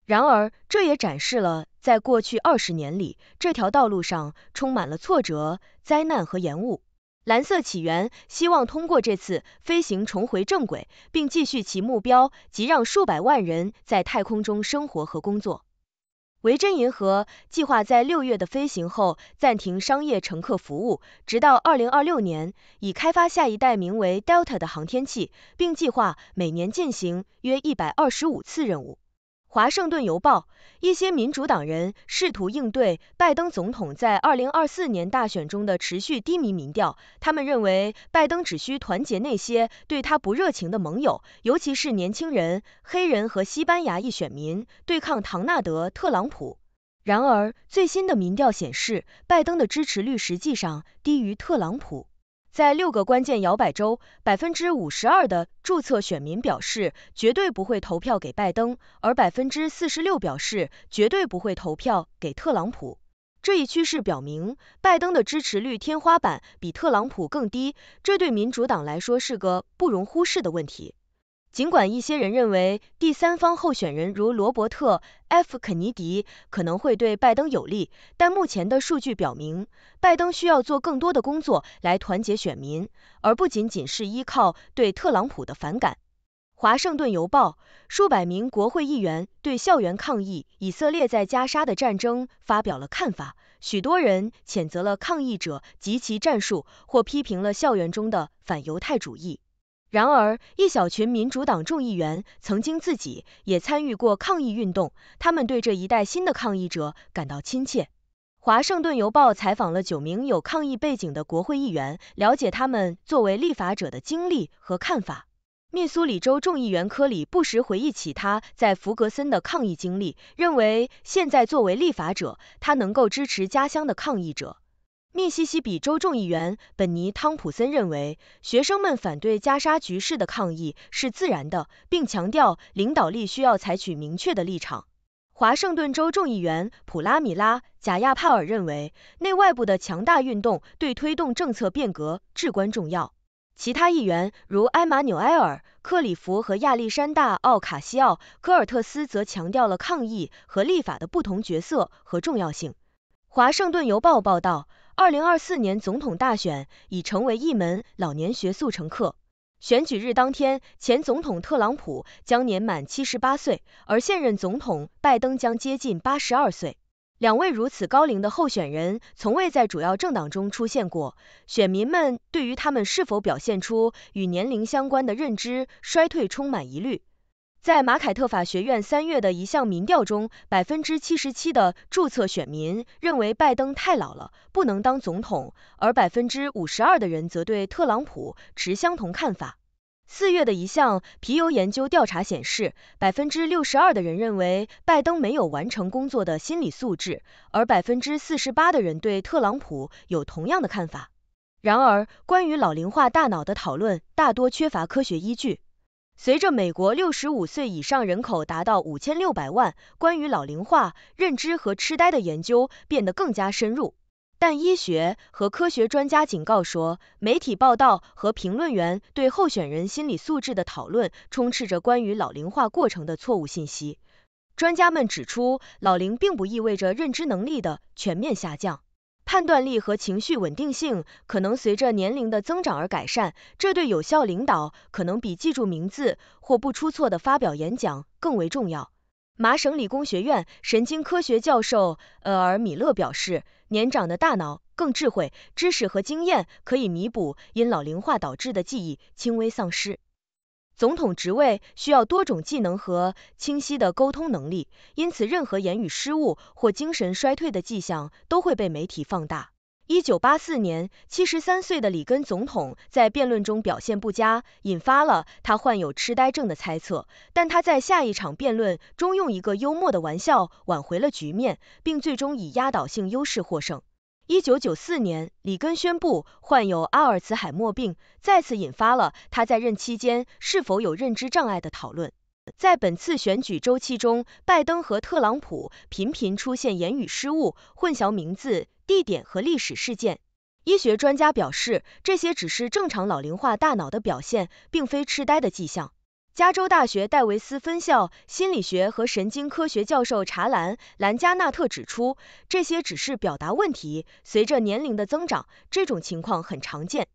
然而，这也展示了在过去二十年里，这条道路上充满了挫折、灾难和延误。蓝色起源希望通过这次飞行重回正轨，并继续其目标，即让数百万人在太空中生活和工作。维珍银河计划在六月的飞行后暂停商业乘客服务，直到二零二六年，以开发下一代名为 Delta 的航天器，并计划每年进行约一百二十五次任务。《华盛顿邮报》：一些民主党人试图应对拜登总统在2024年大选中的持续低迷民调，他们认为拜登只需团结那些对他不热情的盟友，尤其是年轻人、黑人和西班牙裔选民，对抗唐纳德·特朗普。然而，最新的民调显示，拜登的支持率实际上低于特朗普。在六个关键摇摆州，百分之五十二的注册选民表示绝对不会投票给拜登，而百分之四十六表示绝对不会投票给特朗普。这一趋势表明，拜登的支持率天花板比特朗普更低，这对民主党来说是个不容忽视的问题。尽管一些人认为第三方候选人如罗伯特 ·F· 肯尼迪可能会对拜登有利，但目前的数据表明，拜登需要做更多的工作来团结选民，而不仅仅是依靠对特朗普的反感。华盛顿邮报，数百名国会议员对校园抗议以色列在加沙的战争发表了看法，许多人谴责了抗议者及其战术，或批评了校园中的反犹太主义。然而，一小群民主党众议员曾经自己也参与过抗议运动，他们对这一代新的抗议者感到亲切。华盛顿邮报采访了九名有抗议背景的国会议员，了解他们作为立法者的经历和看法。密苏里州众议员科里不时回忆起他在弗格森的抗议经历，认为现在作为立法者，他能够支持家乡的抗议者。密西西比州众议员本尼·汤普森认为，学生们反对加沙局势的抗议是自然的，并强调领导力需要采取明确的立场。华盛顿州众议员普拉米拉·贾亚帕尔认为，内外部的强大运动对推动政策变革至关重要。其他议员如埃马纽埃尔·克里弗和亚历山大·奥卡西奥科尔特斯则强调了抗议和立法的不同角色和重要性。华盛顿邮报报道。二零二四年总统大选已成为一门老年学速成课。选举日当天，前总统特朗普将年满七十八岁，而现任总统拜登将接近八十二岁。两位如此高龄的候选人从未在主要政党中出现过，选民们对于他们是否表现出与年龄相关的认知衰退充满疑虑。在马凯特法学院三月的一项民调中，百分之七十七的注册选民认为拜登太老了，不能当总统，而百分之五十二的人则对特朗普持相同看法。四月的一项皮尤研究调查显示，百分之六十二的人认为拜登没有完成工作的心理素质，而百分之四十八的人对特朗普有同样的看法。然而，关于老龄化大脑的讨论大多缺乏科学依据。随着美国六十五岁以上人口达到五千六百万，关于老龄化、认知和痴呆的研究变得更加深入。但医学和科学专家警告说，媒体报道和评论员对候选人心理素质的讨论充斥着关于老龄化过程的错误信息。专家们指出，老龄并不意味着认知能力的全面下降。判断力和情绪稳定性可能随着年龄的增长而改善，这对有效领导可能比记住名字或不出错地发表演讲更为重要。麻省理工学院神经科学教授厄尔·米勒表示，年长的大脑更智慧，知识和经验可以弥补因老龄化导致的记忆轻微丧失。总统职位需要多种技能和清晰的沟通能力，因此任何言语失误或精神衰退的迹象都会被媒体放大。一九八四年，七十三岁的里根总统在辩论中表现不佳，引发了他患有痴呆症的猜测，但他在下一场辩论中用一个幽默的玩笑挽回了局面，并最终以压倒性优势获胜。一九九四年，里根宣布患有阿尔茨海默病，再次引发了他在任期间是否有认知障碍的讨论。在本次选举周期中，拜登和特朗普频频出现言语失误，混淆名字、地点和历史事件。医学专家表示，这些只是正常老龄化大脑的表现，并非痴呆的迹象。加州大学戴维斯分校心理学和神经科学教授查兰·兰加纳特指出，这些只是表达问题。随着年龄的增长，这种情况很常见。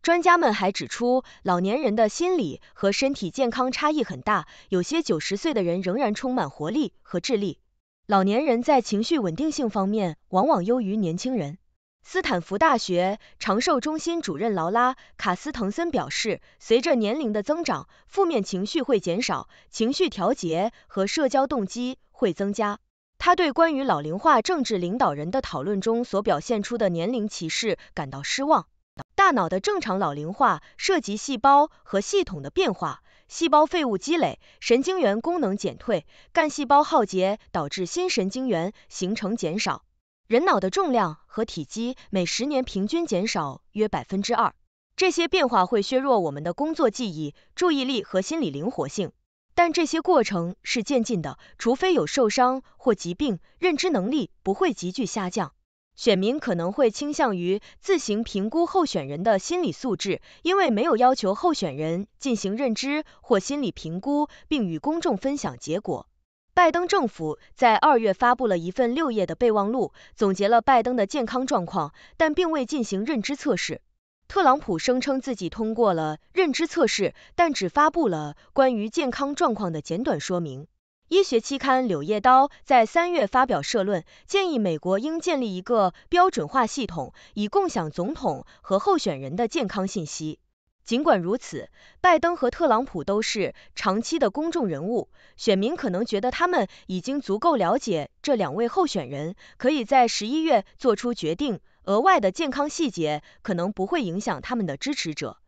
专家们还指出，老年人的心理和身体健康差异很大，有些九十岁的人仍然充满活力和智力。老年人在情绪稳定性方面往往优于年轻人。斯坦福大学长寿中心主任劳拉·卡斯滕森表示，随着年龄的增长，负面情绪会减少，情绪调节和社交动机会增加。他对关于老龄化政治领导人的讨论中所表现出的年龄歧视感到失望。大脑的正常老龄化涉及细胞和系统的变化，细胞废物积累，神经元功能减退，干细胞耗竭导致新神经元形成减少。人脑的重量和体积每十年平均减少约百分之二，这些变化会削弱我们的工作记忆、注意力和心理灵活性。但这些过程是渐进的，除非有受伤或疾病，认知能力不会急剧下降。选民可能会倾向于自行评估候选人的心理素质，因为没有要求候选人进行认知或心理评估，并与公众分享结果。拜登政府在二月发布了一份六页的备忘录，总结了拜登的健康状况，但并未进行认知测试。特朗普声称自己通过了认知测试，但只发布了关于健康状况的简短说明。医学期刊《柳叶刀》在三月发表社论，建议美国应建立一个标准化系统，以共享总统和候选人的健康信息。尽管如此，拜登和特朗普都是长期的公众人物，选民可能觉得他们已经足够了解这两位候选人，可以在十一月做出决定。额外的健康细节可能不会影响他们的支持者。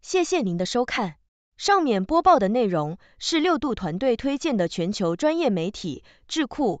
谢谢您的收看。上面播报的内容是六度团队推荐的全球专业媒体、智库。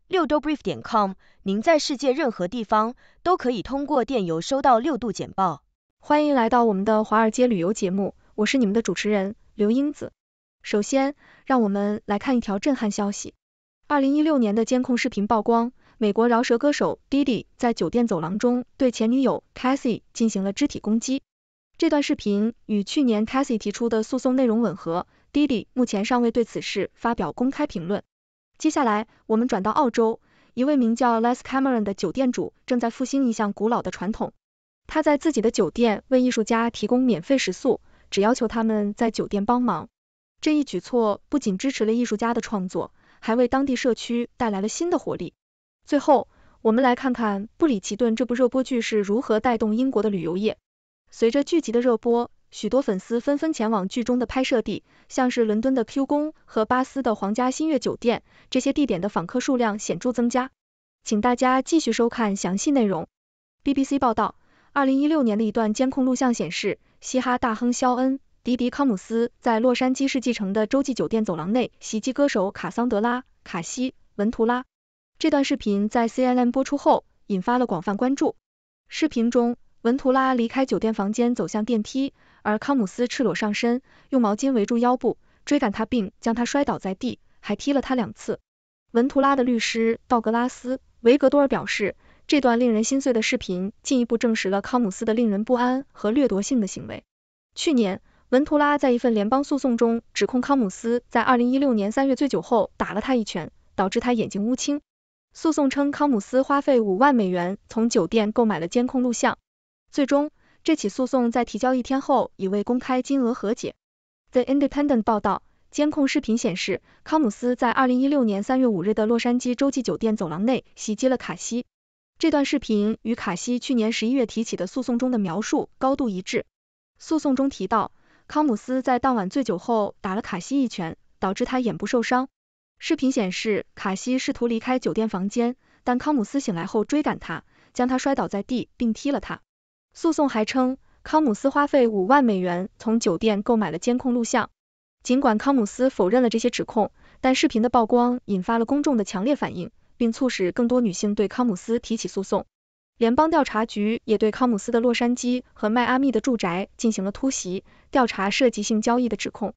六度 brief.com，您在世界任何地方都可以通过电邮收到六度简报。欢迎来到我们的华尔街旅游节目，我是你们的主持人刘英子。首先，让我们来看一条震撼消息：二零一六年的监控视频曝光，美国饶舌歌手 Diddy 在酒店走廊中对前女友 k a s i y 进行了肢体攻击。这段视频与去年 k a s i y 提出的诉讼内容吻合。Diddy 目前尚未对此事发表公开评论。接下来，我们转到澳洲，一位名叫 Les Cameron 的酒店主正在复兴一项古老的传统。他在自己的酒店为艺术家提供免费食宿，只要求他们在酒店帮忙。这一举措不仅支持了艺术家的创作，还为当地社区带来了新的活力。最后，我们来看看《布里奇顿》这部热播剧是如何带动英国的旅游业。随着剧集的热播，许多粉丝纷纷前往剧中的拍摄地，像是伦敦的 Q 公和巴斯的皇家新月酒店，这些地点的访客数量显著增加。请大家继续收看详细内容。BBC 报道，二零一六年的一段监控录像显示，嘻哈大亨肖恩·迪迪康姆斯在洛杉矶世纪城的洲际酒店走廊内袭击歌手卡桑德拉·卡西文图拉。这段视频在 CNN 播出后，引发了广泛关注。视频中。文图拉离开酒店房间，走向电梯，而康姆斯赤裸上身，用毛巾围住腰部，追赶他，并将他摔倒在地，还踢了他两次。文图拉的律师道格拉斯·维格多尔表示，这段令人心碎的视频进一步证实了康姆斯的令人不安和掠夺性的行为。去年，文图拉在一份联邦诉讼中指控康姆斯在二零一六年三月醉酒后打了他一拳，导致他眼睛乌青。诉讼称，康姆斯花费五万美元从酒店购买了监控录像。最终，这起诉讼在提交一天后已未公开金额和解。The Independent 报道，监控视频显示，康姆斯在2016年3月5日的洛杉矶洲际酒店走廊内袭击了卡西。这段视频与卡西去年11月提起的诉讼中的描述高度一致。诉讼中提到，康姆斯在当晚醉酒后打了卡西一拳，导致他眼部受伤。视频显示，卡西试图离开酒店房间，但康姆斯醒来后追赶他，将他摔倒在地并踢了他。诉讼还称，康姆斯花费五万美元从酒店购买了监控录像。尽管康姆斯否认了这些指控，但视频的曝光引发了公众的强烈反应，并促使更多女性对康姆斯提起诉讼。联邦调查局也对康姆斯的洛杉矶和迈阿密的住宅进行了突袭调查，涉及性交易的指控。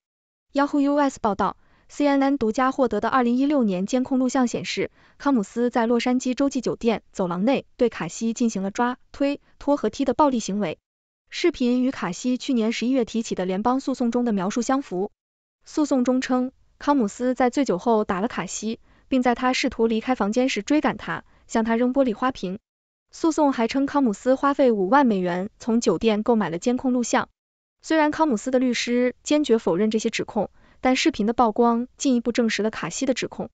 Yahoo US 报道。CNN 独家获得的2016年监控录像显示，康姆斯在洛杉矶洲际酒店走廊内对卡西进行了抓、推、拖和踢的暴力行为。视频与卡西去年11月提起的联邦诉讼中的描述相符。诉讼中称，康姆斯在醉酒后打了卡西，并在他试图离开房间时追赶他，向他扔玻璃花瓶。诉讼还称，康姆斯花费5万美元从酒店购买了监控录像。虽然康姆斯的律师坚决否认这些指控。但视频的曝光进一步证实了卡西的指控。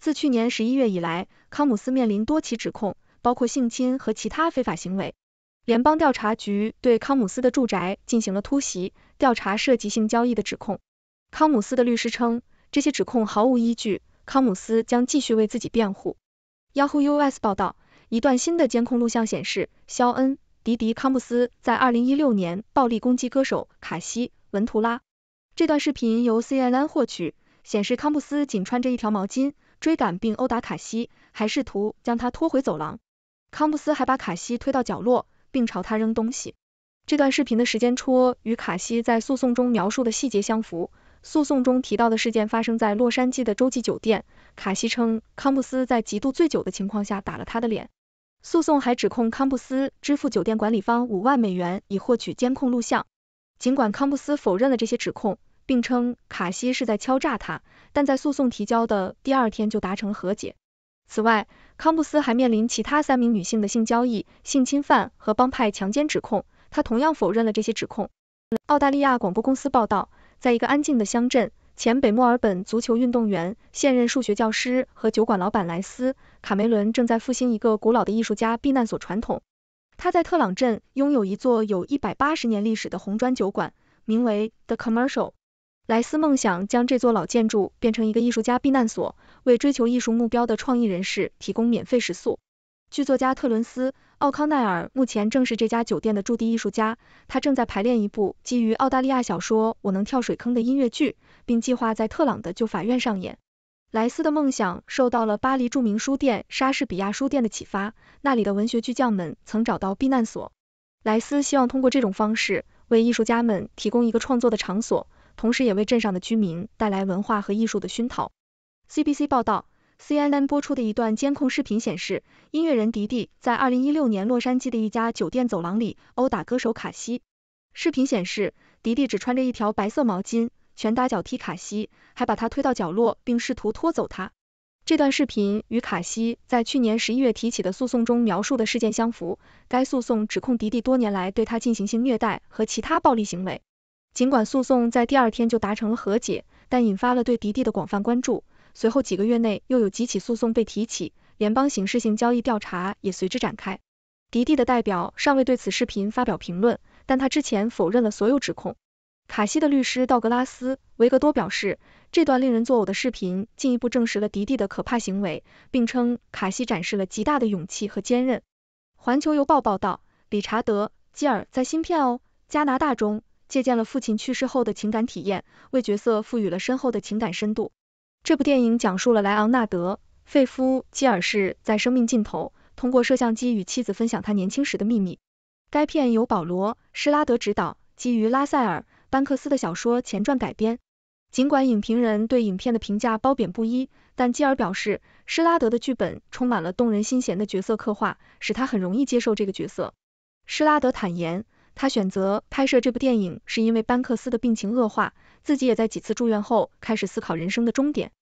自去年十一月以来，康姆斯面临多起指控，包括性侵和其他非法行为。联邦调查局对康姆斯的住宅进行了突袭，调查涉及性交易的指控。康姆斯的律师称，这些指控毫无依据，康姆斯将继续为自己辩护。Yahoo US 报道，一段新的监控录像显示，肖恩·迪迪康姆斯在二零一六年暴力攻击歌手卡西·文图拉。这段视频由 CNN 获取，显示康布斯仅穿着一条毛巾，追赶并殴打卡西，还试图将他拖回走廊。康布斯还把卡西推到角落，并朝他扔东西。这段视频的时间戳与卡西在诉讼中描述的细节相符。诉讼中提到的事件发生在洛杉矶的洲际酒店。卡西称，康布斯在极度醉酒的情况下打了他的脸。诉讼还指控康布斯支付酒店管理方五万美元以获取监控录像。尽管康布斯否认了这些指控，并称卡西是在敲诈他，但在诉讼提交的第二天就达成了和解。此外，康布斯还面临其他三名女性的性交易、性侵犯和帮派强奸指控，他同样否认了这些指控。澳大利亚广播公司报道，在一个安静的乡镇，前北墨尔本足球运动员、现任数学教师和酒馆老板莱斯·卡梅伦正在复兴一个古老的艺术家避难所传统。他在特朗镇拥有一座有180年历史的红砖酒馆，名为 The Commercial。莱斯梦想将这座老建筑变成一个艺术家避难所，为追求艺术目标的创意人士提供免费食宿。剧作家特伦斯·奥康奈尔目前正是这家酒店的驻地艺术家，他正在排练一部基于澳大利亚小说《我能跳水坑》的音乐剧，并计划在特朗的旧法院上演。莱斯的梦想受到了巴黎著名书店莎士比亚书店的启发，那里的文学巨匠们曾找到避难所。莱斯希望通过这种方式为艺术家们提供一个创作的场所，同时也为镇上的居民带来文化和艺术的熏陶。CBC 报道 c n n 播出的一段监控视频显示，音乐人迪迪在二零一六年洛杉矶的一家酒店走廊里殴打歌手卡西。视频显示，迪迪只穿着一条白色毛巾。拳打脚踢卡西，还把他推到角落并试图拖走他。这段视频与卡西在去年十一月提起的诉讼中描述的事件相符。该诉讼指控迪迪多年来对他进行性虐待和其他暴力行为。尽管诉讼在第二天就达成了和解，但引发了对迪迪的广泛关注。随后几个月内又有几起诉讼被提起，联邦刑事性交易调查也随之展开。迪迪的代表尚未对此视频发表评论，但他之前否认了所有指控。卡西的律师道格拉斯·维格多表示，这段令人作呕的视频进一步证实了迪迪的可怕行为，并称卡西展示了极大的勇气和坚韧。环球邮报报道，理查德·基尔在新片《哦，加拿大》中借鉴了父亲去世后的情感体验，为角色赋予了深厚的情感深度。这部电影讲述了莱昂纳德·费夫基尔士在生命尽头，通过摄像机与妻子分享他年轻时的秘密。该片由保罗·施拉德执导，基于拉塞尔。班克斯的小说前传改编。尽管影评人对影片的评价褒贬不一，但基尔表示，施拉德的剧本充满了动人、心弦的角色刻画，使他很容易接受这个角色。施拉德坦言，他选择拍摄这部电影是因为班克斯的病情恶化，自己也在几次住院后开始思考人生的终点。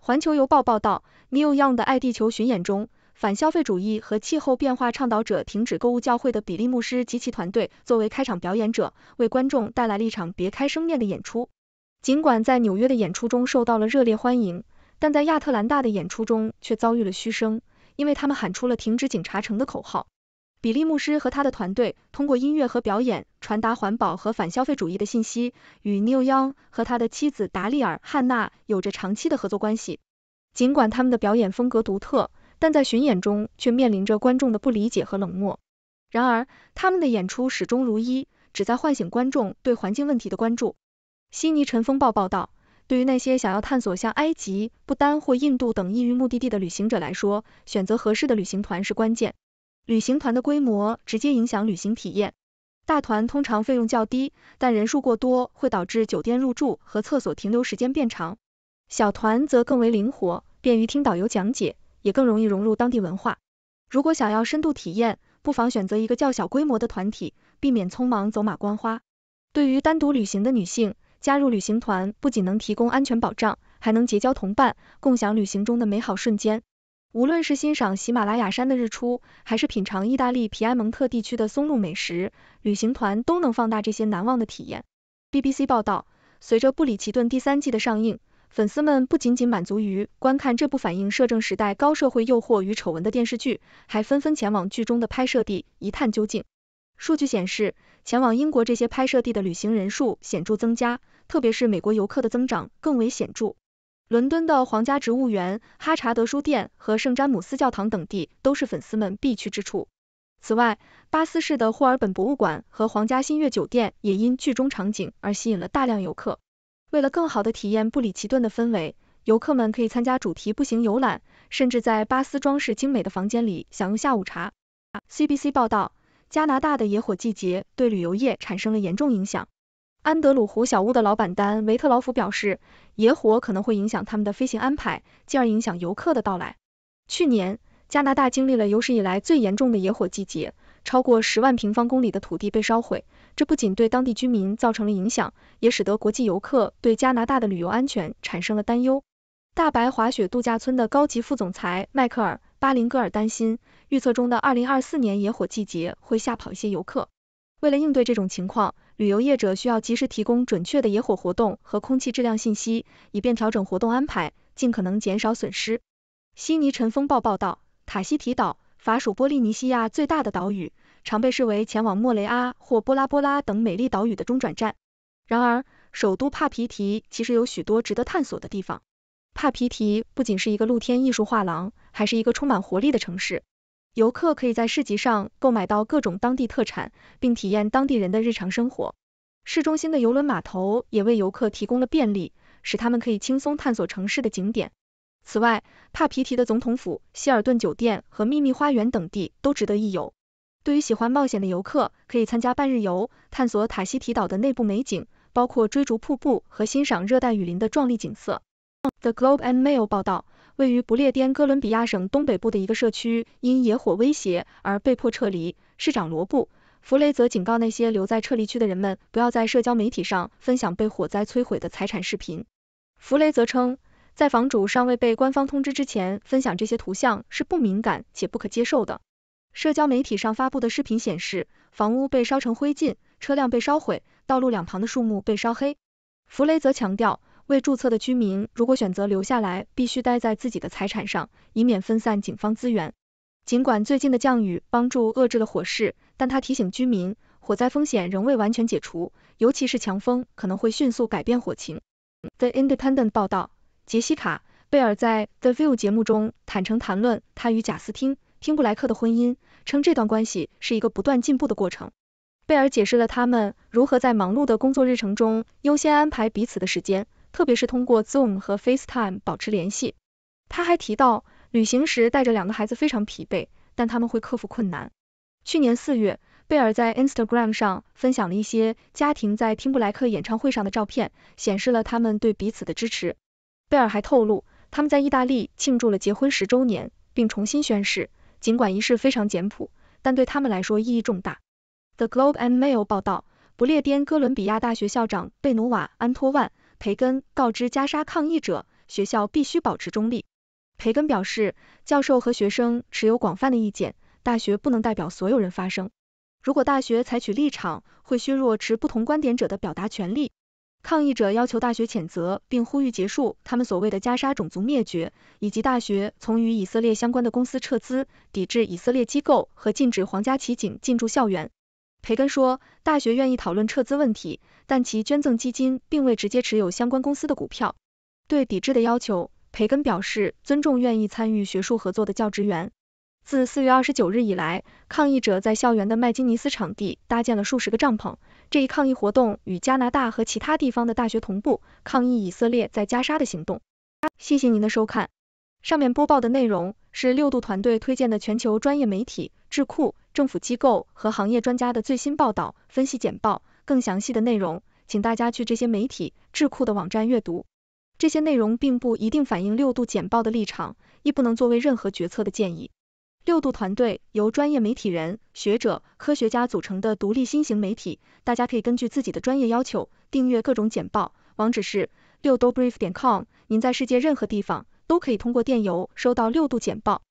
环球邮报报道，《n e l Young》的爱地球巡演中。反消费主义和气候变化倡导者停止购物教会的比利牧师及其团队作为开场表演者，为观众带来了一场别开生面的演出。尽管在纽约的演出中受到了热烈欢迎，但在亚特兰大的演出中却遭遇了嘘声，因为他们喊出了“停止警察城”的口号。比利牧师和他的团队通过音乐和表演传达环保和反消费主义的信息。与 New Young 和他的妻子达利尔·汉娜有着长期的合作关系。尽管他们的表演风格独特。但在巡演中却面临着观众的不理解和冷漠。然而，他们的演出始终如一，旨在唤醒观众对环境问题的关注。悉尼晨风报报道，对于那些想要探索像埃及、不丹或印度等异域目的地的旅行者来说，选择合适的旅行团是关键。旅行团的规模直接影响旅行体验。大团通常费用较低，但人数过多会导致酒店入住和厕所停留时间变长。小团则更为灵活，便于听导游讲解。也更容易融入当地文化。如果想要深度体验，不妨选择一个较小规模的团体，避免匆忙走马观花。对于单独旅行的女性，加入旅行团不仅能提供安全保障，还能结交同伴，共享旅行中的美好瞬间。无论是欣赏喜马拉雅山的日出，还是品尝意大利皮埃蒙特地区的松露美食，旅行团都能放大这些难忘的体验。BBC 报道，随着《布里奇顿》第三季的上映。粉丝们不仅仅满足于观看这部反映摄政时代高社会诱惑与丑闻的电视剧，还纷纷前往剧中的拍摄地一探究竟。数据显示，前往英国这些拍摄地的旅行人数显著增加，特别是美国游客的增长更为显著。伦敦的皇家植物园、哈查德书店和圣詹姆斯教堂等地都是粉丝们必去之处。此外，巴斯市的霍尔本博物馆和皇家新月酒店也因剧中场景而吸引了大量游客。为了更好的体验布里奇顿的氛围，游客们可以参加主题步行游览，甚至在巴斯装饰精美的房间里享用下午茶。CBC 报道，加拿大的野火季节对旅游业产生了严重影响。安德鲁湖小屋的老板丹维特劳夫表示，野火可能会影响他们的飞行安排，进而影响游客的到来。去年，加拿大经历了有史以来最严重的野火季节。超过十万平方公里的土地被烧毁，这不仅对当地居民造成了影响，也使得国际游客对加拿大的旅游安全产生了担忧。大白滑雪度假村的高级副总裁迈克尔·巴林戈尔担心，预测中的二零二四年野火季节会吓跑一些游客。为了应对这种情况，旅游业者需要及时提供准确的野火活动和空气质量信息，以便调整活动安排，尽可能减少损失。悉尼晨风暴报道，塔西提岛。法属波利尼西亚最大的岛屿，常被视为前往莫雷阿或波拉波拉等美丽岛屿的中转站。然而，首都帕皮提其实有许多值得探索的地方。帕皮提不仅是一个露天艺术画廊，还是一个充满活力的城市。游客可以在市集上购买到各种当地特产，并体验当地人的日常生活。市中心的游轮码头也为游客提供了便利，使他们可以轻松探索城市的景点。此外，帕皮提的总统府、希尔顿酒店和秘密花园等地都值得一游。对于喜欢冒险的游客，可以参加半日游，探索塔希提岛的内部美景，包括追逐瀑布和欣赏热带雨林的壮丽景色。The Globe and Mail 报道，位于不列颠哥伦比亚省东北部的一个社区因野火威胁而被迫撤离，市长罗布·弗雷则警告那些留在撤离区的人们不要在社交媒体上分享被火灾摧毁的财产视频。弗雷则称。在房主尚未被官方通知之前，分享这些图像是不敏感且不可接受的。社交媒体上发布的视频显示，房屋被烧成灰烬，车辆被烧毁，道路两旁的树木被烧黑。弗雷则强调，未注册的居民如果选择留下来，必须待在自己的财产上，以免分散警方资源。尽管最近的降雨帮助遏制了火势，但他提醒居民，火灾风险仍未完全解除，尤其是强风可能会迅速改变火情。The Independent 报道。杰西卡·贝尔在 The View 节目中坦诚谈论她与贾斯汀·汀布莱克的婚姻，称这段关系是一个不断进步的过程。贝尔解释了他们如何在忙碌的工作日程中优先安排彼此的时间，特别是通过 Zoom 和 FaceTime 保持联系。他还提到，旅行时带着两个孩子非常疲惫，但他们会克服困难。去年四月，贝尔在 Instagram 上分享了一些家庭在汀布莱克演唱会上的照片，显示了他们对彼此的支持。贝尔还透露，他们在意大利庆祝了结婚十周年，并重新宣誓。尽管仪式非常简朴，但对他们来说意义重大。The Globe and Mail 报道，不列颠哥伦比亚大学校长贝努瓦·安托万·培根告知加沙抗议者，学校必须保持中立。培根表示，教授和学生持有广泛的意见，大学不能代表所有人发声。如果大学采取立场，会削弱持不同观点者的表达权利。抗议者要求大学谴责，并呼吁结束他们所谓的加沙种族灭绝，以及大学从与以色列相关的公司撤资、抵制以色列机构和禁止皇家骑警进驻校园。培根说，大学愿意讨论撤资问题，但其捐赠基金并未直接持有相关公司的股票。对抵制的要求，培根表示尊重，愿意参与学术合作的教职员。自四月二十九日以来，抗议者在校园的麦金尼斯场地搭建了数十个帐篷。这一抗议活动与加拿大和其他地方的大学同步，抗议以色列在加沙的行动。谢谢您的收看，上面播报的内容是六度团队推荐的全球专业媒体、智库、政府机构和行业专家的最新报道、分析简报。更详细的内容，请大家去这些媒体、智库的网站阅读。这些内容并不一定反映六度简报的立场，亦不能作为任何决策的建议。六度团队由专业媒体人、学者、科学家组成的独立新型媒体，大家可以根据自己的专业要求订阅各种简报，网址是六度 brief 点 com。您在世界任何地方都可以通过电邮收到六度简报。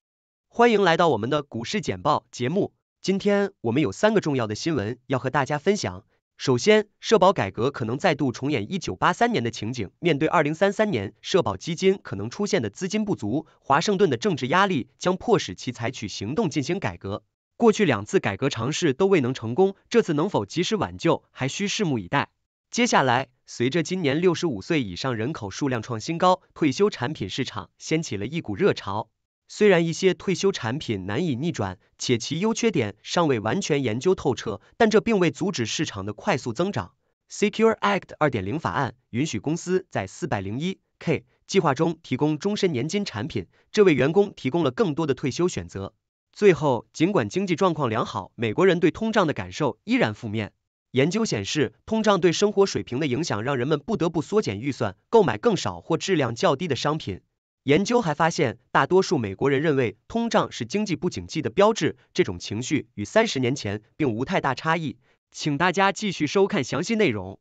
欢迎来到我们的股市简报节目，今天我们有三个重要的新闻要和大家分享。首先，社保改革可能再度重演一九八三年的情景。面对二零三三年社保基金可能出现的资金不足，华盛顿的政治压力将迫使其采取行动进行改革。过去两次改革尝试都未能成功，这次能否及时挽救，还需拭目以待。接下来，随着今年六十五岁以上人口数量创新高，退休产品市场掀起了一股热潮。虽然一些退休产品难以逆转，且其优缺点尚未完全研究透彻，但这并未阻止市场的快速增长。Secure Act 二点零法案允许公司在四百零一 k 计划中提供终身年金产品，这为员工提供了更多的退休选择。最后，尽管经济状况良好，美国人对通胀的感受依然负面。研究显示，通胀对生活水平的影响，让人们不得不缩减预算，购买更少或质量较低的商品。研究还发现，大多数美国人认为通胀是经济不景气的标志，这种情绪与三十年前并无太大差异。请大家继续收看详细内容。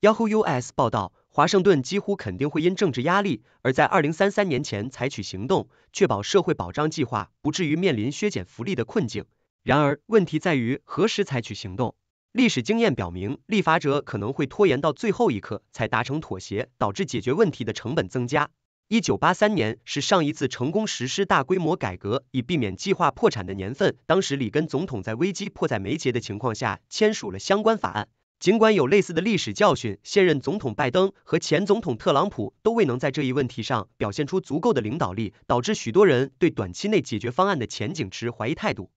Yahoo US 报道，华盛顿几乎肯定会因政治压力而在二零三三年前采取行动，确保社会保障计划不至于面临削减福利的困境。然而，问题在于何时采取行动。历史经验表明，立法者可能会拖延到最后一刻才达成妥协，导致解决问题的成本增加。一九八三年是上一次成功实施大规模改革以避免计划破产的年份。当时里根总统在危机迫在眉睫的情况下签署了相关法案。尽管有类似的历史教训，现任总统拜登和前总统特朗普都未能在这一问题上表现出足够的领导力，导致许多人对短期内解决方案的前景持怀疑态度。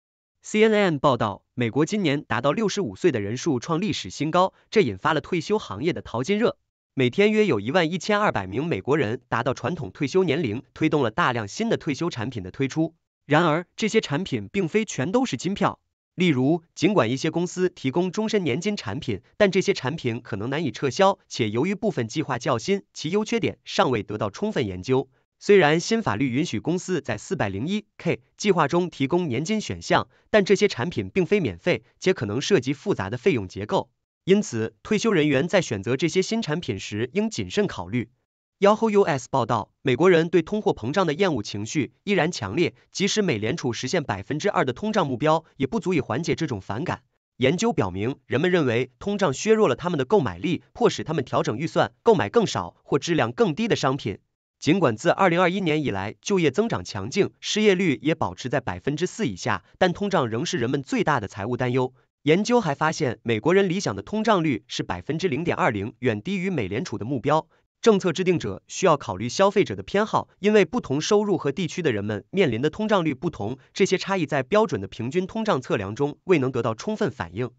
CNN 报道，美国今年达到六十五岁的人数创历史新高，这引发了退休行业的淘金热。每天约有一万一千二百名美国人达到传统退休年龄，推动了大量新的退休产品的推出。然而，这些产品并非全都是金票。例如，尽管一些公司提供终身年金产品，但这些产品可能难以撤销，且由于部分计划较新，其优缺点尚未得到充分研究。虽然新法律允许公司在四百零一 k 计划中提供年金选项，但这些产品并非免费，且可能涉及复杂的费用结构。因此，退休人员在选择这些新产品时应谨慎考虑。Yahoo US 报道，美国人对通货膨胀的厌恶情绪依然强烈，即使美联储实现百分之二的通胀目标，也不足以缓解这种反感。研究表明，人们认为通胀削弱了他们的购买力，迫使他们调整预算，购买更少或质量更低的商品。尽管自二零二一年以来就业增长强劲，失业率也保持在百分之四以下，但通胀仍是人们最大的财务担忧。研究还发现，美国人理想的通胀率是百分之零点二零，远低于美联储的目标。政策制定者需要考虑消费者的偏好，因为不同收入和地区的人们面临的通胀率不同。这些差异在标准的平均通胀测量中未能得到充分反映。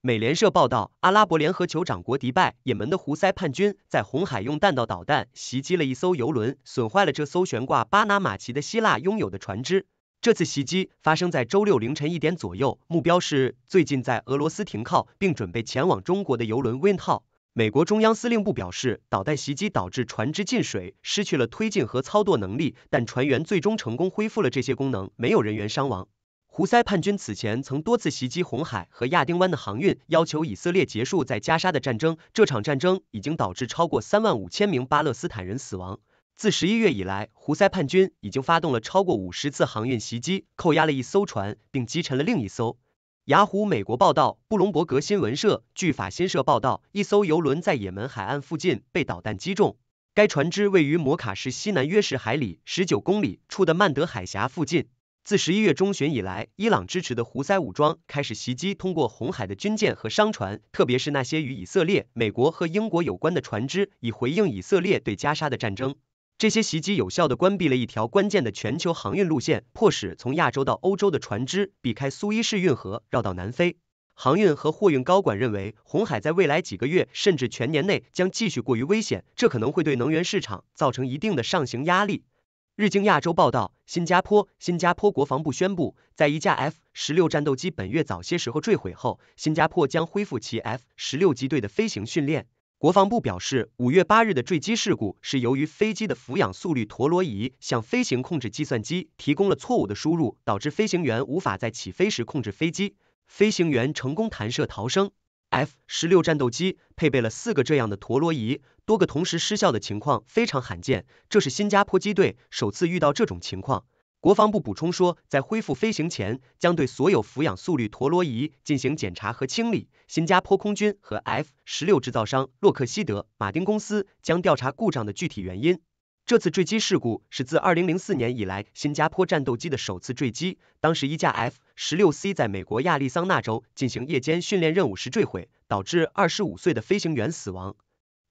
美联社报道，阿拉伯联合酋长国迪拜、也门的胡塞叛军在红海用弹道导弹袭击了一艘油轮，损坏了这艘悬挂巴拿马旗的希腊拥有的船只。这次袭击发生在周六凌晨一点左右，目标是最近在俄罗斯停靠并准备前往中国的游轮 w i n 号。美国中央司令部表示，导弹袭击导致船只进水，失去了推进和操作能力，但船员最终成功恢复了这些功能，没有人员伤亡。胡塞叛军此前曾多次袭击红海和亚丁湾的航运，要求以色列结束在加沙的战争。这场战争已经导致超过三万五千名巴勒斯坦人死亡。自十一月以来，胡塞叛军已经发动了超过五十次航运袭击，扣押了一艘船，并击沉了另一艘。雅虎美国报道，布隆伯格新闻社据法新社报道，一艘游轮在也门海岸附近被导弹击中。该船只位于摩卡市西南约十海里、十九公里处的曼德海峡附近。自十一月中旬以来，伊朗支持的胡塞武装开始袭击通过红海的军舰和商船，特别是那些与以色列、美国和英国有关的船只，以回应以色列对加沙的战争。这些袭击有效地关闭了一条关键的全球航运路线，迫使从亚洲到欧洲的船只避开苏伊士运河，绕到南非。航运和货运高管认为，红海在未来几个月甚至全年内将继续过于危险，这可能会对能源市场造成一定的上行压力。日经亚洲报道，新加坡新加坡国防部宣布，在一架 F 十六战斗机本月早些时候坠毁后，新加坡将恢复其 F 十六机队的飞行训练。国防部表示，五月八日的坠机事故是由于飞机的俯仰速率陀螺仪向飞行控制计算机提供了错误的输入，导致飞行员无法在起飞时控制飞机。飞行员成功弹射逃生。F 十六战斗机配备了四个这样的陀螺仪，多个同时失效的情况非常罕见，这是新加坡机队首次遇到这种情况。国防部补充说，在恢复飞行前，将对所有俯仰速率陀螺仪进行检查和清理。新加坡空军和 F-16 制造商洛克希德马丁公司将调查故障的具体原因。这次坠机事故是自2004年以来新加坡战斗机的首次坠机。当时一架 F-16C 在美国亚利桑那州进行夜间训练任务时坠毁，导致25岁的飞行员死亡。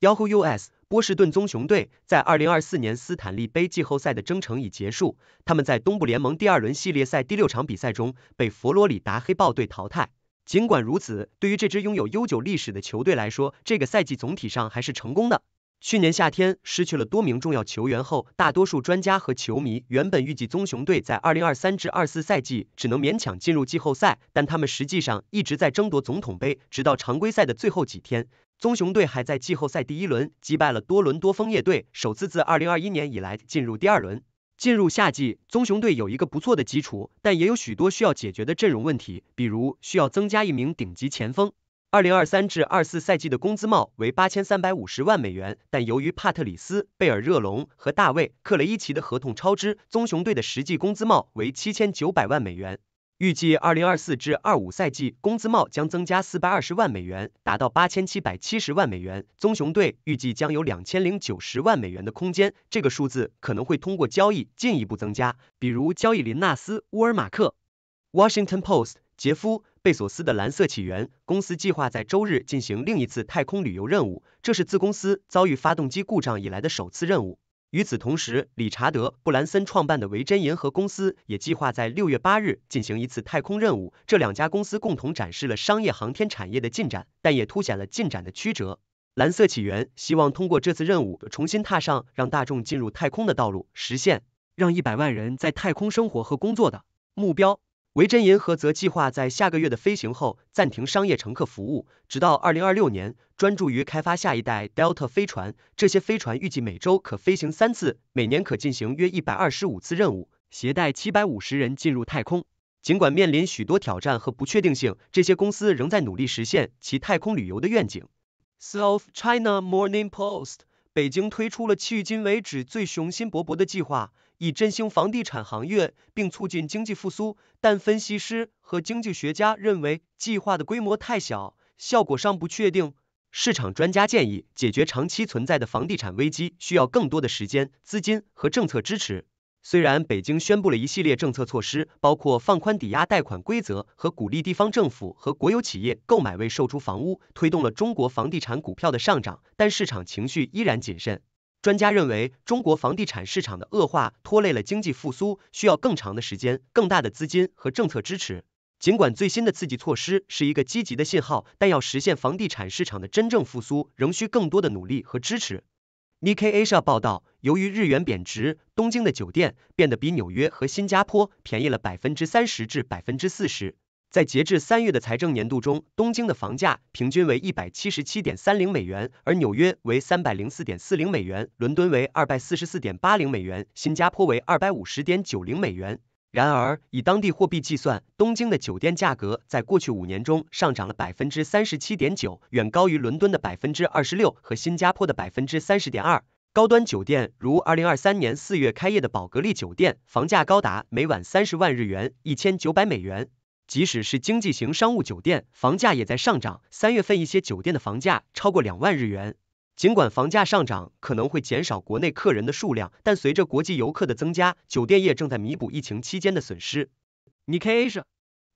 Yahoo US 波士顿棕熊队在二零二四年斯坦利杯季后赛的征程已结束，他们在东部联盟第二轮系列赛第六场比赛中被佛罗里达黑豹队淘汰。尽管如此，对于这支拥有悠久历史的球队来说，这个赛季总体上还是成功的。去年夏天失去了多名重要球员后，大多数专家和球迷原本预计棕熊队在二零二三至二四赛季只能勉强进入季后赛，但他们实际上一直在争夺总统杯，直到常规赛的最后几天。棕熊队还在季后赛第一轮击败了多伦多枫叶队，首次自2021年以来进入第二轮。进入夏季，棕熊队有一个不错的基础，但也有许多需要解决的阵容问题，比如需要增加一名顶级前锋。2023至24赛季的工资帽为8350万美元，但由于帕特里斯·贝尔热龙和大卫·克雷伊奇的合同超支，棕熊队的实际工资帽为7900万美元。预计二零二四至二五赛季工资帽将增加四百二十万美元，达到八千七百七十万美元。棕熊队预计将有两千零九十万美元的空间，这个数字可能会通过交易进一步增加，比如交易林纳斯·乌尔马克。Washington Post：杰夫·贝索斯的蓝色起源公司计划在周日进行另一次太空旅游任务，这是自公司遭遇发动机故障以来的首次任务。与此同时，理查德·布兰森创办的维珍银河公司也计划在六月八日进行一次太空任务。这两家公司共同展示了商业航天产业的进展，但也凸显了进展的曲折。蓝色起源希望通过这次任务重新踏上让大众进入太空的道路，实现让一百万人在太空生活和工作的目标。维珍银河则计划在下个月的飞行后暂停商业乘客服务，直到二零二六年，专注于开发下一代 Delta 飞船。这些飞船预计每周可飞行三次，每年可进行约一百二十五次任务，携带七百五十人进入太空。尽管面临许多挑战和不确定性，这些公司仍在努力实现其太空旅游的愿景。South China Morning Post：北京推出了迄今为止最雄心勃勃的计划。以振兴房地产行业并促进经济复苏，但分析师和经济学家认为计划的规模太小，效果尚不确定。市场专家建议，解决长期存在的房地产危机需要更多的时间、资金和政策支持。虽然北京宣布了一系列政策措施，包括放宽抵押贷款规则和鼓励地方政府和国有企业购买未售出房屋，推动了中国房地产股票的上涨，但市场情绪依然谨慎。专家认为，中国房地产市场的恶化拖累了经济复苏，需要更长的时间、更大的资金和政策支持。尽管最新的刺激措施是一个积极的信号，但要实现房地产市场的真正复苏，仍需更多的努力和支持。Nik Asia 报道，由于日元贬值，东京的酒店变得比纽约和新加坡便宜了百分之三十至百分之四十。在截至三月的财政年度中，东京的房价平均为一百七十七点三零美元，而纽约为三百零四点四零美元，伦敦为二百四十四点八零美元，新加坡为二百五十点九零美元。然而，以当地货币计算，东京的酒店价格在过去五年中上涨了百分之三十七点九，远高于伦敦的百分之二十六和新加坡的百分之三十点二。高端酒店如二零二三年四月开业的宝格丽酒店，房价高达每晚三十万日元，一千九百美元。即使是经济型商务酒店，房价也在上涨。三月份，一些酒店的房价超过两万日元。尽管房价上涨可能会减少国内客人的数量，但随着国际游客的增加，酒店业正在弥补疫情期间的损失。n i k a s h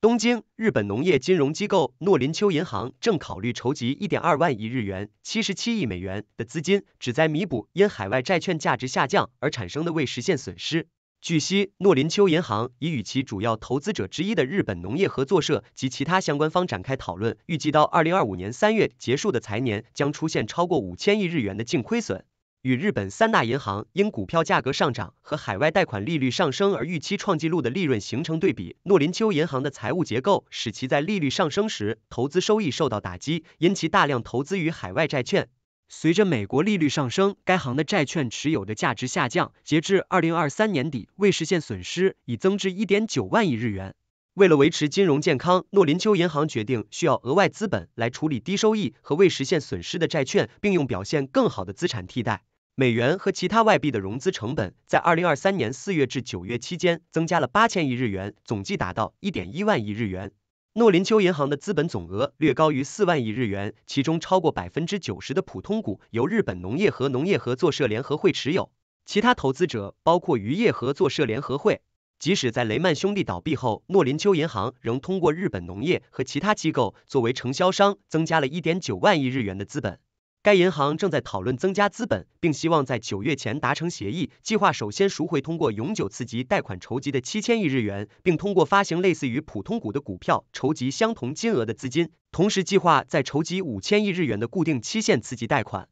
东京，日本农业金融机构诺林丘银行正考虑筹集一点二万亿日元（七十七亿美元）的资金，旨在弥补因海外债券价值下降而产生的未实现损失。据悉，诺林丘银行已与其主要投资者之一的日本农业合作社及其他相关方展开讨论，预计到二零二五年三月结束的财年将出现超过五千亿日元的净亏损。与日本三大银行因股票价格上涨和海外贷款利率上升而预期创纪录的利润形成对比，诺林丘银行的财务结构使其在利率上升时投资收益受到打击，因其大量投资于海外债券。随着美国利率上升，该行的债券持有的价值下降，截至2023年底未实现损失已增至1.9万亿日元。为了维持金融健康，诺林丘银行决定需要额外资本来处理低收益和未实现损失的债券，并用表现更好的资产替代。美元和其他外币的融资成本在2023年4月至9月期间增加了8000亿日元，总计达到1.1万亿日元。诺林丘银行的资本总额略高于四万亿日元，其中超过百分之九十的普通股由日本农业和农业合作社联合会持有。其他投资者包括渔业合作社联合会。即使在雷曼兄弟倒闭后，诺林丘银行仍通过日本农业和其他机构作为承销商，增加了一点九万亿日元的资本。该银行正在讨论增加资本，并希望在九月前达成协议。计划首先赎回通过永久次级贷款筹集的七千亿日元，并通过发行类似于普通股的股票筹集相同金额的资金。同时，计划再筹集五千亿日元的固定期限次级贷款。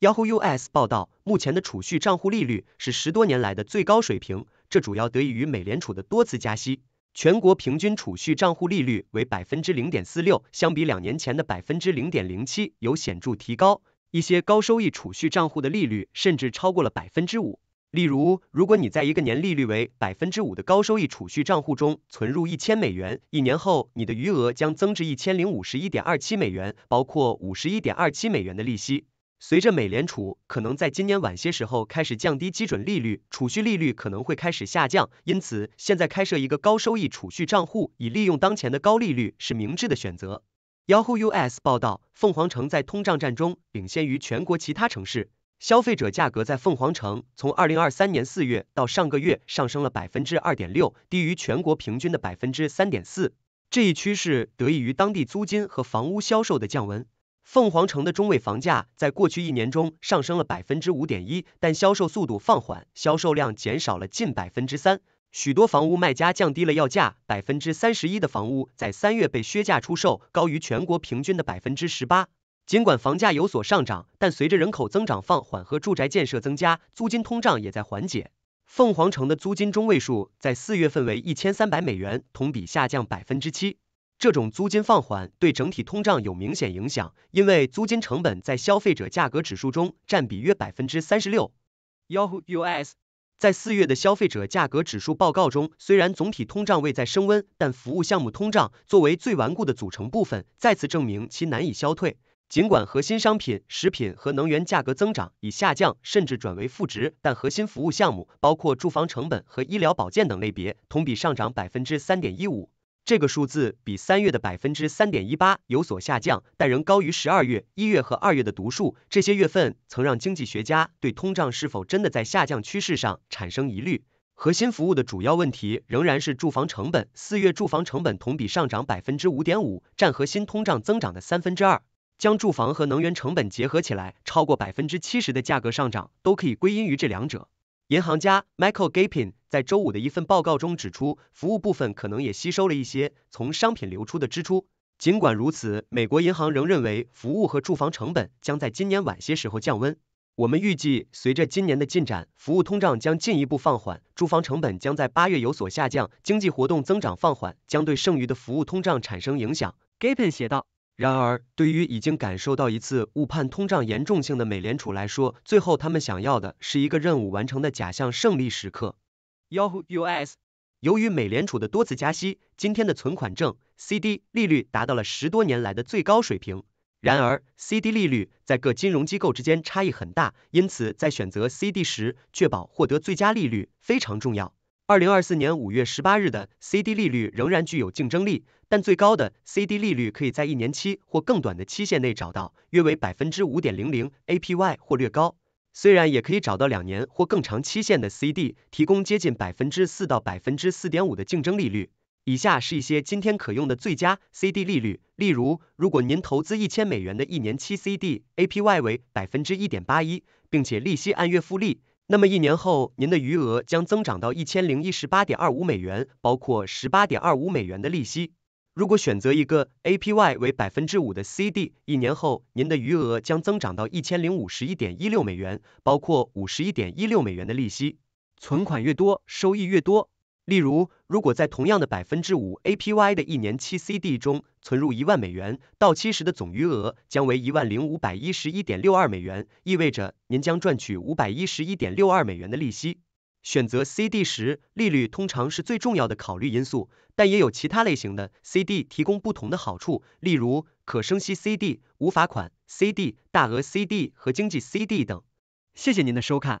Yahoo US 报道，目前的储蓄账户利率是十多年来的最高水平，这主要得益于美联储的多次加息。全国平均储蓄账户利率为百分之零点四六，相比两年前的百分之零点零七有显著提高。一些高收益储蓄账户的利率甚至超过了百分之五。例如，如果你在一个年利率为百分之五的高收益储蓄账户中存入一千美元，一年后你的余额将增至一千零五十一点二七美元，包括五十一点二七美元的利息。随着美联储可能在今年晚些时候开始降低基准利率，储蓄利率可能会开始下降，因此现在开设一个高收益储蓄账户以利用当前的高利率是明智的选择。Yahoo US 报道，凤凰城在通胀战中领先于全国其他城市，消费者价格在凤凰城从二零二三年四月到上个月上升了百分之二点六，低于全国平均的百分之三点四。这一趋势得益于当地租金和房屋销售的降温。凤凰城的中位房价在过去一年中上升了百分之五点一，但销售速度放缓，销售量减少了近百分之三。许多房屋卖家降低了要价，百分之三十一的房屋在三月被削价出售，高于全国平均的百分之十八。尽管房价有所上涨，但随着人口增长放缓和住宅建设增加，租金通胀也在缓解。凤凰城的租金中位数在四月份为一千三百美元，同比下降百分之七。这种租金放缓对整体通胀有明显影响，因为租金成本在消费者价格指数中占比约百分之三十六。Yahoo US 在四月的消费者价格指数报告中，虽然总体通胀未在升温，但服务项目通胀作为最顽固的组成部分，再次证明其难以消退。尽管核心商品、食品和能源价格增长已下降，甚至转为负值，但核心服务项目，包括住房成本和医疗保健等类别，同比上涨百分之三点一五。这个数字比三月的百分之三点一八有所下降，但仍高于十二月、一月和二月的读数。这些月份曾让经济学家对通胀是否真的在下降趋势上产生疑虑。核心服务的主要问题仍然是住房成本，四月住房成本同比上涨百分之五点五，占核心通胀增长的三分之二。将住房和能源成本结合起来，超过百分之七十的价格上涨都可以归因于这两者。银行家 Michael Gaping 在周五的一份报告中指出，服务部分可能也吸收了一些从商品流出的支出。尽管如此，美国银行仍认为服务和住房成本将在今年晚些时候降温。我们预计，随着今年的进展，服务通胀将进一步放缓，住房成本将在八月有所下降。经济活动增长放缓将对剩余的服务通胀产生影响。Gaping 写道。然而，对于已经感受到一次误判通胀严重性的美联储来说，最后他们想要的是一个任务完成的假象胜利时刻。Yahoo US。由于美联储的多次加息，今天的存款证 （CD） 利率达到了十多年来的最高水平。然而，CD 利率在各金融机构之间差异很大，因此在选择 CD 时，确保获得最佳利率非常重要。二零二四年五月十八日的 CD 利率仍然具有竞争力，但最高的 CD 利率可以在一年期或更短的期限内找到，约为百分之五点零零 APY 或略高。虽然也可以找到两年或更长期限的 CD，提供接近百分之四到百分之四点五的竞争利率。以下是一些今天可用的最佳 CD 利率，例如，如果您投资一千美元的一年期 CD，APY 为百分之一点八一，并且利息按月复利。那么一年后，您的余额将增长到一千零一十八点二五美元，包括十八点二五美元的利息。如果选择一个 APY 为百分之五的 CD，一年后您的余额将增长到一千零五十一点一六美元，包括五十一点一六美元的利息。存款越多，收益越多。例如，如果在同样的百分之五 APY 的一年期 CD 中存入一万美元，到期时的总余额将为一万零五百一十一点六二美元，意味着您将赚取五百一十一点六二美元的利息。选择 CD 时，利率通常是最重要的考虑因素，但也有其他类型的 CD 提供不同的好处，例如可生息 CD、无罚款 CD、大额 CD 和经济 CD 等。谢谢您的收看。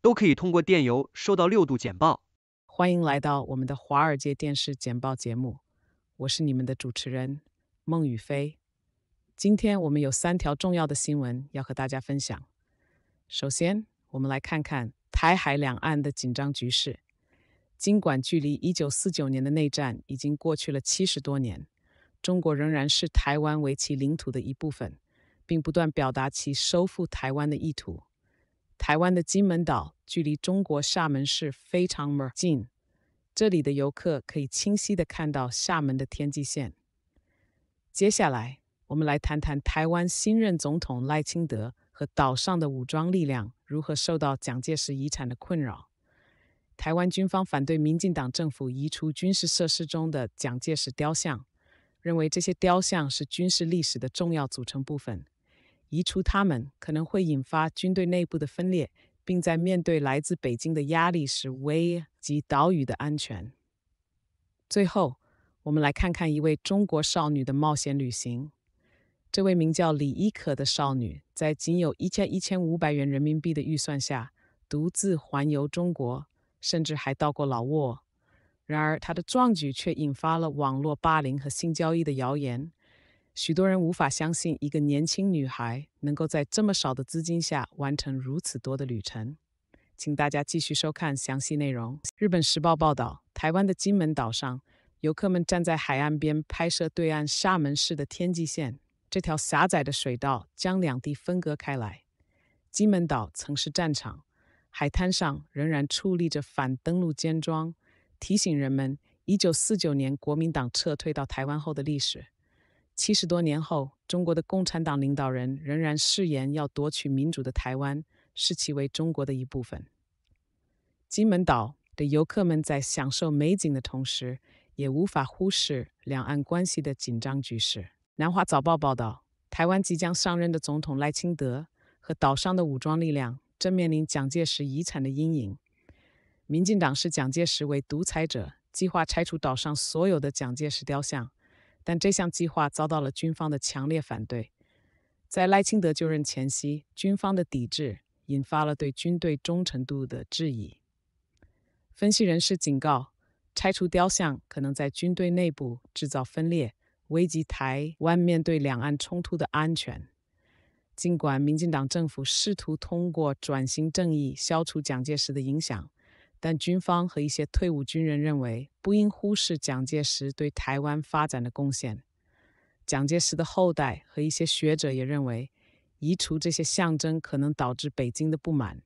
都可以通过电邮收到六度简报。欢迎来到我们的华尔街电视简报节目，我是你们的主持人孟雨飞。今天我们有三条重要的新闻要和大家分享。首先，我们来看看台海两岸的紧张局势。尽管距离1949年的内战已经过去了七十多年，中国仍然是台湾为其领土的一部分，并不断表达其收复台湾的意图。台湾的金门岛距离中国厦门市非常近，这里的游客可以清晰的看到厦门的天际线。接下来，我们来谈谈台湾新任总统赖清德和岛上的武装力量如何受到蒋介石遗产的困扰。台湾军方反对民进党政府移除军事设施中的蒋介石雕像，认为这些雕像是军事历史的重要组成部分。移除他们可能会引发军队内部的分裂，并在面对来自北京的压力时危及岛屿的安全。最后，我们来看看一位中国少女的冒险旅行。这位名叫李一可的少女，在仅有11500元人民币的预算下，独自环游中国，甚至还到过老挝。然而，她的壮举却引发了网络霸凌和性交易的谣言。许多人无法相信一个年轻女孩能够在这么少的资金下完成如此多的旅程。请大家继续收看详细内容。日本时报报道，台湾的金门岛上，游客们站在海岸边拍摄对岸厦门市的天际线。这条狭窄的水道将两地分隔开来。金门岛曾是战场，海滩上仍然矗立着反登陆尖庄，提醒人们1949年国民党撤退到台湾后的历史。七十多年后，中国的共产党领导人仍然誓言要夺取民主的台湾，视其为中国的一部分。金门岛的游客们在享受美景的同时，也无法忽视两岸关系的紧张局势。南华早报报道，台湾即将上任的总统赖清德和岛上的武装力量正面临蒋介石遗产的阴影。民进党视蒋介石为独裁者，计划拆除岛上所有的蒋介石雕像。但这项计划遭到了军方的强烈反对。在赖清德就任前夕，军方的抵制引发了对军队忠诚度的质疑。分析人士警告，拆除雕像可能在军队内部制造分裂，危及台湾面对两岸冲突的安全。尽管民进党政府试图通过转型正义消除蒋介石的影响。但军方和一些退伍军人认为，不应忽视蒋介石对台湾发展的贡献。蒋介石的后代和一些学者也认为，移除这些象征可能导致北京的不满，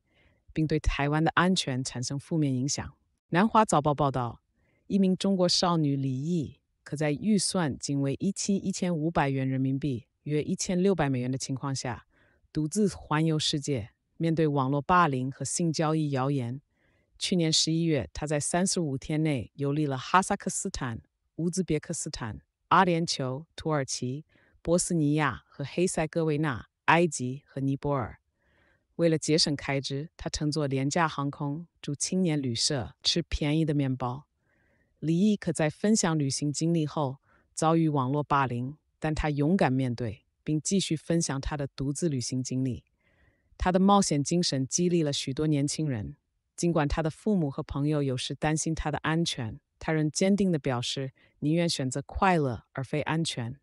并对台湾的安全产生负面影响。南华早报报道，一名中国少女李毅，可在预算仅为一七一千五百元人民币（约一千六百美元）的情况下，独自环游世界。面对网络霸凌和性交易谣言。去年十一月，他在三十五天内游历了哈萨克斯坦、乌兹别克斯坦、阿联酋、土耳其、波斯尼亚和黑塞哥维那、埃及和尼泊尔。为了节省开支，他乘坐廉价航空，住青年旅社，吃便宜的面包。李毅可在分享旅行经历后遭遇网络霸凌，但他勇敢面对，并继续分享他的独自旅行经历。他的冒险精神激励了许多年轻人。尽管他的父母和朋友有时担心他的安全，他仍坚定地表示宁愿选择快乐而非安全。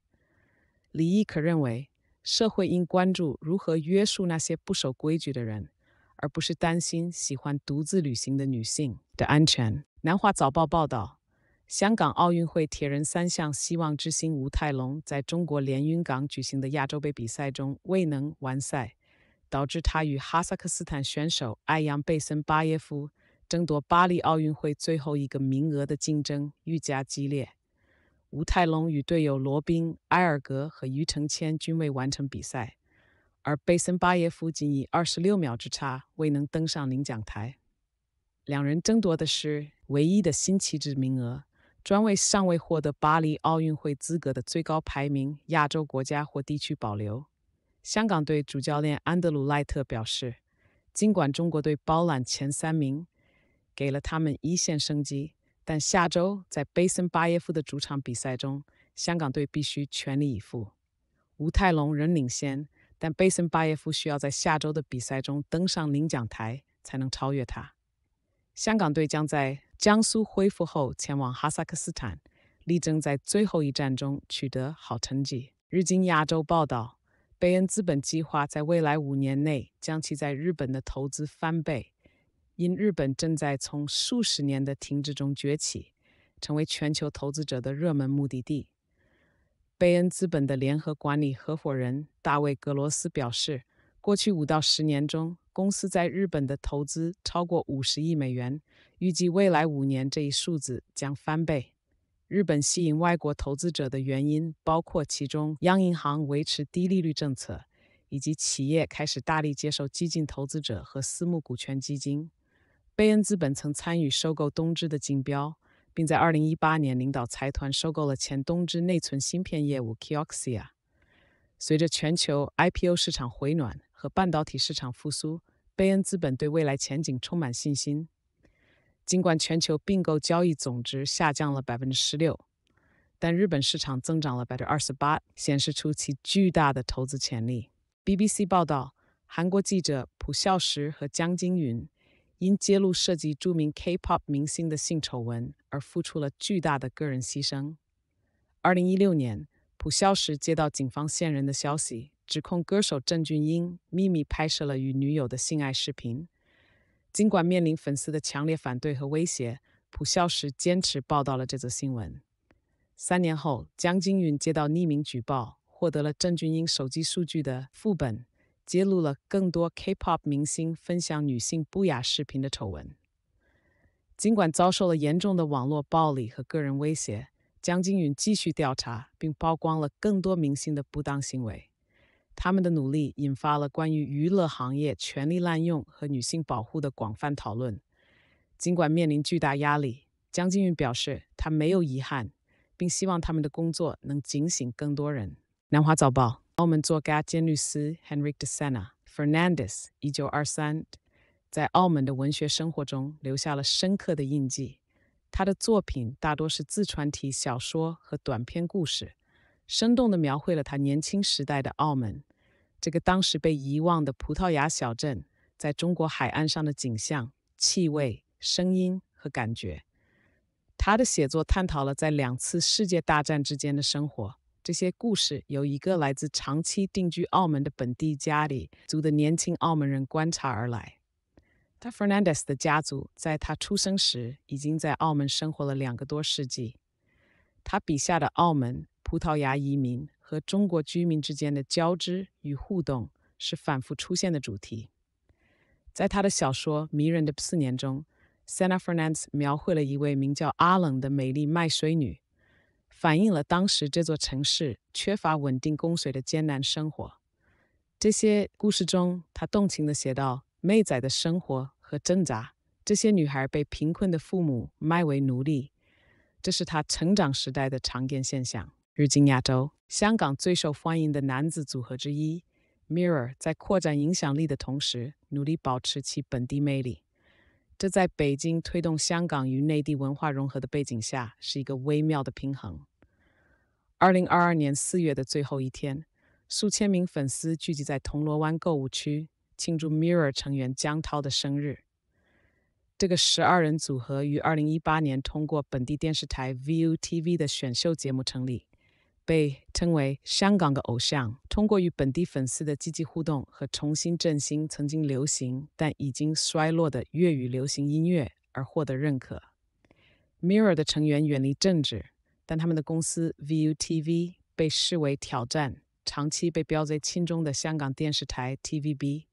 李轶可认为，社会应关注如何约束那些不守规矩的人，而不是担心喜欢独自旅行的女性的安全。南华早报报道，香港奥运会铁人三项希望之星吴泰龙，在中国连云港举行的亚洲杯比赛中未能完赛。导致他与哈萨克斯坦选手艾扬贝森巴耶夫争夺巴黎奥运会最后一个名额的竞争愈加激烈。吴泰隆与队友罗宾·埃尔格和于承谦均未完成比赛，而贝森巴耶夫仅以二十六秒之差未能登上领奖台。两人争夺的是唯一的新旗帜名额，专为尚未获得巴黎奥运会资格的最高排名亚洲国家或地区保留。香港队主教练安德鲁赖特表示：“尽管中国队包揽前三名，给了他们一线生机，但下周在贝森巴耶夫的主场比赛中，香港队必须全力以赴。吴泰隆仍领先，但贝森巴耶夫需要在下周的比赛中登上领奖台才能超越他。香港队将在江苏恢复后前往哈萨克斯坦，力争在最后一战中取得好成绩。”日经亚洲报道。贝恩资本计划在未来五年内将其在日本的投资翻倍，因日本正在从数十年的停滞中崛起，成为全球投资者的热门目的地。贝恩资本的联合管理合伙人大卫·格罗斯表示，过去五到十年中，公司在日本的投资超过五十亿美元，预计未来五年这一数字将翻倍。日本吸引外国投资者的原因包括：其中央银行维持低利率政策，以及企业开始大力接受激进投资者和私募股权基金。贝恩资本曾参与收购东芝的竞标，并在2018年领导财团收购了前东芝内存芯片业务 Kioxia。随着全球 IPO 市场回暖和半导体市场复苏，贝恩资本对未来前景充满信心。尽管全球并购交易总值下降了百分之十六，但日本市场增长了百分之二十八，显示出其巨大的投资潜力。BBC 报道，韩国记者朴孝石和姜金云因揭露涉及著名 K-pop 明星的性丑闻而付出了巨大的个人牺牲。二零一六年，朴孝石接到警方线人的消息，指控歌手郑俊英秘密拍摄了与女友的性爱视频。尽管面临粉丝的强烈反对和威胁，朴孝石坚持报道了这则新闻。三年后，姜京允接到匿名举报，获得了郑俊英手机数据的副本，揭露了更多 K-pop 明星分享女性不雅视频的丑闻。尽管遭受了严重的网络暴力和个人威胁，江金允继续调查，并曝光了更多明星的不当行为。他们的努力引发了关于娱乐行业权力滥用和女性保护的广泛讨论。尽管面临巨大压力，江金韵表示她没有遗憾，并希望他们的工作能警醒更多人。南华早报，澳门作家兼律师 Henry de s e n a f e r n a n d e z 一九二三，在澳门的文学生活中留下了深刻的印记。他的作品大多是自传体小说和短篇故事，生动地描绘了他年轻时代的澳门。这个当时被遗忘的葡萄牙小镇在中国海岸上的景象、气味、声音和感觉。他的写作探讨了在两次世界大战之间的生活。这些故事由一个来自长期定居澳门的本地家里族的年轻澳门人观察而来。他 Fernandez 的家族在他出生时已经在澳门生活了两个多世纪。他笔下的澳门葡萄牙移民。和中国居民之间的交织与互动是反复出现的主题。在他的小说《迷人的四年》中 s a n a Fernans 描绘了一位名叫阿冷的美丽卖水女，反映了当时这座城市缺乏稳定供水的艰难生活。这些故事中，他动情地写道：“妹仔的生活和挣扎，这些女孩被贫困的父母卖为奴隶，这是他成长时代的常见现象。如今亚洲。”香港最受欢迎的男子组合之一，Mirror 在扩展影响力的同时，努力保持其本地魅力。这在北京推动香港与内地文化融合的背景下，是一个微妙的平衡。2022年4月的最后一天，数千名粉丝聚集在铜锣湾购物区庆祝 Mirror 成员江涛的生日。这个十二人组合于2018年通过本地电视台 v u t v 的选秀节目成立。被称为香港的偶像，通过与本地粉丝的积极互动和重新振兴曾经流行但已经衰落的粤语流行音乐而获得认可。Mirror 的成员远离政治，但他们的公司 v u t v 被视为挑战长期被标在心中的香港电视台 TVB。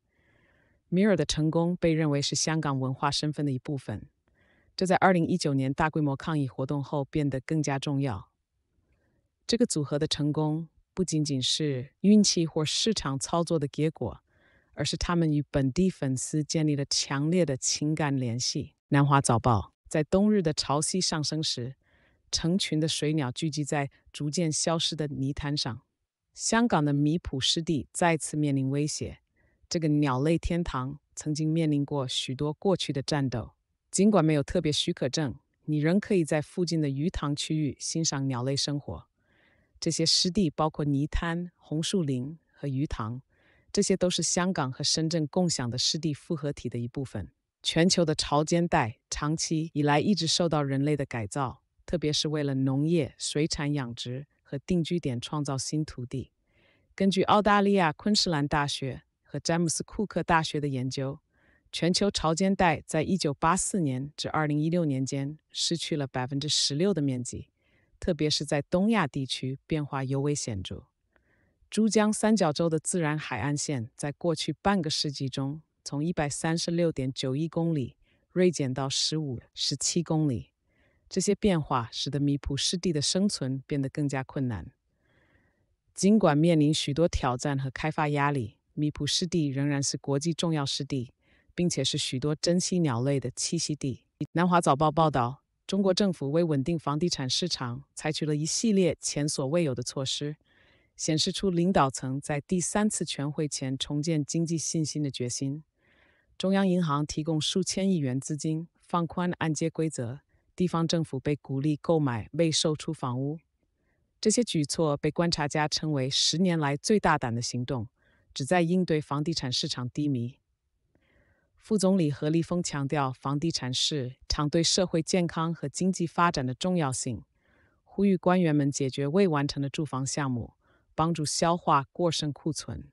Mirror 的成功被认为是香港文化身份的一部分，这在2019年大规模抗议活动后变得更加重要。这个组合的成功不仅仅是运气或市场操作的结果，而是他们与本地粉丝建立了强烈的情感联系。南华早报在冬日的潮汐上升时，成群的水鸟聚集在逐渐消失的泥滩上。香港的米埔湿地再次面临威胁，这个鸟类天堂曾经面临过许多过去的战斗。尽管没有特别许可证，你仍可以在附近的鱼塘区域欣赏鸟类生活。这些湿地包括泥滩、红树林和鱼塘，这些都是香港和深圳共享的湿地复合体的一部分。全球的潮间带长期以来一直受到人类的改造，特别是为了农业、水产养殖和定居点创造新土地。根据澳大利亚昆士兰大学和詹姆斯库克大学的研究，全球潮间带在1984年至2016年间失去了16%的面积。特别是在东亚地区，变化尤为显著。珠江三角洲的自然海岸线在过去半个世纪中，从一百三十六点九亿公里锐减到十五十七公里。这些变化使得米普湿地的生存变得更加困难。尽管面临许多挑战和开发压力，米普湿地仍然是国际重要湿地，并且是许多珍稀鸟类的栖息地。南华早报报道。中国政府为稳定房地产市场，采取了一系列前所未有的措施，显示出领导层在第三次全会前重建经济信心的决心。中央银行提供数千亿元资金，放宽按揭规则，地方政府被鼓励购买未售出房屋。这些举措被观察家称为十年来最大胆的行动，旨在应对房地产市场低迷。副总理何立峰强调房地产市场对社会健康和经济发展的重要性，呼吁官员们解决未完成的住房项目，帮助消化过剩库存。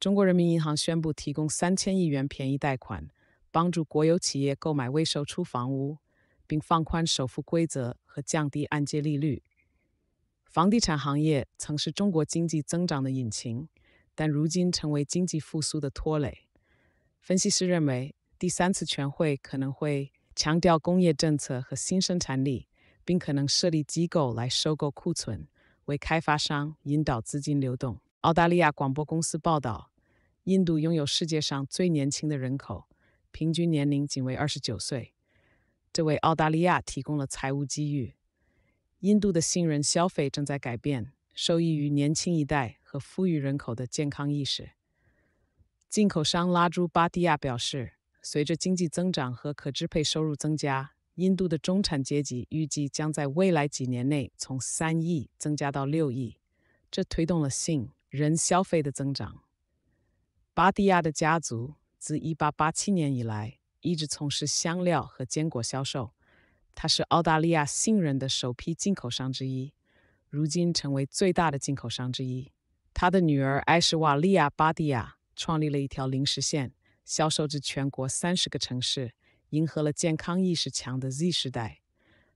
中国人民银行宣布提供三千亿元便宜贷款，帮助国有企业购买未售出房屋，并放宽首付规则和降低按揭利率。房地产行业曾是中国经济增长的引擎，但如今成为经济复苏的拖累。分析师认为，第三次全会可能会强调工业政策和新生产力，并可能设立机构来收购库存，为开发商引导资金流动。澳大利亚广播公司报道，印度拥有世界上最年轻的人口，平均年龄仅为二十九岁，这为澳大利亚提供了财务机遇。印度的新人消费正在改变，受益于年轻一代和富裕人口的健康意识。进口商拉朱巴蒂亚表示，随着经济增长和可支配收入增加，印度的中产阶级预计将在未来几年内从三亿增加到六亿，这推动了性人消费的增长。巴蒂亚的家族自1887年以来一直从事香料和坚果销售，他是澳大利亚杏仁的首批进口商之一，如今成为最大的进口商之一。他的女儿埃什瓦利亚巴蒂亚。创立了一条零食线，销售至全国三十个城市，迎合了健康意识强的 Z 时代。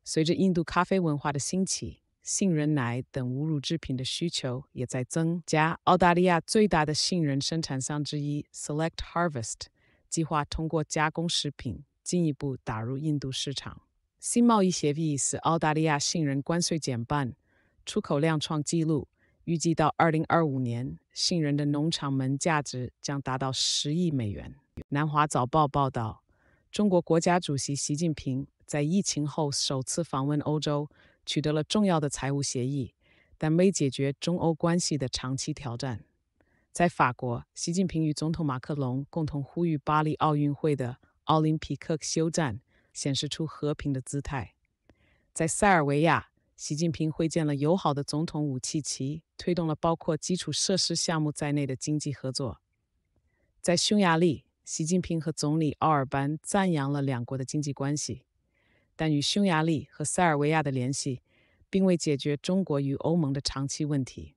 随着印度咖啡文化的兴起，杏仁奶等无乳制品的需求也在增加。澳大利亚最大的杏仁生产商之一 Select Harvest 计划通过加工食品进一步打入印度市场。新贸易协议使澳大利亚杏仁关税减半，出口量创纪录。预计到二零二五年，杏仁的农场门价值将达到十亿美元。南华早报报道，中国国家主席习近平在疫情后首次访问欧洲，取得了重要的财务协议，但未解决中欧关系的长期挑战。在法国，习近平与总统马克龙共同呼吁巴黎奥运会的奥林匹克休战，显示出和平的姿态。在塞尔维亚。习近平会见了友好的总统武契奇，推动了包括基础设施项目在内的经济合作。在匈牙利，习近平和总理奥尔班赞扬了两国的经济关系，但与匈牙利和塞尔维亚的联系并未解决中国与欧盟的长期问题。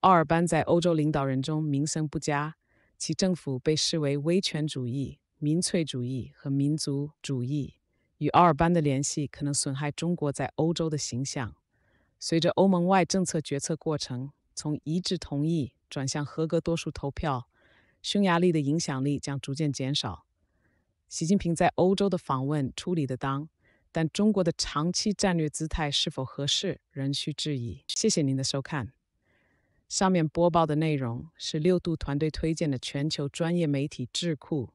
奥尔班在欧洲领导人中名声不佳，其政府被视为威权主义、民粹主义和民族主义。与奥尔班的联系可能损害中国在欧洲的形象。随着欧盟外政策决策过程从一致同意转向合格多数投票，匈牙利的影响力将逐渐减少。习近平在欧洲的访问处理的当，但中国的长期战略姿态是否合适，仍需质疑。谢谢您的收看。上面播报的内容是六度团队推荐的全球专业媒体智库。